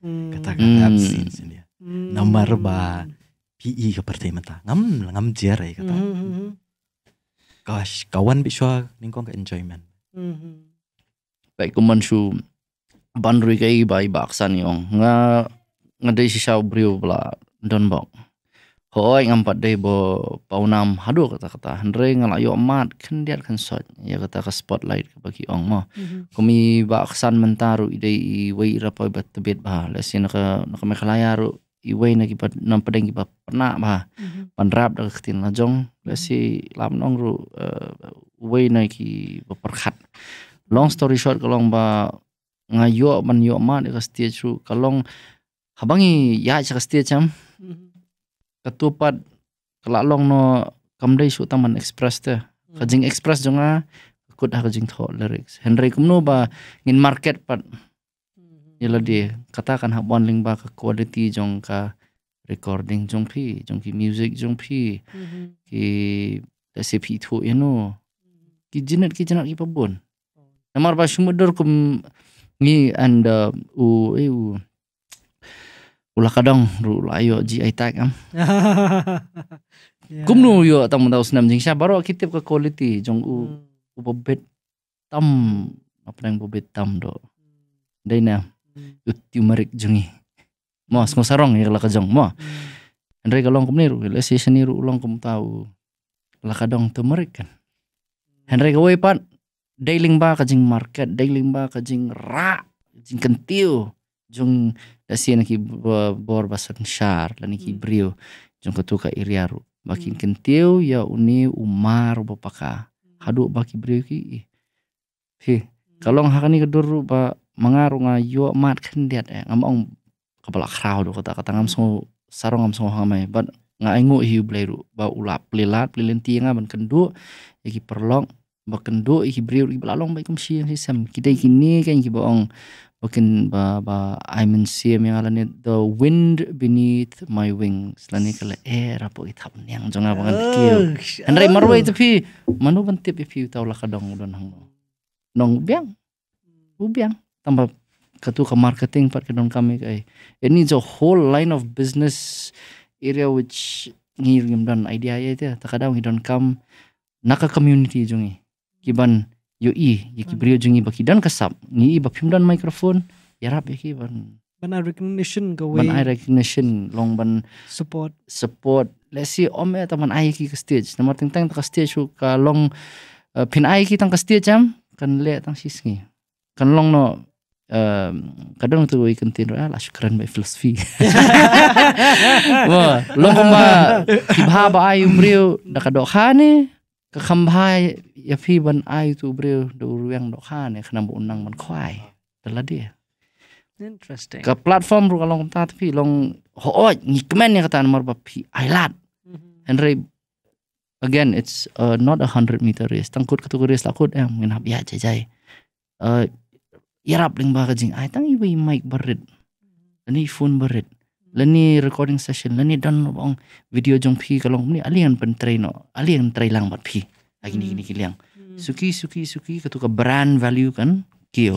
Hmm. Kata hmm. sin sin ya hmm. nomor ba pi ke partei mata ngam ngam jere, ya kata gosh kawan biswa ningkong ke enjoyment baik kuman su bandrui kai bai baksan yong nga ngadai sisa brio bla don bok Hoi ngampat deh bo paunam hadu kata kata hendre ngalayo emat kan dia kan sot ya kata ke spotlight bagi ong mo mhm. kami ba kesan mentaru ide i wei rapo bat tebet bah lesi naka naka kelayaru i wei na kipa nam pernah bah mhm. panrap dah ketin lajong lesi mhm. lam nong ru wei na ki long story short kalong ba ngayo man yo mat ke stage ru kalong habangi ya cak stage cham ketupat kelalong no kamday su taman express te hmm. kajing express jonga kut ha kajing tho lyrics henry kumno ba ngin market pat hmm. yela di katakan ha bon ling ba ka quality jong ka recording jong phi jong ki music jong phi hmm. ki se phi tho eno ki jinat ki jinat ki pabon oh. namar ba shumudor kum ngi and uh, u e u ulah kadang ru layo ji ai tag am ya. kum nu yo tang mendau senam jing sya baro kitip ke quality jong u hmm. u bobet tam apa nang bobet tam do daina hmm. hmm. utiu marik jungi mo ngo sarong ya lah jong mo hmm. andre kalong kum niru le si seniru ulong kum tau lah kadang tu marik kan Henry kau ipan, dailing ba kajing market dailing ba kajing ra kajing kentiu Jung dasi sena ki borba san shar lani ki hmm. brio jung ketuka iriaru makin hmm. kentiu ya uni umar bapaka hmm. hadu baki brio ki kalau kalong ni keduru ba mangaru nga yo mat kendiat eh ngamong kepala krau do kata kata ngam so sarong ngam so hamai ban nga ingu hiu bleru ba ulap pelilat pelilenti nga ban kendu iki perlong ba kendu iki brio iki belalong ba ikum siang kita kini kan iki boong ba ba I'm in CM yang ni The Wind Beneath My Wings lani kala eh rapo ita yang jonga bangan oh, kiu henry marwa itu oh. pi manu bantip if you tau lah kadang udah nang nong biang ubiang tambah katu ke marketing part don kami kai ini the whole line of business area which ngir ngim don idea ya itu tak i don kam naka community jungi kiban yo i yaki brio jingi baki dan kasap ni i bapim dan microphone yarap yaki ban ban i recognition go ban i recognition long ban support support let's see om eta eh, man ai ki stage nomor ting tang ka stage ku ka long uh, pin ai ki tang ka stage jam kan le tang sis ni kan long no um, kadang tu we kentin ra ah, lah syukran by philosophy wah long ma ba ai umriu dak ado khane ya ban do do ruang ne nang ก็คำพายอย่าพี่บันไอตูเบรลดูเรื่องดอกข้าเนี่ยขนมบุญนังมันควายแต่ละเดีย Interesting. Ke platform ruka long ta tapi long hooj ngikmen ya kata nomor bapi ailat. Henry mm-hmm. again it's uh, not a hundred meter race. Tangkut ketuk race lakut em ngin hab ya jajai. Uh, irap ya ling ba kajing ai tang iwi mic berit. Ini mm-hmm. phone berit lani recording session lani don bang, video jong pi kalong ni alian pen train alian train lang bat lagi agini gini hmm. kiliang hmm. suki suki suki ketuka brand value kan kio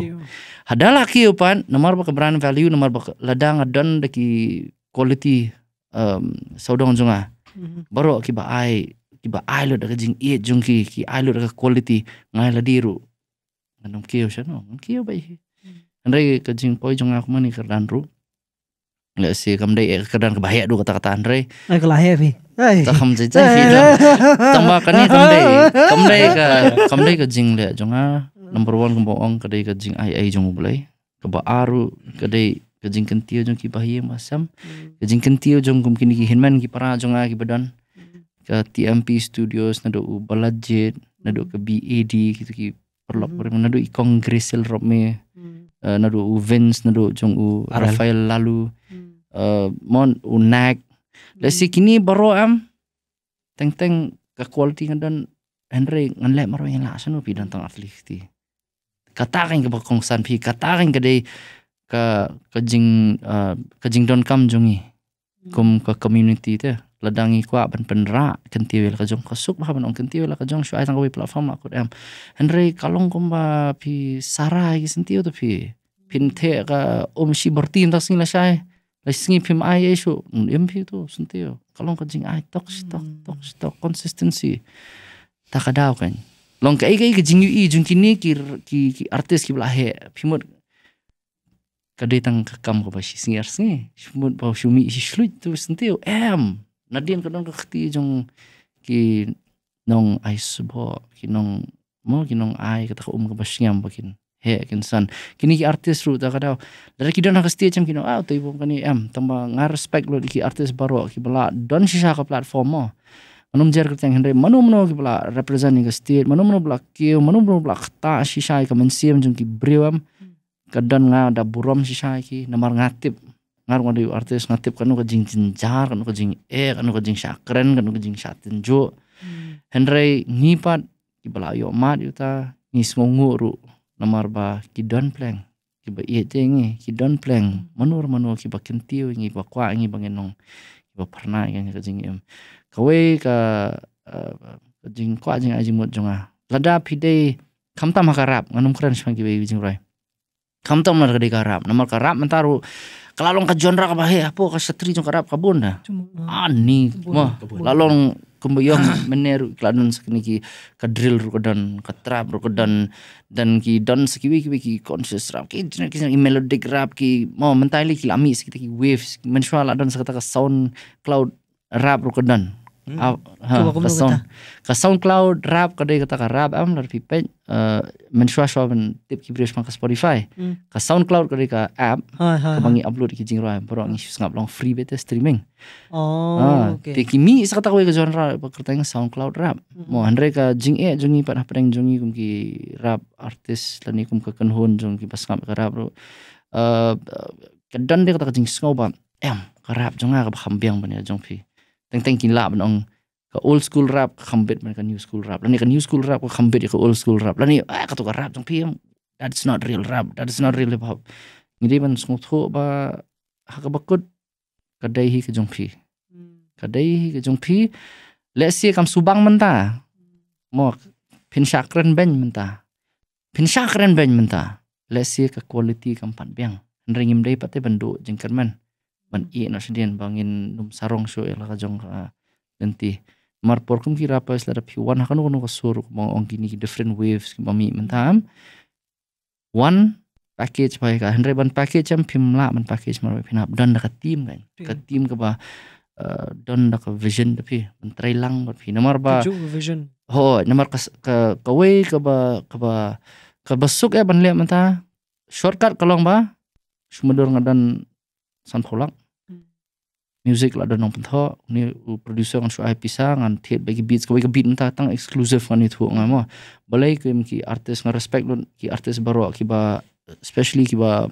adalah kio pan nomor ba brand value nomor ba ladang adon daki quality um, saudong jonga hmm. baru ki ai ki ba ai lo daga jing e jong ki ki ai lo daga quality ngai la diru ngandom kio shano kio bai andre ka jing poi jonga aku mani kerdan ru Enggak sih, kamu deh eh, kadang kebahaya dulu kata-kata Andre. Ay, eh, kelahaya pi. Tak kamu jadi jadi. Tambah kan ni kamu deh, kamu deh ke, kamu deh ke jing lihat jonga. Ah. Number one kembohong kedai ke jing ay ay jong mulai. Keba aru kedai ke jing kentiu jong kibahaya masam. Ke jing kentiu jong kum kini kihinman kipara jong ay ah, badan. Ke TMP Studios nado balajet, nado ke BAD gitu ki perlop perlu nado i rob me. Eh, nado u Vince nado jong u Rafael lalu hmm. Eh, mon u Nag lesi hmm. kini baru am teng teng ke quality ngadon Henry ngan lek maro yang lasan upi dan tang aflikti kata ke berkongsan pi katakan ke dei ke kejing jing uh, eh, don kam jongi kom hmm. ke community teh ledangi kwa ban penra kenti wel ka jong kasuk ba ban kenti wel ka jong shuai tang ko platform aku em henry kalong kom ba pi sara gi senti to pi pin the ka om shi bertin ta sing la shai la singi pim ai ai e shu em pi to senti kalong ka jing ai tok tok hmm. tok tok consistency ta ka dau kan long ka ai ka jing yu i jung kini ki ki artis ki blahe pimut kadai tang kam ko ba shi singi ar singi shumut ba shumi shi shlut tu senti yo em nadin ka nung kakti jong ki nong ay subo ki nong mo ki nong ay kata um ka basyam pakin he kin san kini ki artis ru ta kada lara ki don kasti jam kino ah to ibong kani m tambah nga respect lo ki artis baro ki bala don shi ka platform mo manum jer kerja yang hendai manum no ki bala represent ka state manum no bala ki manum no bala shi shai ka siem jong ki brewam kadon nga da burom shai ki namar ngatip ngar ngar ada artis ngatip kan kajing cincar kan kajing e kan kajing syakren kan kejing syatinjo hmm. Henry ngipat kibala ayo mat yuta ngisngongu ru nomor ba kidon pleng kiba iya jengi kidon pleng manur manur kiba kentiu ngi ba kwa ngi ngenong kiba pernah kan kejing em kawe ka kajing kwa jeng aji mut jonga lada pide kamta makarap nganum keren sang kiba bijing roy kamta mar kadi karap nomor karap mentaru Kelalong ke genre apa ya, po ke setri jong karap kabun dah. Ani mah lalong kemboyong meneru keladon ki ke drill ro kadan ke trap ro kadan dan ki don sekiwi kiwi ki conscious rap ki jenis ki melodic rap ki mo mentali ki lami sekita ki waves mensual adon sekata ke sound cloud rap ro kadan Hmm. ka cloud rap ka dei ka rap am lar pipe eh, men shwa shwa ben tip ki brief ka spotify hmm. ka cloud ka ka app ka bangi upload ki jing ram pro ngi sngap long free beta streaming oh okay te ki mi is ka genre ba soundcloud rap hmm. mo andre ka jing e jungi pa na preng jungi kum ki rap artist lani kum ka kanhon jung ki ngap ka rap ro eh, eh, ka dan dei kata ka jing sngau ba em ka rap junga ka bham biang ban ya jong phi teng kin lap nong ka old school rap khambit man ka new school rap lani ka new school rap ka khambit ka old school rap lani ah ka to ka rap tong piam that's not real rap that's not real hip hop ngidi man sung tho ba ha ka bakut ka dai hi ka jong phi hmm. ka dai ka jong phi let's see kam subang menta hmm. mo pin shakran ben menta pin shakran ben menta let's see ka quality kam pan biang ringim dai pate bandu jengkerman man i na sidian bangin num sarong shu ela ka jong ka ah, denti mar por kum ki rapa isla pi wan hakanu kono ka sur ong kini different waves ki mami tam one package pa ka hendre ban package am pimla man package mar pinap don da ka team kan ka team ka ba ah, don da ka vision da pi man trai lang ba pi namar ba vision ho namar ka ka way ka ba ka ba ka basuk ya e ban le ta shortcut ka kalong ba sumadur ngadan san polak. music lah ada nong pentho ni uh, producer ngan suai pisang ngan tiat bagi beats kau bagi beat entah tang exclusive lah ngan itu ngan mo balai kau mki artis ngan respect lu ki artis baru ki ba especially ki ba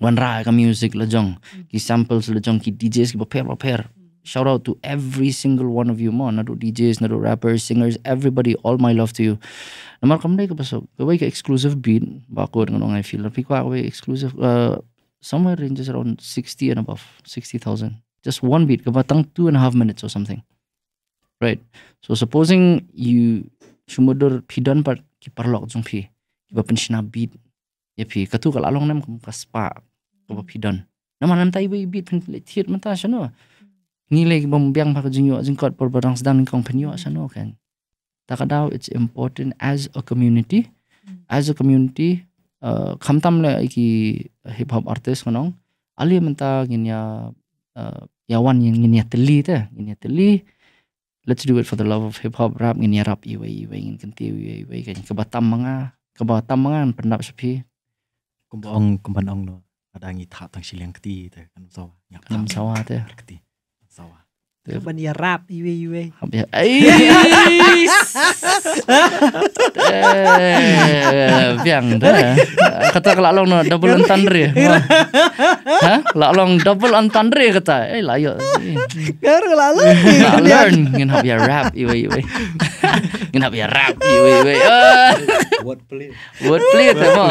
wan ra ka music lejong lah, hmm. ki samples lejong lah, ki DJs ki ba pair ba pair hmm. shout out to every single one of you mo nado DJs nado rappers singers everybody all my love to you nomor kamu dek pasok kau bagi exclusive beat bakur ngan ngan feel tapi kau kau exclusive uh, Somewhere ranges around 60 and above, 60,000. just one beat kebatang two and a half minutes or something right so supposing you sumudur pidan par ki parlok jung pi, ki bapen shina beat ya, pi katu kal along nam kum kaspa kapa pidan nama nam tai bai beat pen le hit mata shano ngile ki bom biang phak jing yo jing kot por barang sedang kong pen yo shano kan takadao it's important as a community as a community uh, tam le ki hip hop artist kanong ali menta ginya uh, Ya wan yang ingin teli tu, ingin lah. teli. Let's do it for the love of hip hop rap, ingin rap iwe iwe ingin kenti iwe iwe kan. Kebatam menga, kebatam menga pendap sepi. Kumbang kumbang no, ada angi tak tang siliang kenti tu kan sawah. Kan sawah tu. Kenti sawah. Det var rap iwe iwe ved i Ham jeg... biang dah. Eh. Kata kelalong no double entendre. Hah? Kelalong double entendre kata. Eh layo. Kau kelalong. Learn ngin ham rap iwe iwe. Kenapa ya rapi we we. Oh. Buat pelit. Buat pelit apa?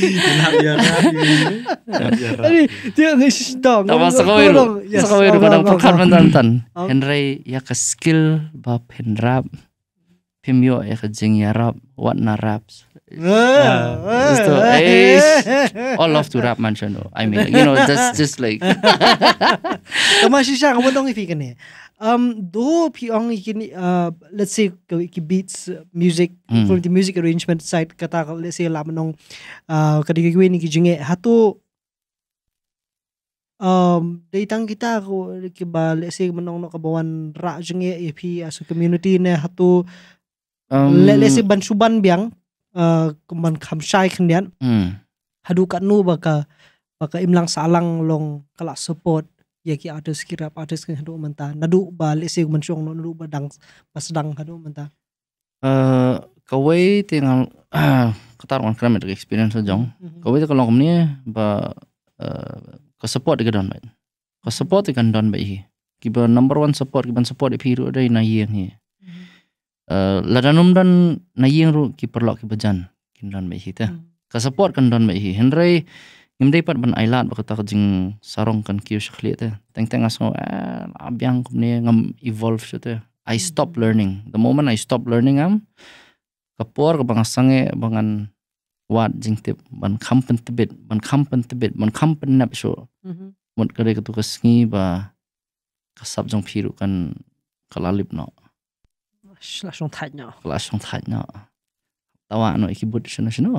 Kenapa ya rapi. Tapi dia sih dong. Tama sekali Sakawiru kadang pakar mentantan. Henry ya ke skill bab rap, Pimyo ya ke jeng ya rap. Wat na raps. Ah, all love to rap man Shano. I mean, you know, that's just like. Tamashi siya kung ano ifikan eh Um, do piang ikin uh, let's say ki beats uh, music mm. from the music arrangement side kata let's say laman nong uh, kadigigwe ni kijinge hatu um tang kita aku kiba let's say manong no kabawan ra jenge, ipi aso community na hatu um, let's say bansuban biang man kam shai khan dian hmm. hadu ka nu baka baka imlang salang long kala support ya ki ada sekirap ada sekirap hadu mentah nadu balik sih mencung nadu badang pasedang hadu menta uh, kawai tingal ketarungan kram dari experience jong kawai itu kalau kemnya ba eh, ke support ke don baik ke support ikan don baik kiba number one support kiba support di piru ada ina yang ni Eh, ladanum dan na ru ki perlok ki bejan kin dan mai hita hmm. ka support kan dan mai hi henrei dei pat ban ailat ba kata jing sarong kan ki shakhli te teng teng aso eh, abyang kum ne ngam evolve chute i hmm. stop learning the moment i stop learning am kapor ka bangasange bangan wat jing tip ban kampen tibet ban kampen tibet ban kampen nap sho mut mm-hmm. kare ka tu ka ba kasab jong phiru kan kalalip no slash tanya slash tanya tawa no iki bud sana shino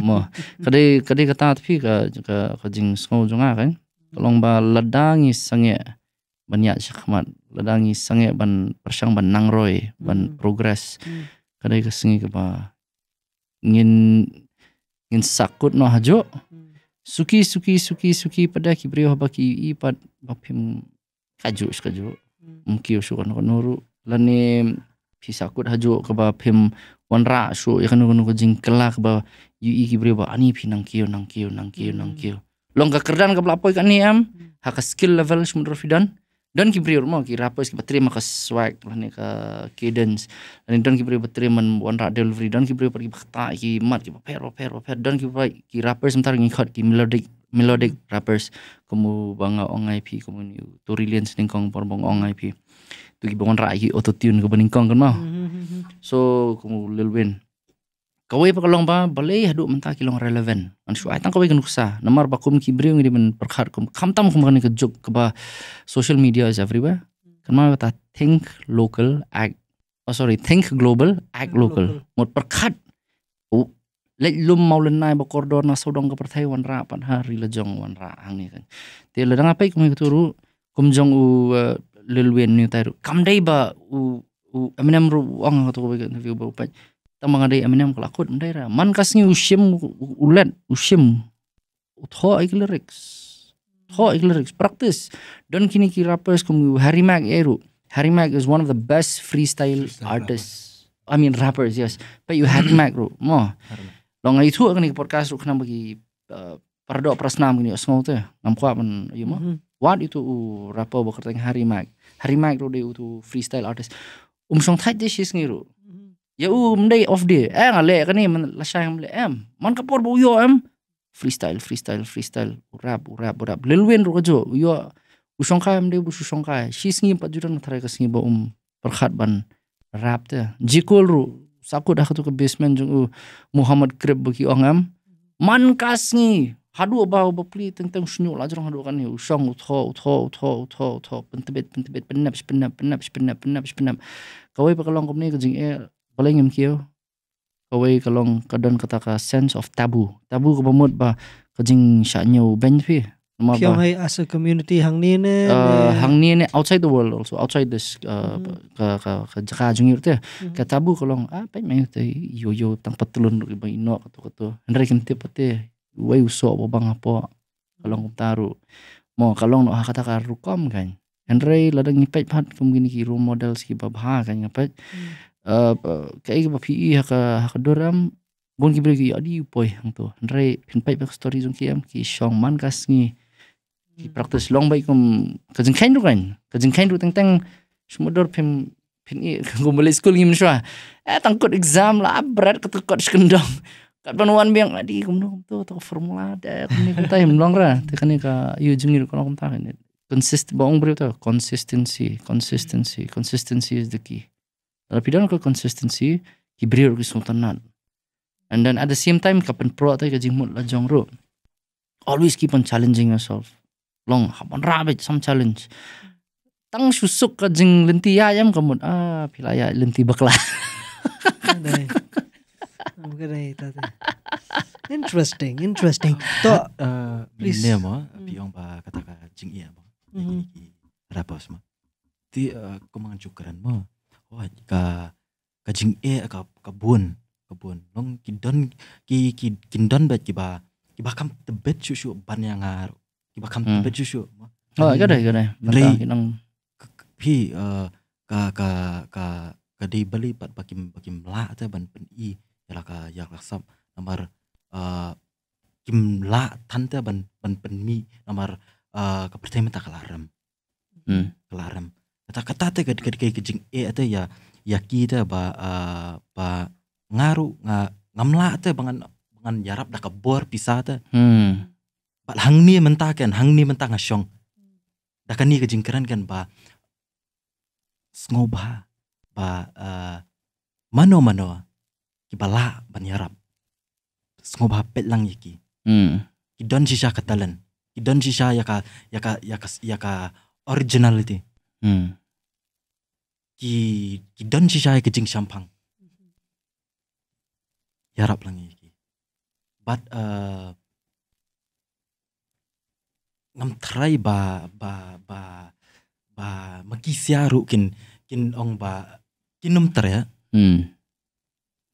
mo kadi kadi kata tapi ka ka ka jing sngau jonga kan tolong ba ladangi sange banyak syakmat ladangi sange ban persang ban roy ban progress kadi ka sengi ka ba ngin ngin sakut no hajo suki suki suki suki pada kibrio baki ipat pad bapim kaju sekaju. mungkin usukan nuru lani kut haju kaba pim wanra su kanu ya kanu nuku jingkela kaba yu i beri ba ani pi nang kio nang kio nang kio nang hmm. kio long ka kerdan ka belapoi ka ni am hmm. haka skill level semudro fidan don ki beri rumah ki rapos ki bateri swag lani ka cadence lani don ki ba bateri man wanra delivery don ki beri pergi bakta ki mat ki per per per don ki ba ki rappers sementara ngikot ki melodic melodic rappers kamu bangga ongai pi kamu ni tu reliance ning kong porbong ongai pi tu ki bangun rai auto tune ke kan mau hmm, hmm, hmm, so kamu Lil kau kawai pa kalong balai ya hadu mentah kilong relevan an shuai tang kawai kan kusa namar pakum kum ki briung men kum kam tam kum kan kejuk juk ke social media is everywhere kan mau think local act oh sorry think global act local mot perkhar oh, lek lum mau lenai bakor dor na sodong ke perthai wan ra pan hari lejong jong wan ra ang kan te le dang ikum kum turu kum jong u eh, leluen ni taru kam dai ba u u aminam ru ang ko ko interview ba upat tamang dai aminam ko lakut mandai ra man kasngi usim ulat usim utho ai lyrics utho ai lyrics practice don kini ki rappers kum hari mag eru eh hari mag is one of the best freestyle, freestyle artists rapper. i mean rappers yes but you hari mag ru mo long ai thu ang ni podcast ru kenam bagi uh, Pardo prasnam gini, sengau tu, ngam kuat pun, iya mah. Mhm. Wat itu u rapo bekerja hari mak. hari mai ro deu tu freestyle artist um song thai de shis ngiru ya um de off de eh ngale ni man la sha ngale em man por bo yo em freestyle freestyle freestyle rap rap rap win ro jo yo song ka em de bu song kai shis ngi pa juran thara ka singi ba um perkhat ban rap te jikol ru sakut aku tu ke basement jung uh, Muhammad Krib bagi ong em man ngi hadu ba ba pli teng teng shnu la jong hadu kan yu shong tho tho tho tho tho pen tebet pen bet pen naps pen nap pen nap pen nap pen nap pen nap kawai pa kalong kom ne ka jing e paleng em kio kawai kalong ka kata ka sense of tabu tabu ka pamot ba ka jing sha nyu ben phi ma ba hai as a community hang ni ah, ne hang ni ne outside the world also outside this uh, mm-hmm. ka ka ka jaka jung te mm-hmm. ka tabu kalong a ah, pen me te yo yo tang patulun ri ba ino ka to ka to henry kim te pate wai uso apa bang apo kalong taru mo kalong no hakata ka rukom kan Henry ladang ngipet pat kum gini ki rum model si ha kan ngapet hmm. eh ke bapi i haka haka doram bon ki beri adi upoi hang tu Henry pinpai pak story zong kiam ki shong man kas ngi ki hmm. praktis long bai kum kajeng kain ru kan kajeng kain ru teng teng semua dor pem pin i kum mulai skul gimana sih eh tangkut exam lah berat ketukut skendong Kapanuan biang adi kumno tuh to formula da kumni kumta him long ra te kani ka yu jingir kono kumta ini, consist bong brio to consistency consistency consistency is the key Tapi pidan ko consistency ki brio ki sultanan and then at the same time kapan pro ta ka jingmut la jong always keep on challenging yourself long hapan rabit some challenge tang susuk ka jing lenti ayam kamut ah pilaya lenti bakla interesting interesting to eh, please ya mo biang pak kata ka jing iya mo rapos mo ti kumang cukaran mo oh ka ka jing e ka kabun kabun long kidon ki kidon ba ki ba ki kam tebet susu ban yang ngar ki ba kam tebet susu hmm. oh gak ada. ka dai nang pi eh, ka ka ka ka di beli pat bakim bakim lah ta ban pen i yalaka yalak sab namar kimla eh, tante ban ban penmi namar eh, kepercayaan tak kelarem hmm. kelarem kata kata teh kad kai kejeng e eh, ate ya ya kita ba ba ngaru nga ngamla teh bangan bangan yarap dah kebor pisah teh hmm. ba hang ni menta kan hang ni menta ngasyong dah kan ni keran kan ba sngobah ba mano mano bala banyarap. semua sngo lang yaki mm. idon shisha katalan idon yaka yaka yaka yaka originality mm. ki idon shisha yaka jing shampang Yarap lang yaki but uh, ngam try ba ba ba ba makisiaru kin kin ong ba kinum ter ya eh? hmm.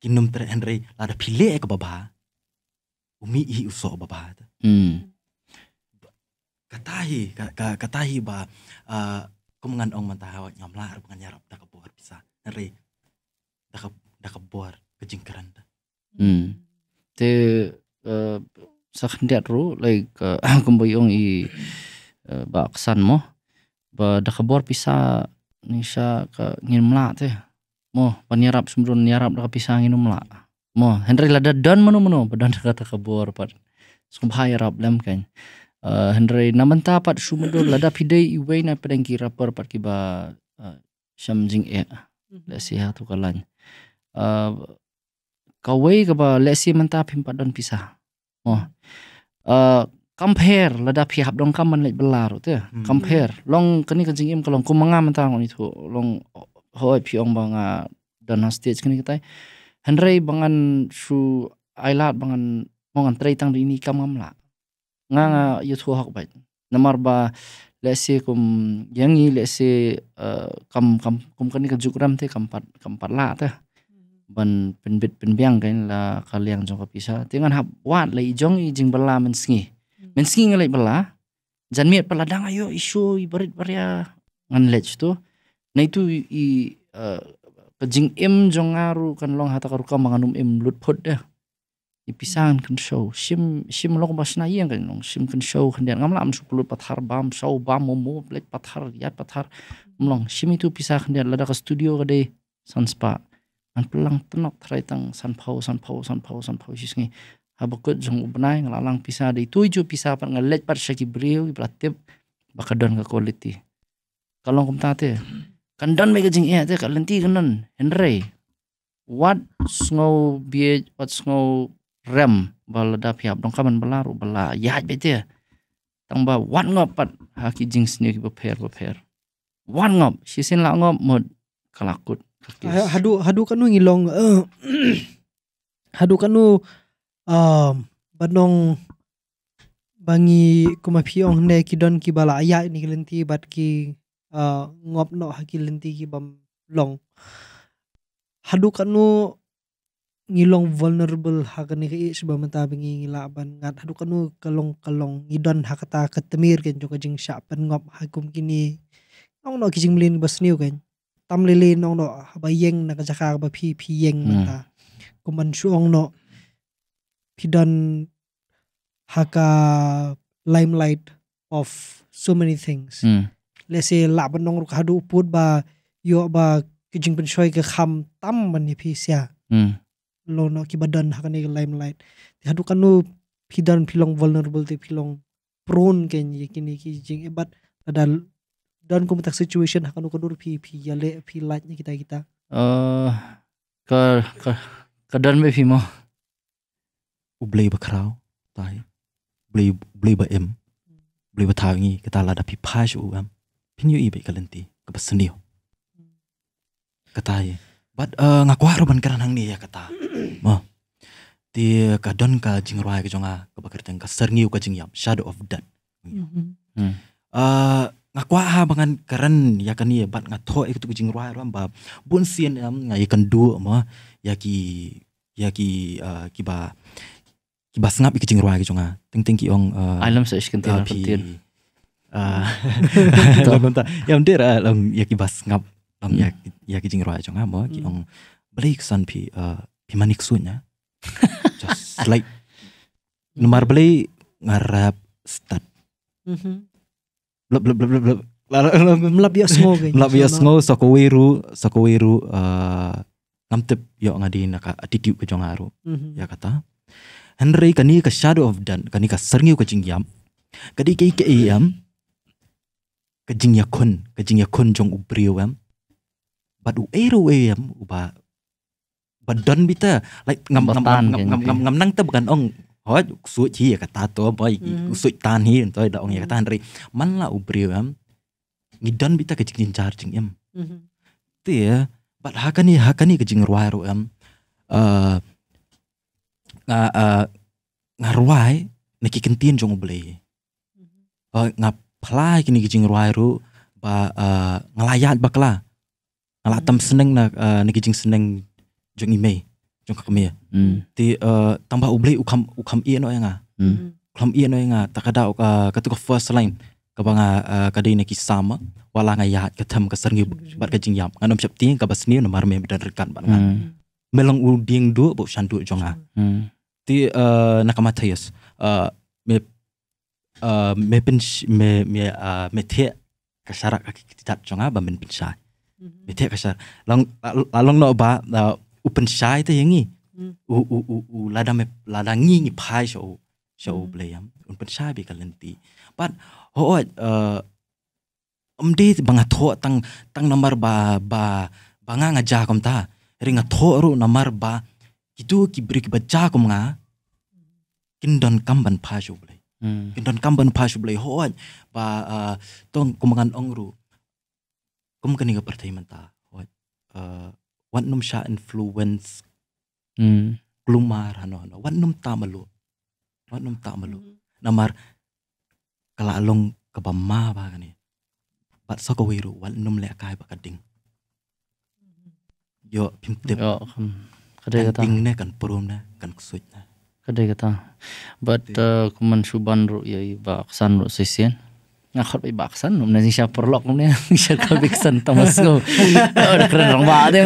Kinum ter enrei lada pile ek baba umi i uso baba hmm. katahi ka, katahi ba uh, kumangan ong mantahawa ngam lar pengan yarap dak bor bisa enrei dak dak bor kejingkaran da hmm te uh, sakhndiat ru like uh, kumboyong i uh, ba kesan mo ba dak bor bisa nisa ka ngin mla teh mo panirap sumron nirap da kapisangin umla mo henry lada don mano mano padan kata kabor pat sumbhay rap lem kan uh, henry naman tapat sumudol lada pidai iway na padang kira par pat kiba uh, syamjing e da siha tu kalan uh, kawai kaba lesi mantapim padon pisah mo uh, compare ระดับพี่หับลองคำมันเลยเบลาหรือเตะ compare ลองกันนี่กันจริงเอ็มก็ลองกุมงามมันต่างกันนี่ถูกลอง hoi piong banga ah, dana stage kini kita eh. henrei bangan su ailat bangan mongan trei tang ini kamang ngam la nga nga yu thu bai namar ba lese kum yangi lese eh, kam kam kum kani ka jukram te kam pat kam pat la te ban pen bit pen biang kain la kaliang jong kapisa pisa tingan hap wat lai jong i jing bala men singi hmm. men singi ngalai bala jan miat pala dang ayo isu ibarit baria ngan lech tu nah itu i uh, kajing e, im jong aru kan long hata karuka manganum im lut pot dah pisang kan show sim sim long bas na yang kan long sim kan show kan dia ngamla am sukulut pathar bam show bam momo blek pathar ya pathar mm, long sim itu pisah kan dia lada ke studio ka deh spa, an pelang tenok trai tang sun pau sanpau sanpau sisngi habakut jong ubenai ngalalang pisah deh itu jo pisah pan ngalet par shaki brio i ibratip bakadon ka quality kalau kum tate Kandan mega jing iya te kalenti kanan henre. Wat snow bie wat snow rem bala da piap dong kaman belaru bala yahat bete. Ya. ba wat ngop pat haki jing sini ki beper beper. Wat ngop sisin la ngop mod kalakut. Hadu hadu kanu ngilong uh, hadu kanu um, banong bangi kumapiong ne kidon ki bala ayak ni kalenti bat ki Eh, ngop no hakilenti ki bam long hadu kanu ngilong vulnerable hakani ka is ba mata bingi ngilaban ngat hadu kanu kalong kalong ngidon hakata ketemir kan joka jing syapan ngop hakum kini nong no kijing melin bas niu kan tam lele nong no haba yeng na ka jaka ba pi pi yeng hmm. mata kuman no pidan haka limelight of so many things hmm let's say la ban nong ruk hadu put ba yo ba kijing pen shoy ke kham tam ban hmm. ni phisia mm lo no ki badan ha kan limelight ti hadu kanu phidan philong vulnerable ti philong prone ken ye ki ni e but dan dan kum situation ha kanu kadur phi phi ya le phi light kita kita eh uh, ka ka ka dan me phi mo ublei ba krau tai ublei ublei ba em ublei ba kita la da phi phash am pinyu ibe kalenti kepesan dia hmm. kata ye bad uh, eh, ngaku haro ban keran hang ya kata ma hmm. ti eh, kadon ka jing roa ke jonga ke bakar teng ka serngiu ka jing yam shadow of death mm -hmm. uh, ngaku ha bangan keran ya kan ye bad ngatho e tu jing ruha ram ba bun sien am ngai kan du ma ya ki ya ki uh, ki ba ki ba sngap ik jing ruha ke jonga teng teng ki ong uh, sa ish kan ti lagunta yam dera long yaki bas ngap long hmm. yak yaki jing roa jong amo ah, ki hmm. ong bleik san pi eh, pi manik sunya just like nomor beli ngarap start mm-hmm. blub blub blub blub melap ya snow melap ya snow sokoweru sokoweru eh, namtep yo ngadi nak attitude ke jong aru mm-hmm. ya kata Henry kani ke shadow of dan kani ka serngiu ka jingyam kadi ke ke yam kajing ya kon kajing ya khun jong ubriwam bad u eru em, uba badon bita like ngam ngam ngam ngam ngam ngam nang ya ta bukan ong ho su chi ya kata to boy hmm. su tan hi to da ong ya kata hmm. ri man la ngi don bita kajing jing charging em mm-hmm. te ya bad hakani hakani kajing jing ruaru em uh, uh, uh, eh, ngarwai eh, naki jong ublei uh, mm-hmm. ngap pelai kini kijing ruairu ba uh, eh, ngelayat bakla ngelatam seneng na uh, seneng jong imei jong kakme mm. ti uh, eh, tambah ubli ukam ukam iya no nga mm. ukam iya no nga takada uh, katuka first line kabanga uh, kadai niki sama wala nga ya, ketam katam kasar ngi bat kajing yam nganom chap tiang kabas ni nomar mem dan rekan ban nga mm. melong uding du bo shandu jonga mm. ti uh, nakamatayas uh, me uh, me pen me me uh, me the kasara ka kitat chonga ba men pensai mm-hmm. me the kasar long lalong no ba upen sai te yangi mm. u u u u lada me lada ngi ngi phai so so bleyam mm-hmm. un pensai bi kalenti but ho uh, om um, de banga tho tang tang namar ba ba banga ngaja kom ta a tho ru namar ba kitu ki brik baca kom nga kindon kamban phai so Hmm. don kamban pasu blai hoan ba uh, tong kumangan ongru kum kani ga partai menta wat uh, wat num sha influence mm. glumar hano hano Wan num malu. Wan num tamalu mm. namar kala long kabamma ba kani bat wiru wan num le kai ba kading hmm. yo pimtep yo kadai ka ting ne kan prum ne kan suit كده kata, but uh, iya. eh, kuman suban ru yai ba aksan ru sisien ngakhar bay baksan, nu nasi siapa perlok nu nasi sha ka biksan tamas go ada keren orang ba ya, iya. eh, ya, ada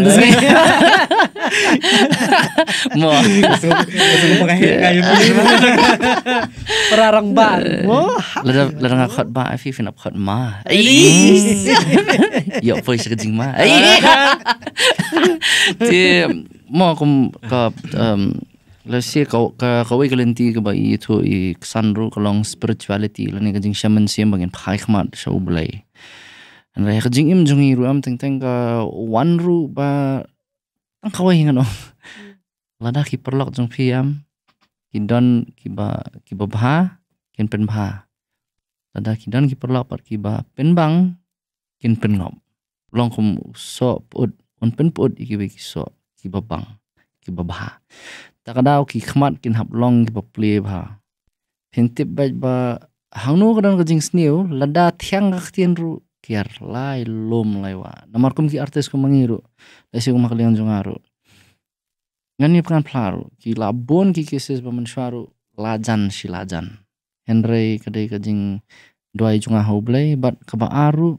yang tuh sih mo perarang ba mo lada lada ngakhar ba afi fin ap khar ma yo pois kejing ma ti mo kum ka Lasi kau ka kau ka lenti ka ba i tu i sanru ka long spirituality ni ka jing shaman siam bangin phai khmat shau blai. An rai ka jing im jung i ruam teng teng ka wan ru ba tang kau hinga no. Lada ki perlok jung pi am ki don ki ba ki ba bha kin pen bha. Lada ki don ki perlok par ki ba pen bang kin pen ngom Long kum so put un pen put i ki ba ki so ki ba bang ki ba bha. Tak ada ki khmat kin hap long ki paple ba phintip bai ba hangno kadan ka jing sniu lada thyang ka khtien ru kiar lai lom lai wa namar kum ki artes ko mangiru lesi jung aru ngan ni pkan phlaru ki labon ki cases ba man la lajan Hen henry kade ka jing doai junga blai bat ka ba aru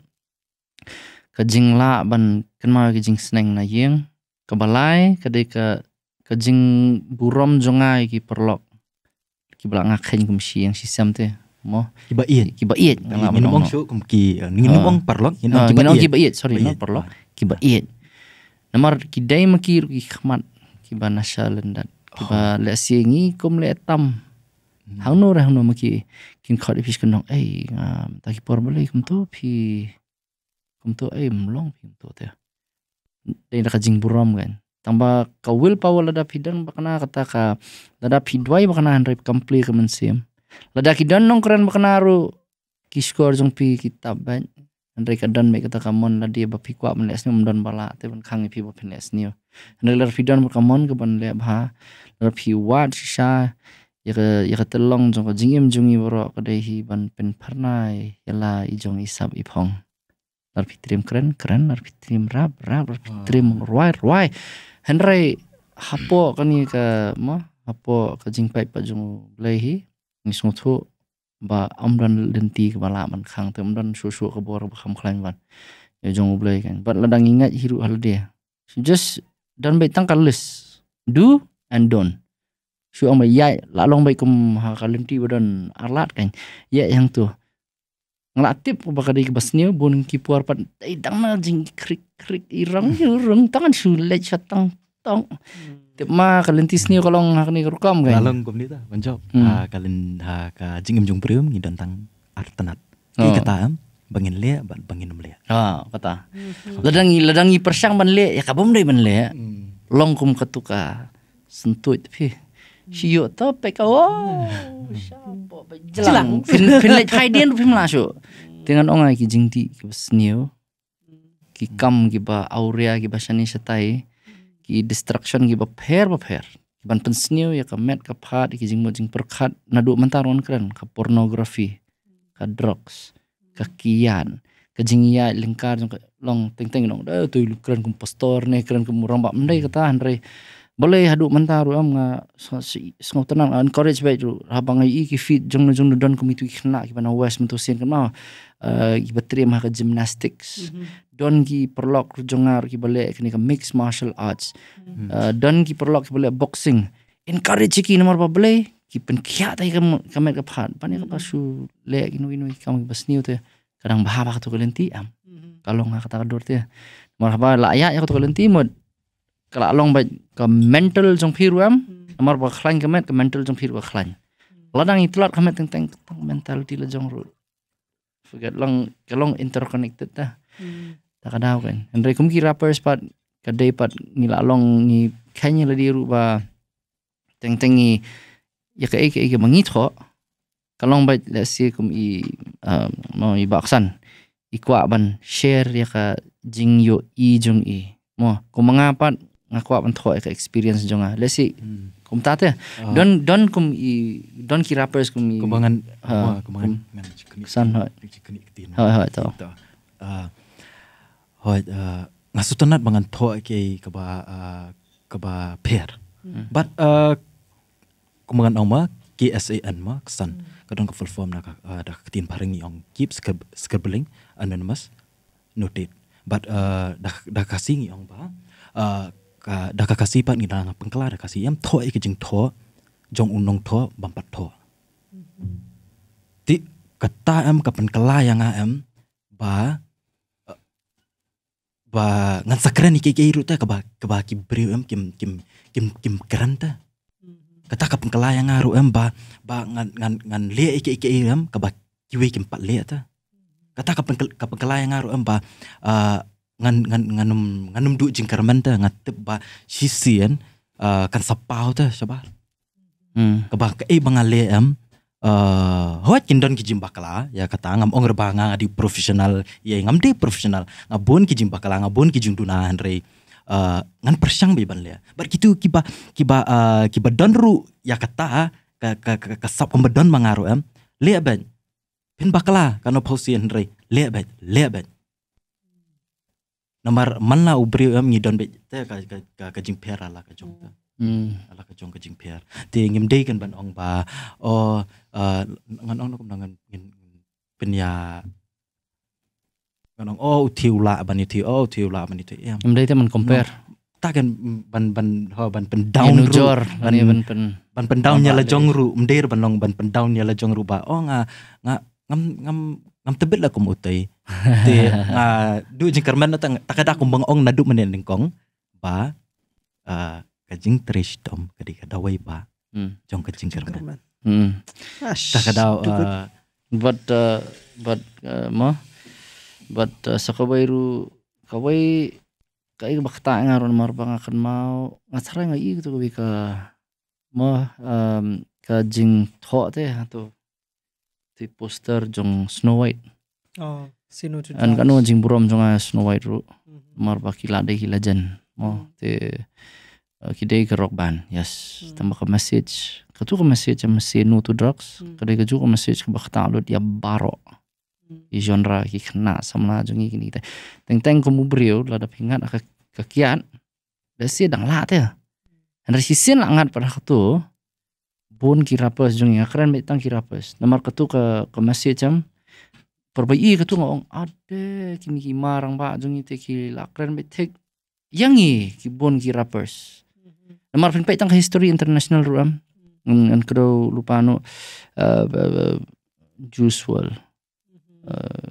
ka jing la ban kan ma ki jing sneng na yeng ka kadai ka Kajing burom jongai ki perlok ki belak ngakhen kum si yang sisam teh mo kiba iet kiba iet ngala mo su kum ki ngin ngong ah. perlok ah, ngin ngong kiba iet sorry ngong perlok ah. kiba iet namar kidai makir ki khmat kiba nasalan dan kiba oh. le singi kum le tam hmm. hang no rang no maki kin khot fish kan ei ngam ta ki por boleh kum tu pi kum tu ei mlong pi tu teh dai ra burom kan tamba ka will power lada pidan bakana kata ka lada pidwai bakana h a n r e p kampli k e mensim lada kidan nong keren bakana ru kiskor jong pi kitab ban h a n r e ka dan me kata kamon ladi ba pi kwa menes ni mdon bala te ban khang pi ba penes ni h a n r e lar pidan ba kamon k e ban le bha l a d a pi wat sha yaga yaga telong jong ka jingim jungi boro ka dei hi ban pen pharnai yala i jong isap iphong keren, keren kren rap, rap rab oh. ruai ruai henry hapo kani ka ma hapo ke jingpai pak jung lehi Ini semua ba amran lenti ke bala man kang, te amdan susu ke bawah bor kelain ban ya jung lehi kan Ba ladang ingat hiru hal dia just dan baik tang list. do and don't su amai yai lalong baik kum ha lenti badan arlat kan ya yang tuh nglatip bakada basnya bun kipuar pan pat idang eh, na jing krik krik irang irang tangan sulit satang tong hmm. tiap ma kalian tisni kolong hak ni rukam kan kalong kom dita banjop hmm. ha kalian ha ka jingim jung prium ngi tentang artenat ki oh. kata am bangin le bangin le ah kata mhm. ladangi ladangi persang ban le ya kabom dai ban le hmm. longkum ketuka sentuh tapi Siyo topek oh hmm. siapa jelang fin fin lek kaiden fin lasu dengan orang ki jingti ki besnio ki kam ki ba aurea ki ba shani shatai. ki destruction ki ba per ba per ban new ya ka met ka phat ki jingmo jing perkat nadu mentaron keren ka pornografi ka drugs ka kian ka jingya lengkar jong long teng teng long tuh tu keren kum pastor ne keren kum bak mendai kata andre boleh haduk mentaru am nga sengau tenang encourage baik tu habang ai ki fit jong jong don komitu kena ki bana wes mentusin kena eh, ki berterima ke gymnastics mhm. don ki perlok jongar ki boleh kini ke mixed martial arts mhm. eh, don ki perlok ki boleh boxing encourage ki nomor ba boleh ki pen kia tai ke kamer ke phan pani mhm. ya. ke pasu le inu inu kam ki basniu te kadang bahaba tu kalenti ya. am kalau nga kata kadur te marhaba layak ya tu kelenti mod kala long baik ka mental jong phiruam amar ba khlang ka met ka mental jong phiru khlang ladang itlar ka met teng teng mental di jong ru forget long ka long interconnected ta hmm. ta ka daw kan Andre kum ki rappers pat ka day pat ni la long ni kanya la di ru ba teng teng ni ya ka ek ek mangit kho kalong baik la si kum i mau um, i baksan ikwa ban share ya ka jing yo i jong i mo kumangapat ngaku apa tuh ek experience jonga let's see hmm. kum tate uh, ah. don don kum i don ki rappers kum i kumangan uh, uh, kumangan kesan hoi kini ketin hoi hoi tau ah, hoi uh, ngasu tenat mangan tuh ek keba uh, keba pair hmm. but uh, kumangan oma KSAN ma kesan hmm. kadang kau perform nak uh, dah ketin pareng i ong keep skrib, scribbling anonymous noted but uh, dah dah kasing i ong ba uh, ka daka kasi pa ni danga pengklar kasi yam tho ik e jing tho jong unong tho bampat tho ti kata am ka pengkala yang am ba ba ngan sakran ki ki rute ka ba ka ba ki am kim kim kim kim keranta kata ka pengkala yang aru am ba ba ngan ngan ngan le ik ik am ka ba kiwe kim pat le ta kata ka pengkala yang aru am ba uh, ngan ngan nganum nganum du jingkarman ta ngatep ba sisi kan uh, kan sapau ta sabar hmm. e ke eh le am uh, hoat kindon kijim bakala ya kata ngam ongre banga di profesional ya ngam de profesional ngabun kijim bakala ngabon kijim dunahan rei uh, ngan persyang ban le bar kitu kiba kiba uh, eh, kiba donru ya kata ka ka ka, ka sap pembedon mangaru am le ben pin bakala kano pausian re le ben le ben nomor mana ubri am ngi don be te ka ka ka jing pher ala ka jong ta ala hmm. ka jong ka jing pera te ngim dei kan ban ong ba o ngan ong nokum ngan penya ngan ong o thiu la ban thi o thiu la ban thi em ngim dei te man compare ta kan ban ban ho ban pen down jor ban ban pen ban pen down nya la jong ru mdeir ban long ban pen down nya la jong ru ba o nga nga ngam ngam ngam tebet la kum utai ti uh, du jing kerman tak tak aku na nadu menending ba uh, ah, kajing trish tom kadi kadawai ba hmm. jong kajing kerman hmm. Ah, tak uh, but uh, but uh, mo but uh, sakabairu kawai kai bakta ngaron marbang akan mau ngacara ngai gitu kawi ka mo um, ka jing tho te tu ti poster jong snow white oh sino chu an kanu jingburom jonga snow white ru mhm. mar ba kila de kila mo mhm. te eh, kidei ke rock band yes mhm. tambah ke message tu ke message am se no to drugs de ke ju ke message ke bakhta lut ya baro i genre ki khna samla jungi kini ta teng teng ko mubrio la da pingat ka kekian, da si dang la te an resisin langat ngat pada tu bon kirapes jungi ya. keren betang kirapes nomor tu ke ke message am Perbaiki i iya, ketu ngong ade kimi ki marang ba jung i teki lakren be tek yangi ki bon ki rappers namar pin tang history international ruam ngan kro lupa no anu, eh, juice wall mm-hmm. eh,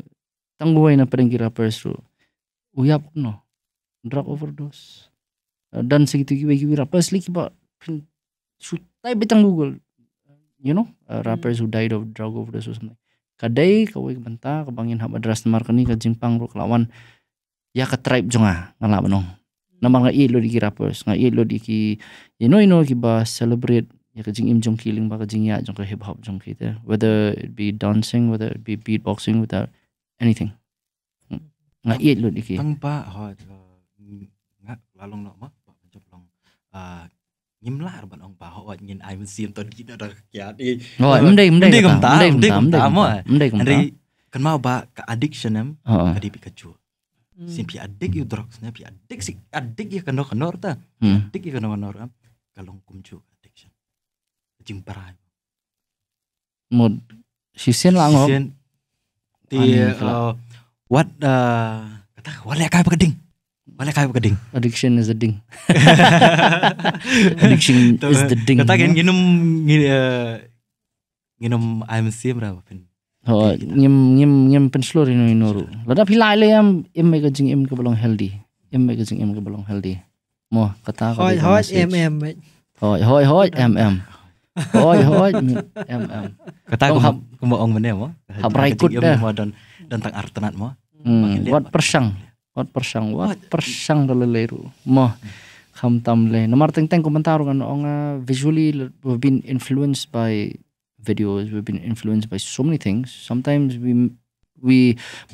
tang gue na pereng ki rappers ru uyap no drug overdose eh, dan segitu kiwi kiwi rappers liki ba pin sutai betang google you know rappers mm-hmm. who died of drug overdose or something kadai kawai benta kebangin hak madras markani ke jimpang ru kelawan ya ke tribe jonga ngalah benong nama ngai lo diki rappers ngai lo diki you ya, ino you kiba celebrate ya ke jing im jong kiling ba ke jing ya jong ke hip hop jong kita whether it be dancing whether it be beatboxing without anything hmm. ngai lo diki tang ba ha ngak lalong ma ba jong long ah, 임라 여러분 엉바호 원인 아임 시엠톤 기다 덕야디 어 임데 임데 임데 검다 임데 검다 뭐 임데 검다 ri kan mau ba ka addiction em ka di pikachu hmm. sin pi addict you drugs na pi addict hmm. kan. si addict ya kanor kanor ta addict ya kanor kanor am kalong kumchu addiction jing parai mod sisen lang sisen ti what kata wala kai pa keding mana kayo keding Addiction is the ding. Addiction is kan? the ding. Kata kan nginum ginom IMC berapa pin? Oh, nyem nyem ngim penslor ini inoru. Lada pilih le yang m mega jing im healthy. Im mega jing im kebalong healthy. Mo kata m m. Hoi mm. hoi m m. mm. hoi m mm. Kata ko mau mene mo. Habrai kut dah. Dan tentang artenat mo. Hmm, buat persang. wat persang wat persang dole leru mo kham tam le namar teng teng kan onga visually we've been influenced by videos we've been influenced by so many things sometimes we we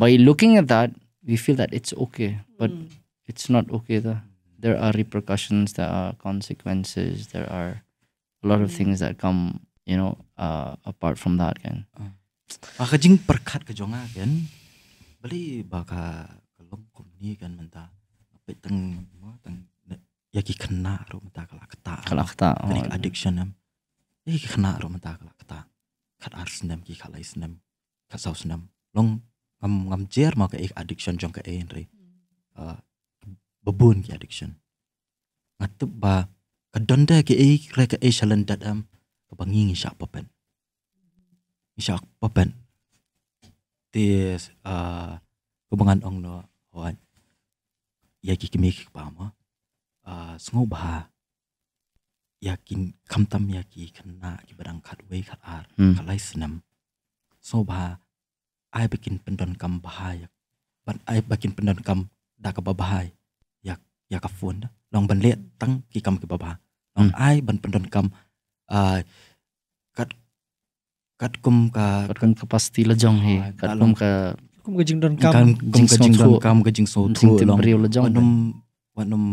by looking at that we feel that it's okay but mm. it's not okay though there are repercussions there are consequences there are a lot of mm. things that come you know uh, apart from that kan uh. jing perkat ke jonga kan beli baka lom kumni kan mentah apa teng mo teng ya ki kena ro mentah kelak keta kelak keta oh. Iya. addiction am ya ki kena ro mentah keta kat ar senam ki kalai senam kat sau long ngam ngam jer mau ke ik addiction jong ke e en re uh, bebun ki addiction ngatep ba kadonda ki ik e, re ke ei shalen ke am kebangingi syak pepen syak pepen tis uh, ah, hubungan ong no hon ya kimi ki pama uh, ba bah yakin kamtam yaki kena ki ah, barang ya, ya, kat wei kat ar hmm. kalai senam so bah ai bikin pendon kam bahaya ban ai bikin pendon kam dak ya yak yak long ban liat tang ki kam ki bah long hmm. ban pendon kam uh, kat kat kum ka kat kum ka pasti lejong he ah, kat kum ka kum gajing don kam kum kan gajing don kam gajing so thu long riu la jong nom wanom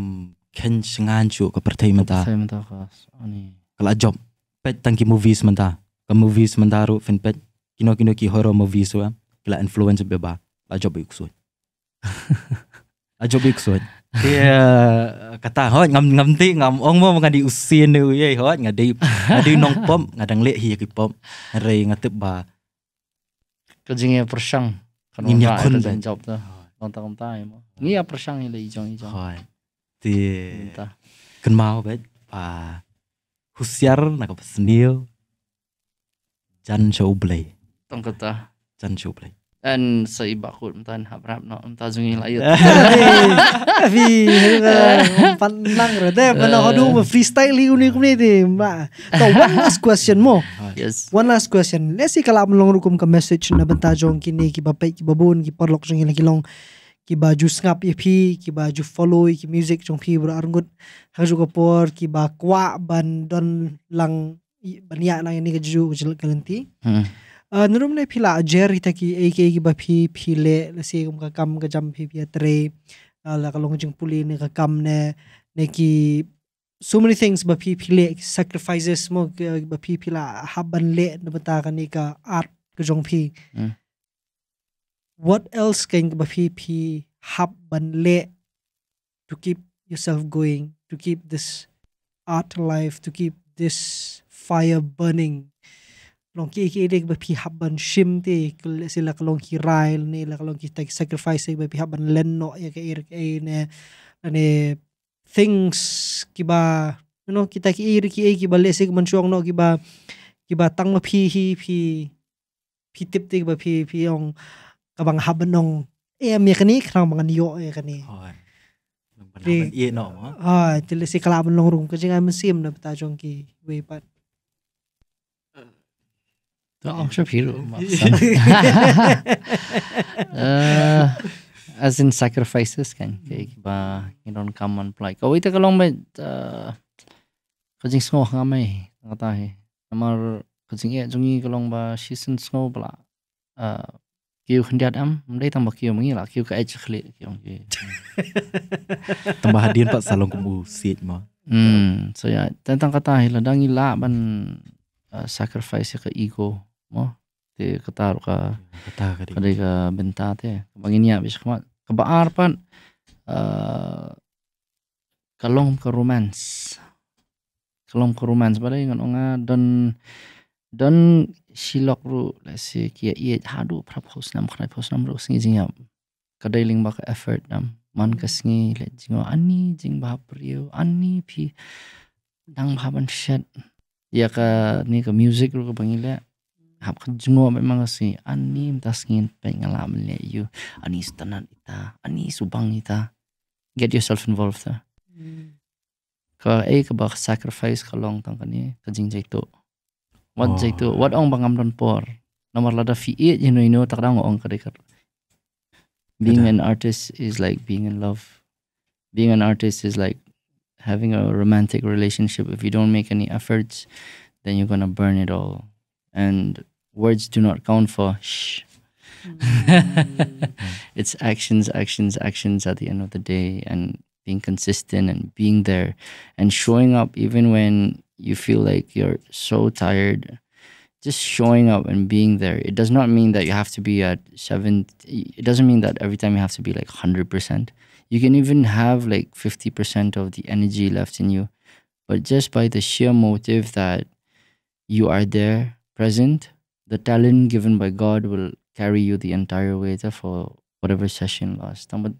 ken singan chu ka pertai menta pertai menta kas ani kala job pet tangki movies menta ka movies menta ru fin pet kino kino ki horror movies wa kala influence beba la job ik so la job ik so Iya, kata hot ngam ngam ti ngam ong mo ngadi usin ni ye hot ngadi ngadi nong pom ngadang le hi ki pom re ngatep ba kajing persang 因也困难做得，当当当么？你也不想你的一种一种。系，对，跟猫呗，把 husyar apa jan show play. ان صعيب اقول متان حبراب نو متازوني لايت في pandang rada kado aduh freestyle ini kumni di ma so one last question mo yes one last question let's see kalau melong rukum ke message na bentajong kini ki bapai ki babun ki parlok jong lagi long ki baju snap ipi ki baju follow ki music jong pi bro arungut hang juga por ki bakwa ban don lang bania ya nang ini ke ju kelenti hmm. नरुम ले फिला Jerry, हि तकी ए के गी बफी फिले से गम ka kam ka jam फि पिया त्रे ला का लोंग जिंग पुली ने का कम ने ने so many things बफी फिले sacrifices mo बफी फिला हाबन ले न bata ka ni ka art ka jong phi. Mm. what else can बफी फि हाबन to keep yourself going to keep this art alive to keep this fire burning long ki ki dek bapi habban shim te sila kalong ki rail ni la kalong ki tak sacrifice bapi habban len no ya ke ir e ne ne things kiba you kita ki ir ki e, ki bale man chuang no kiba kiba tang ma phi hi phi phi tip te ba phi phi ong kabang habban nong e mi ya kani krang mangan yo ya e kani Di, iya no. Ah, jadi si kalaban long rum kerjaan musim na bata jongki way pat. Tak oh, macam Matsen. uh, as in sacrifices kan kay ba kinon kaman play. kalau ta kalong med uh, kajing snow kamay nakatahe. Amar jing e jungi kalong ba season snow pula Kau hendiat am Mereka tambah kau mengi lah ke edge khli Kau tambah hadir pak salong kumbu Sid ma so ya tentang kata hilang dangi la ban uh, sacrifice ke ego mo ti katar ka iya, kadi ka benta te ya bis kama kabaar pan uh, kalong ka romance kalong ka romance bale ngon onga don don silok ru la si kia ie hadu prap nam khna pos nam ru singi jinga kadai ling ba ka effort nam man ka singi le jingo ani jing ba priyo ani pi dang ban shed. ya ka ni ka music ru ka bangile ka jungo may mang si anim tasngin pe ngalam le yu ani stanan ita ani subang ita get yourself involved ta ka e ka ba sacrifice ka long tang kani ka jing jai to wat oh. jai to wat ong bangam don por nomor lada fi e you know you know tak dang ong ka dekar being an artist is like being in love being an artist is like having a romantic relationship if you don't make any efforts then you're gonna burn it all and words do not count for shh. Mm. it's actions, actions, actions at the end of the day, and being consistent and being there and showing up even when you feel like you're so tired. Just showing up and being there. It does not mean that you have to be at seven. It doesn't mean that every time you have to be like 100%. You can even have like 50% of the energy left in you. But just by the sheer motive that you are there, present, the talent given by God will carry you the entire way. Therefore, whatever session last. Tama,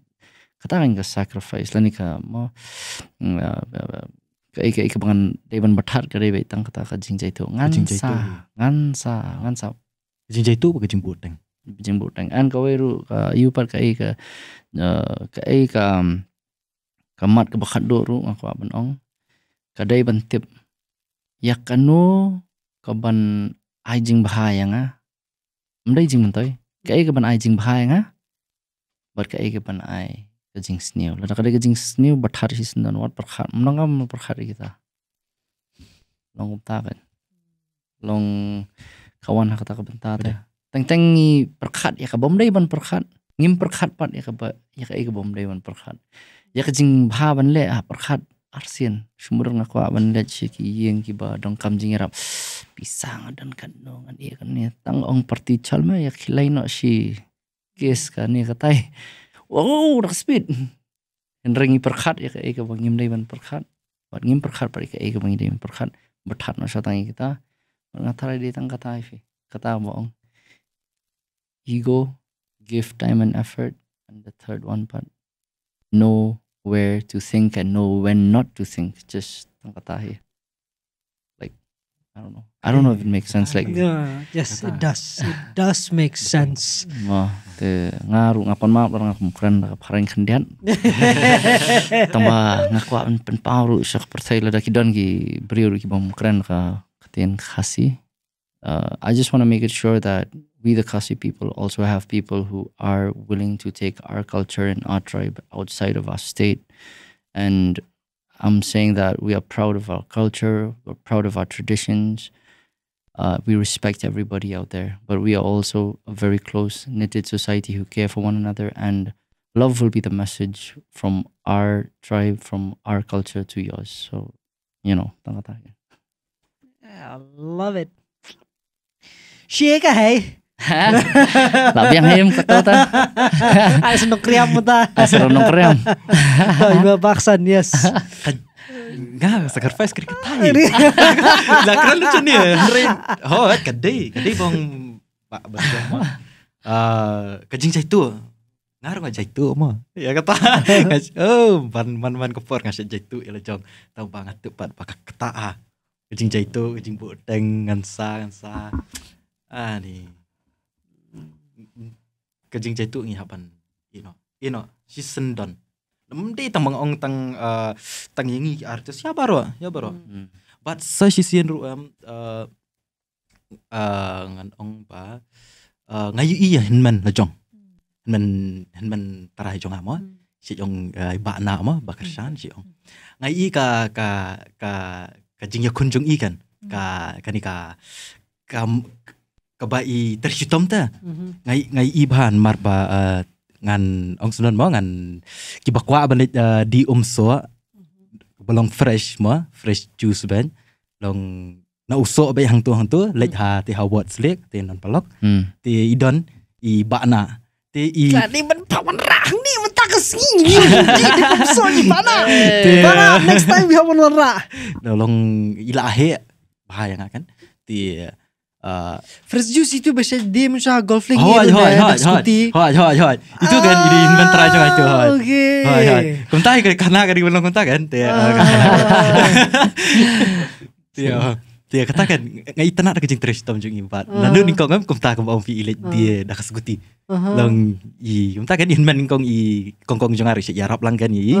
katakan ka sacrifice lani ka mo ka ika ika bangan deban batar ka rebe itang kata ka jingjai ngan ngansa ngansa ngansa jing jaitu, ka jing jimbuteng an ka weru ka yupar ka ika ka ika kamat ka bakat doru aku abon ong ka kadai tip yakano ban aijing nga. mda ijing mentoi ka e kapan aijing nga. bar ka e kapan ai kajing sniu la ka kajing sniu bathar his nan wat Mna mnanga m parkhar kita long kan. long kawan hak tak bentar ta. teng teng ni perkhat ya ka bom dai ban perkhat ngim perkhat pat ya ka ya ka e ka bom dai ban perkhat ya kajing bahaya ban le ah perkhat arsin sumur ngaku aban lihat syeki yang kiba dong dongkam jingirap pisang dan kandungan iya kan ya tang ong parti calma ya kilai no si kes kan iya katai wow rak speed ringi perkat ya kayak ke bangim daiban perkat buat ngim perkat pada kayak ke bangim daiban perkat bertat no shatangi kita ngatarai di tang kata ifi kata ong ego give time and effort and the third one but no where to think and know when not to think. Just like I don't know. I don't know if it makes sense. Like yeah, yes, it does. It does make sense. Wah, te ngaruh ngapun maaf orang ngaku keren paring kendian. Tambah ngaku pun penparu syak percaya ledaki don ki beriur ki bom keren ka katien kasih. Uh, I just want to make it sure that we the Kasi people also have people who are willing to take our culture and our tribe outside of our state. And I'm saying that we are proud of our culture, we're proud of our traditions. Uh, we respect everybody out there, but we are also a very close knitted society who care for one another. And love will be the message from our tribe, from our culture to yours. So, you know, I love it. hey. yang him kata Asno kriam ta. Asno kriam. Iba baksan yes. Kan, enggak, segar face kiri keren lucu nih chuni. Ya. Oh, eh, gede, gede bong pak bang. ma. kajing cai tu. Ngaruh aja itu oma Ya kata. Oh, man man man kepor ngasih caitu, itu ya lejong Tau banget tuh pat pakak ah, kencing caitu, itu kencing boteng ngansa ngansa. Ah nih kejeng jaitu ngi hapan ino ino si sendon Mende tang ong tang uh, eh, tang yingi artis ya baru ya baru. Mm. But sa si sien ru um uh, ngan ong ba uh, ngayu iya hinman la jong. Hinman hmm. hinman tarai jong amo. Hmm. Si jong uh, ba na amo bakar shan si ong. Ngayu ka ka ka ka ya kunjung i kan. Ka ka ni ka ka kabai terhitom ta mhm. ngai ngai iban marba eh, ngan ong sunan mo ngan kibakwa ban eh, di umso mhm. belong fresh mo fresh juice ban long na uso be hang tu hang tu mhm. let ha ti ha words lek ti non palok hmm. ti idon i bana ti i ni ban pawan rang ni mentak ke sing ni di umso ni bana bana next time we have one ra long ila he bahaya kan ti eh, Uh, Fresh juice itu Bahasa dia macam Golf lagi tu, hot kan? hot hot, hot hot hot Itu kan ini ah, invent try itu Hot hot hot Kau tahu kan Kana kan Kau tahu kan Dia ah. Dia Dia kata kan Ngai tenak dah kencing trash Tom Jung Impat Lalu ni kau kan Kau tahu kan Bawang fi ilet Dia dah kesekuti ah. Long I Kau tahu kan Invent ni kong I Kong kong jengar Isyik Arab lang kan I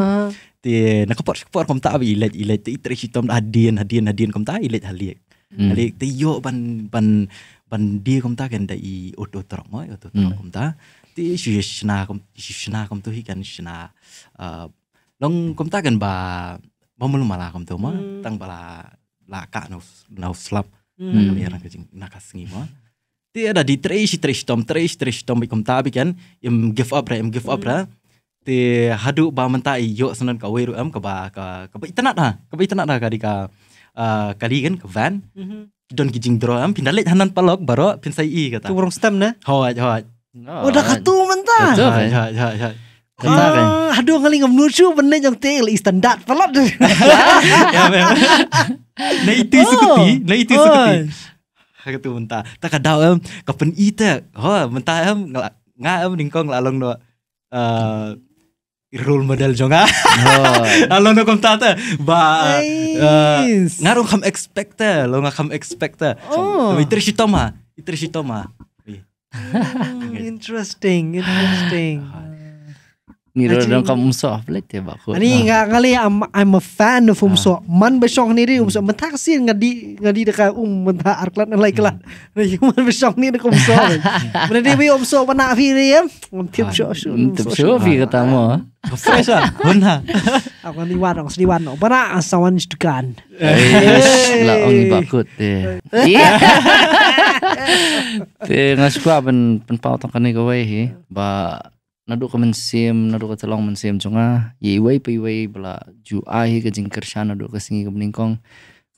Dia Nak kepot kepot Kau tahu Ilet ilet Itu trash Tom Hadian hadian hadian Kau tahu ilet halik mm. ali te yo ban ban ban di kom ta kan dai i oto tro mo oto tro kom ta ti shi kom shi shna kom to hi kan shna long kom ta kan ba ba mulu mala kom to ma tang bala la ka no no slap na kami orang kecing nakas ngi mo ti ada di trash trash tom trash trash tom kom ta bi kan im give up ra im give up ra ti hadu ba mentai yo senan ka weru am ka ba ka ka itenat ha ka itenat ha ka di ka uh, kali kan ke van mm don kijing am pindah lek hanan palok baru pindah i kata tu burung stem na hoj hoj udah oh, katu mentah hoj hoj hoj hoj Ah, eh. aduh ngaling ngamnucu bener yang tel istandat pelot. ya memang. Nah itu oh. sekuti, nah itu sekuti. Aku tu mentah. Tak ada em kapan ite. Ha mentah em ngak em ning kong lalong Eh ah, role model jonga ah. alon no komta ba eh, ngaro kam expecta lo nga kam expecta. oh toma, itu si toma. Hmm, interesting interesting dong kamu umso plate ba ko. Ani ah. nga ngali I'm I'm a fan of umso. Ah. Man besok niri umso mentak sih ngadi ngadi deka um mentak arklat ngalai kelat. Hmm. Man besok niri deka umso. Mana di bi umso mana fi ya. Um tip sho sho. Tip sho kata Fresh lah, Bunda. Aku ni warong sli warno. Para asawan ah, sedekan. Lah ongi bakut. Iya. Tidak suka ben pen pautang kani gawe hi ba Nado man sim ka talong man sim chunga ye iwai pe iwai bla ju ai ka jingker nado ka singi ka meningkong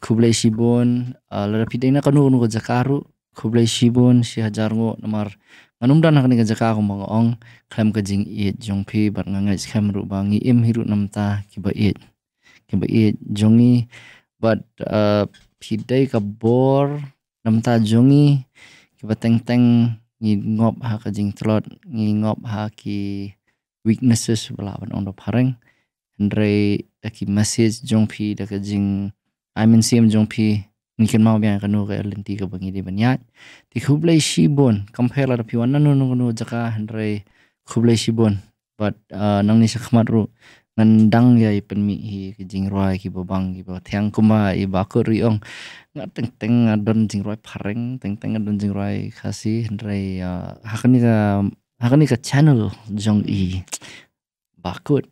kublai shibon la pidena kanu na ka jakaru kublai shibon si hajar ngo namar nganum dan ni ka jaka ko mga ong klam ka jing i jong phi nga ngangai kham ru ba ngi im hiru namta kiba iet kiba i jongi but pidai ka bor namta jongi kiba teng teng ngingop ha ka jing slot ngingop ha ki weaknesses belawan on do pareng andre ki message jong pi da ka jing i mean sim jong pi ni ken mau biang ka no ka lenti ka bangi de banyat ti khublai shi bon compare la pi wan no no no jaka andre khublai shi bon but uh, nang ni kamaru ru ngan dang ya ipen mi hi ki jing roi ki babang ki ba thyang kuma i ba ko ri nggak teng teng ngadon don jing roy pareng teng teng ngadon don jing roi khasi hendrai uh, hakani ka hakani ka channel jong i bakut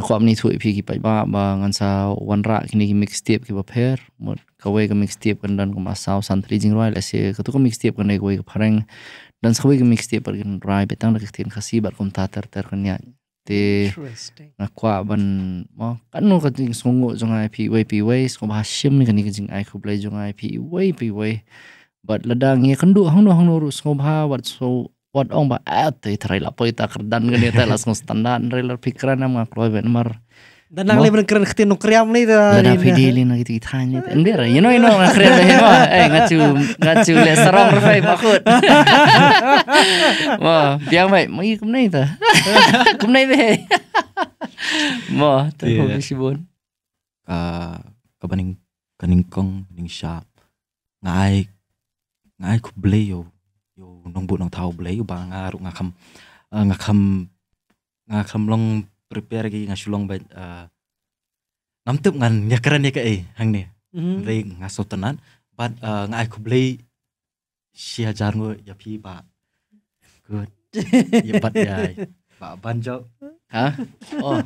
aku amni tuh ipi ki pai ba ba ngan sa wan ra kini ki mix tape ki ba pher mot ka ka mix tape kan dan ko ma santri jing roy la ka ka mix tape kan kawe ka pareng dan sa we ka mix tape kan roy betang na ka tin khasi bar kom ta ter kan ya te na kwa ban mo kanu ka ting jong ai pi way pi so ba shim ni kani jing ai khu play ai pi way pi but ye kan du hang no hang no ru but ba wat so wat ong ba at te thrai la poi ta kardan ga ta la standard railer pikran ma kloi ben mar dan nang lebih keren ketin nukriam nih dah. Dan apa dia lina gitu itanya. Endir, you know you know nukriam dah Eh ngacu ngacu le serong rafai bakut Wah, biang baik, mau ikum nih dah. Kum nih be. Wah, terhubung si bon. Ah, Kabaning kaning kong kaning sharp. Ngai ngai ku yo yo nong bu nong tau blay yo bang ngaruk ngakam ah, ngakam ngakam long prepare lagi ngah sulong bay uh, ah, ngamtup ngan ya keran ya kai eh, hang ni mm mm-hmm. ngah so tenan but uh, ah, ngah aku beli si ajar ngu ya pi ba good ya pat ya ba banjo ha oh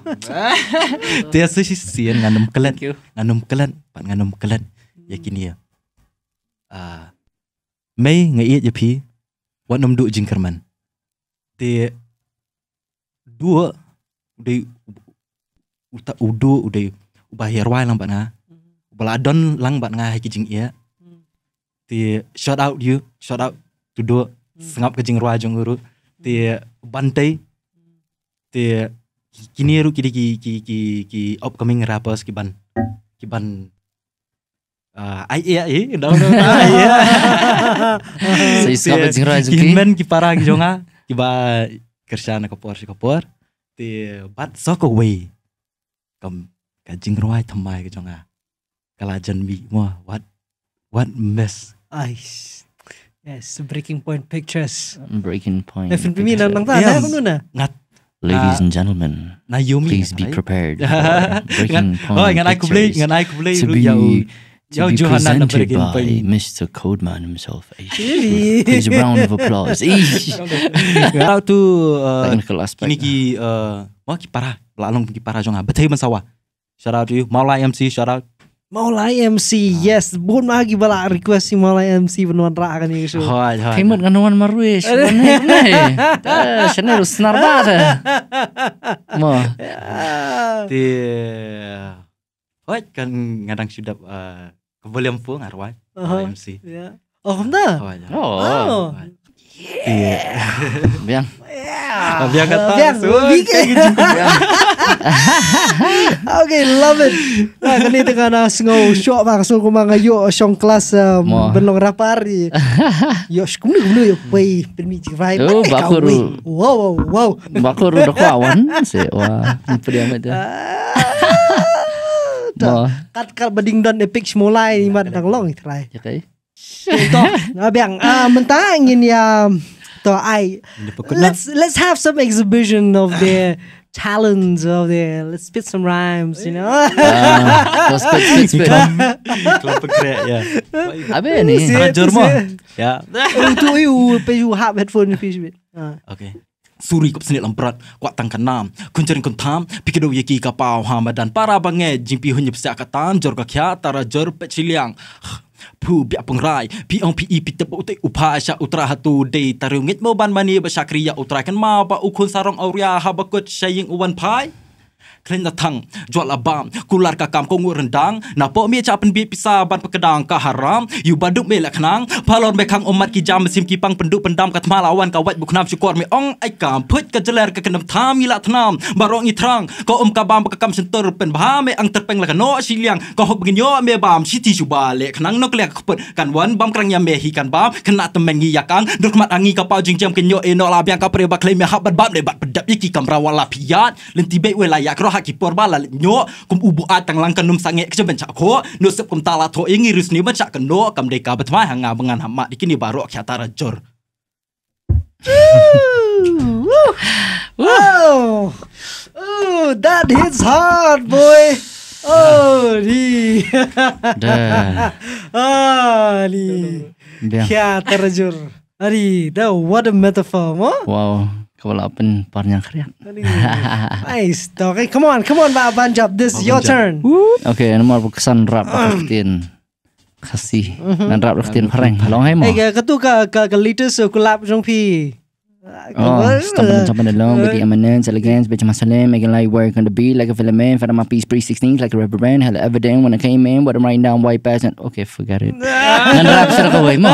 dia sisi sian ngan num kelat ngan num kelat pat ngan num kelat ya mm. kini ya uh, mei ngai ya pi wat num du jingkerman dia dua udah uta udu udah ubahir wae lang bana mm-hmm. beladon lang bana ngah kijing iya mm-hmm. ti shout out you shout out to do mm-hmm. sengap kijing ruah jong guru ti bantai ti kini ru kiri ki ki ki ki upcoming rappers ki ban ki ban ah, ai iya iya iya, iya, iya saya suka kijing iya, iya, iya, iya, iya, iya, iya, jonga iya, iya, kerjaan iya, iya, si iya, i ទាបាត់សកវេកំកាជីងរយថ្មៃកចងាកាលាចិនមីមក what what mess yes breaking point pictures breaking point តែពីមីណានងតាណានោះណាងាត់ Ladies and gentlemen, please be prepared. Breaking point. Oh, ngan ai kubli, ngan ai kubli. To be to be presented by Mr. Codeman himself. Really? Please, a round of applause. Kalau tu uh, technical aspect. Ini ki nah. uh, mau ki parah, lalong ki parah jonga. Betul mensawa. Shout out to you, Maulai MC. Shout out. Maulai MC, ah. yes. Bukan lagi bala request si Maulai MC penuan rak kan ini. Hoi, hoi. Kaimat kan nuan maruish. Bener nih. Sana harus senarbat. Ma. Ya. Ti. Hoi kan ngadang sudah uh, William Fu ngarwan MC oh kamu oh, oh. Iya. Oh. iya. Biang. Biang kata Biang. Gitu, Oke, love it. Nah, kini tengah nang snow shock langsung kuma yuk song kelas um, benong rapar. Yo skulu dulu yo pay permiti vai. Oh, bakuru. Wow, wow, wow. Bakuru dok awan. sih. Wah, pedih amat ya. Ah. Kat kat beding don epik mulai ni mat tang long try. Jatai. To abang ah mentang ingin ya to ai. Let's let's have some exhibition of the talents of the let's spit some rhymes, you know. uh, spit, spit, spit. Kelapa krek, ya. Apa ni? Hancur mah. Ya. Itu itu, pe you have headphone fish ah. bit. Okay. Suri kop senit lamprat kuat tang kanam kuncer kuntam pikir doi ki kapau pau hamadan para bange jimpi hunyep sa katan jor ka tara jor pe chiliang phu bia pengrai pi ong pi pi te utai upasha utra hatu de tarungit mau ban mani ba sakriya utra kan ma ba ukun sarong auria habakut saying uwan pai kren na thang jwal abam kular ka kam kongu rendang na mi cha pen bi pisa ban pekedang ka haram yu baduk me laknang palon be khang umat ki jam sim ki pang penduk pendam kat malawan kawat wat buknam syukur me ong ai kam phut ka jeler ka kenam tham mi la barong i trang ko um ka bam ka sentor pen bha me ang terpeng lakno siliang liang ko hok gnyo me bam si ti juba le khnang nok le khpet kan wan bam krang ya me hi kan bam kena kan temengi yakang durkmat angi ka pau jingjam kenyo eno labiang ka preba klem me habat bam le bat pedap iki kam rawala piat lenti be wilayah haki por bala nyo kum ubu atang langkan num sange ke ben ko no sep kum tala tho ingi rus ni ban kendo no kam de ka batma hanga bangan hama dikini baro khyatara jor Oh, that hits hard, boy. Oh, di. Dah. Ah, di. Kya terjur. Ari, that what a metaphor, mo? Wow. Kepala open parnya keren. nice, dog. Hey, come on, come on, Pak Banjab. This your turn. Oke, okay, nomor kesan rap mm-hmm. tin. Kasih, mm-hmm. dan rap tin pereng. Long hai mo. Hey, ketu ka ka ka latest collab jong pi. Oh, stumbling, jumping along with the eminence, elegance, bitch, my salim, making light work on the beat like a filament. Found my piece pre 16 like a rubber band. Hella evident when I came in, what I'm writing down, white pass, and okay, forget it. Nanarap sa nakaway mo.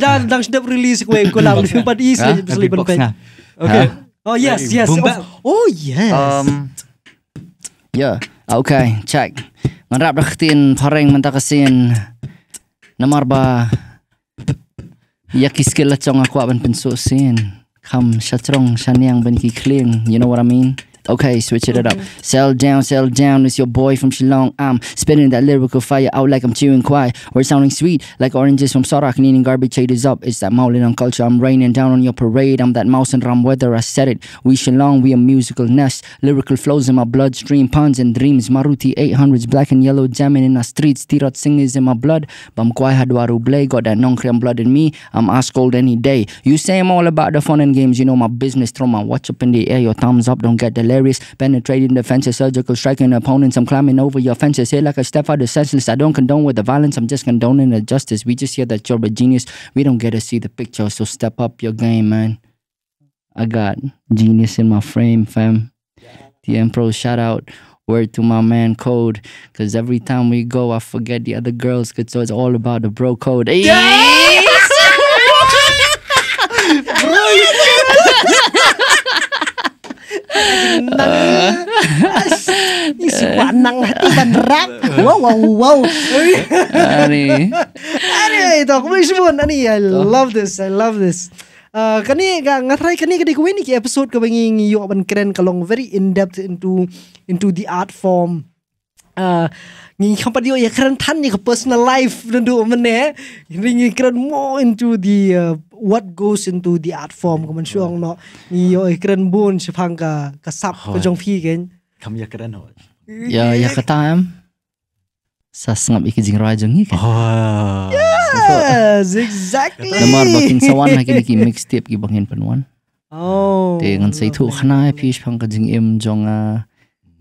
Dahil lang siya release ko yung eh, kulang. But easy, sleeping bed. Okay. Oh, yes, yes. Oh, oh, yes. Um, yeah. Okay, check. Manrap rakhtin, pareng mantakasin. Namarba. Namarba. Ya kiskil la chong aku aban pensu sin. Kam shatrong benki ban ki clean. You know what I mean? Okay, switching it up. Mm-hmm. Sell down, sell down. It's your boy from Shillong. I'm spitting that lyrical fire out like I'm chewing quiet. are sounding sweet like oranges from Sarak, needing garbage haters up. It's that Maulin on culture. I'm raining down on your parade. I'm that mouse and ram weather. I said it. We Shillong, we a musical nest. Lyrical flows in my bloodstream. Puns and dreams. Maruti 800s, black and yellow jamming in the streets. Tirot singers in my blood. Bam Bamkwai Hadwaru Blay. Got that non cream blood in me. I'm ass cold any day. You say I'm all about the fun and games. You know my business. Throw my watch up in the air. Your thumbs up. Don't get delayed. Penetrating the fences, surgical striking opponents. I'm climbing over your fences. Here like a step out senseless. I don't condone with the violence. I'm just condoning the justice. We just hear that you're a genius. We don't get to see the picture. So step up your game, man. I got genius in my frame, fam. The Pro shout out. Word to my man Code, cause every time we go, I forget the other girls. Cause so it's all about the bro code. Hey! Yeah! Nang, Uh. Isi eh. nang hati beneran. Wow wow wow. Ani. Ani itu aku mau sebut. Ani I love this. I love this. Uh, kani ga ngatrai kani kadi kuwe ni ki episode ka bangi ngi yo keren kalong very in depth into into the art form ngi khampa dio ya keren than ni personal life rendu mene ngi keren more into the uh, what goes into the art form ko man shuang no ni yo keren bun shphang ka ka sap ko jong phi gen kham ya keren ho ya ya kata am sa sngap iki jing roi jong ni yes exactly namar bakin sawan haki ki mixtape ki bangin panuan oh te ngan sei thu khana phi shphang ka jing em jonga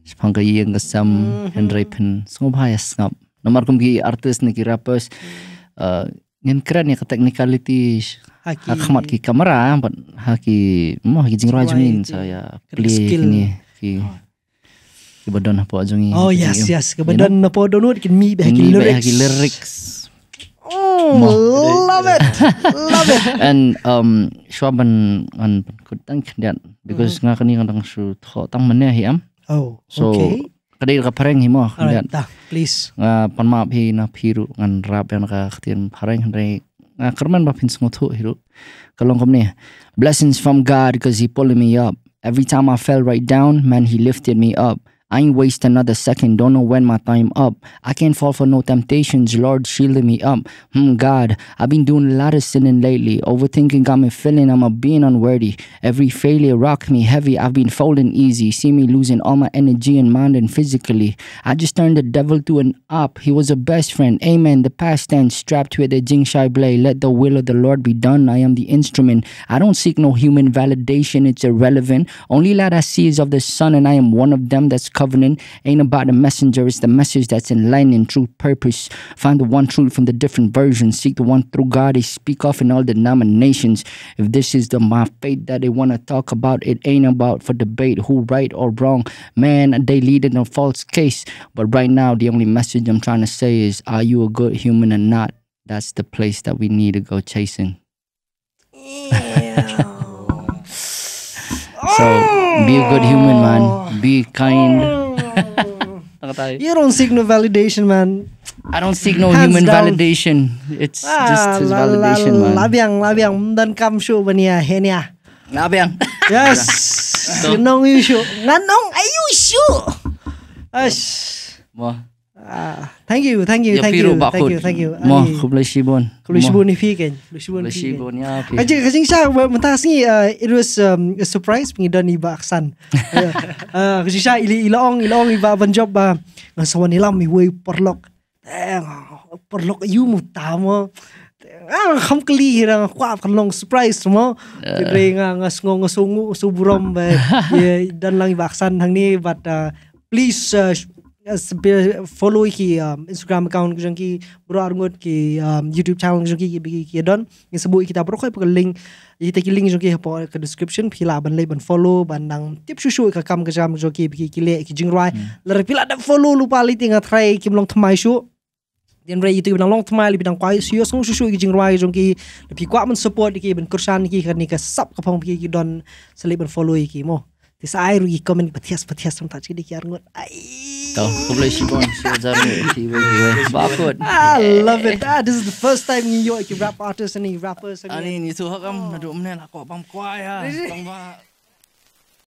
Sipang mm-hmm. uh, hmm, oh. oh, ke yang kesam Henry Pen sungguh bahaya. sengop. Nomor kumki artis niki rapes ngen keren ya ke technicality hakmat ki kamera empat haki oh, mah haki jengro jumin saya play ini ki badan apa ajungi oh yes yes badan apa donut, kin mi bae ki lyrics lyrics love it, love it. And um, shuaban an pan kutang kendian because ngakani kandang shu tho tang menya hiam. Oh, so, okay. k a d i i ka pareng himo. Alright, t a please. Nga panma bhi na phiru ngan rap yan ka khtin a pareng hanre. g a karman ba p i n sngothu hiru. Kalong k o m n i Blessings from God because he pulled me up. Every time I fell right down, man, he lifted me up. I ain't waste another second, don't know when my time up. I can't fall for no temptations, Lord, shielding me up. Hmm, God, I've been doing a lot of sinning lately. Overthinking got me feeling I'm a being unworthy. Every failure rocked me heavy, I've been folding easy. See me losing all my energy and mind and physically. I just turned the devil to an op. He was a best friend. Amen. The past tense, strapped with a Shai blade. Let the will of the Lord be done. I am the instrument. I don't seek no human validation, it's irrelevant. Only light I see is of the sun, and I am one of them that's covered covenant ain't about the messenger, it's the message that's in line and true purpose. Find the one truth from the different versions. Seek the one through God. They speak off in all denominations. If this is the my faith that they want to talk about, it ain't about for debate who right or wrong. Man, they lead in a false case. But right now, the only message I'm trying to say is, are you a good human or not? That's the place that we need to go chasing. Yeah. So, be a good human, man. Oh. Be kind. you don't seek no validation, man. I don't seek no Hands human down. validation. It's ah, just his la, validation, la, man. Labiang, labiang. Dan kam show ba niya, henya? Labiang. Yes. so, Ganong yung show. Ganong ayu show. Ash. Mo. آه. Ah. thank you, thank you, ya, thank you, thank you. ثانك يو مو خبل شيبون خبل شيبون فيكن خبل شيبon شيبون يا في aja kasing sa mentas ni uh, it was um, a surprise pengidan iba aksan uh, kasing sa ili ilong, iba ban job ba uh, ngasawan ilam iwe perlok perlok you mutama. Ah, kham kali hirang kwa kanlong surprise mo kidre ya. nga ngasngo ngasungu suburom ba dan lang ibaksan hang ni but uh, please uh, follow ki um, Instagram account ki ki bro arngot ki YouTube channel ki bi ki don ki sebu kita bro khoi pe link ye te link jang ki description phila ban le ban follow ban nang tip shu shu ka kam ka jam jang ki ki le ki jing rai hmm. lar phila da follow lupa li tinga try ki long thmai shu dan rai youtube nang long thmai li bidang kwai sio song shu shu ki jing rai jang ki pi kwa man support ki ban kursan ki ka ni ka sub ka phong ki don selai ban follow ki mo Is ai rugi komen pathias pathias tam tachi dik yarngot. Tau kublai shibon shizame shiwe shiwe. Bakut. I love it. Ah, this is the first time New York you rap artists and you rappers. Ani ni tu hakam nadum ne la ko bam kwa ya. Bang ba.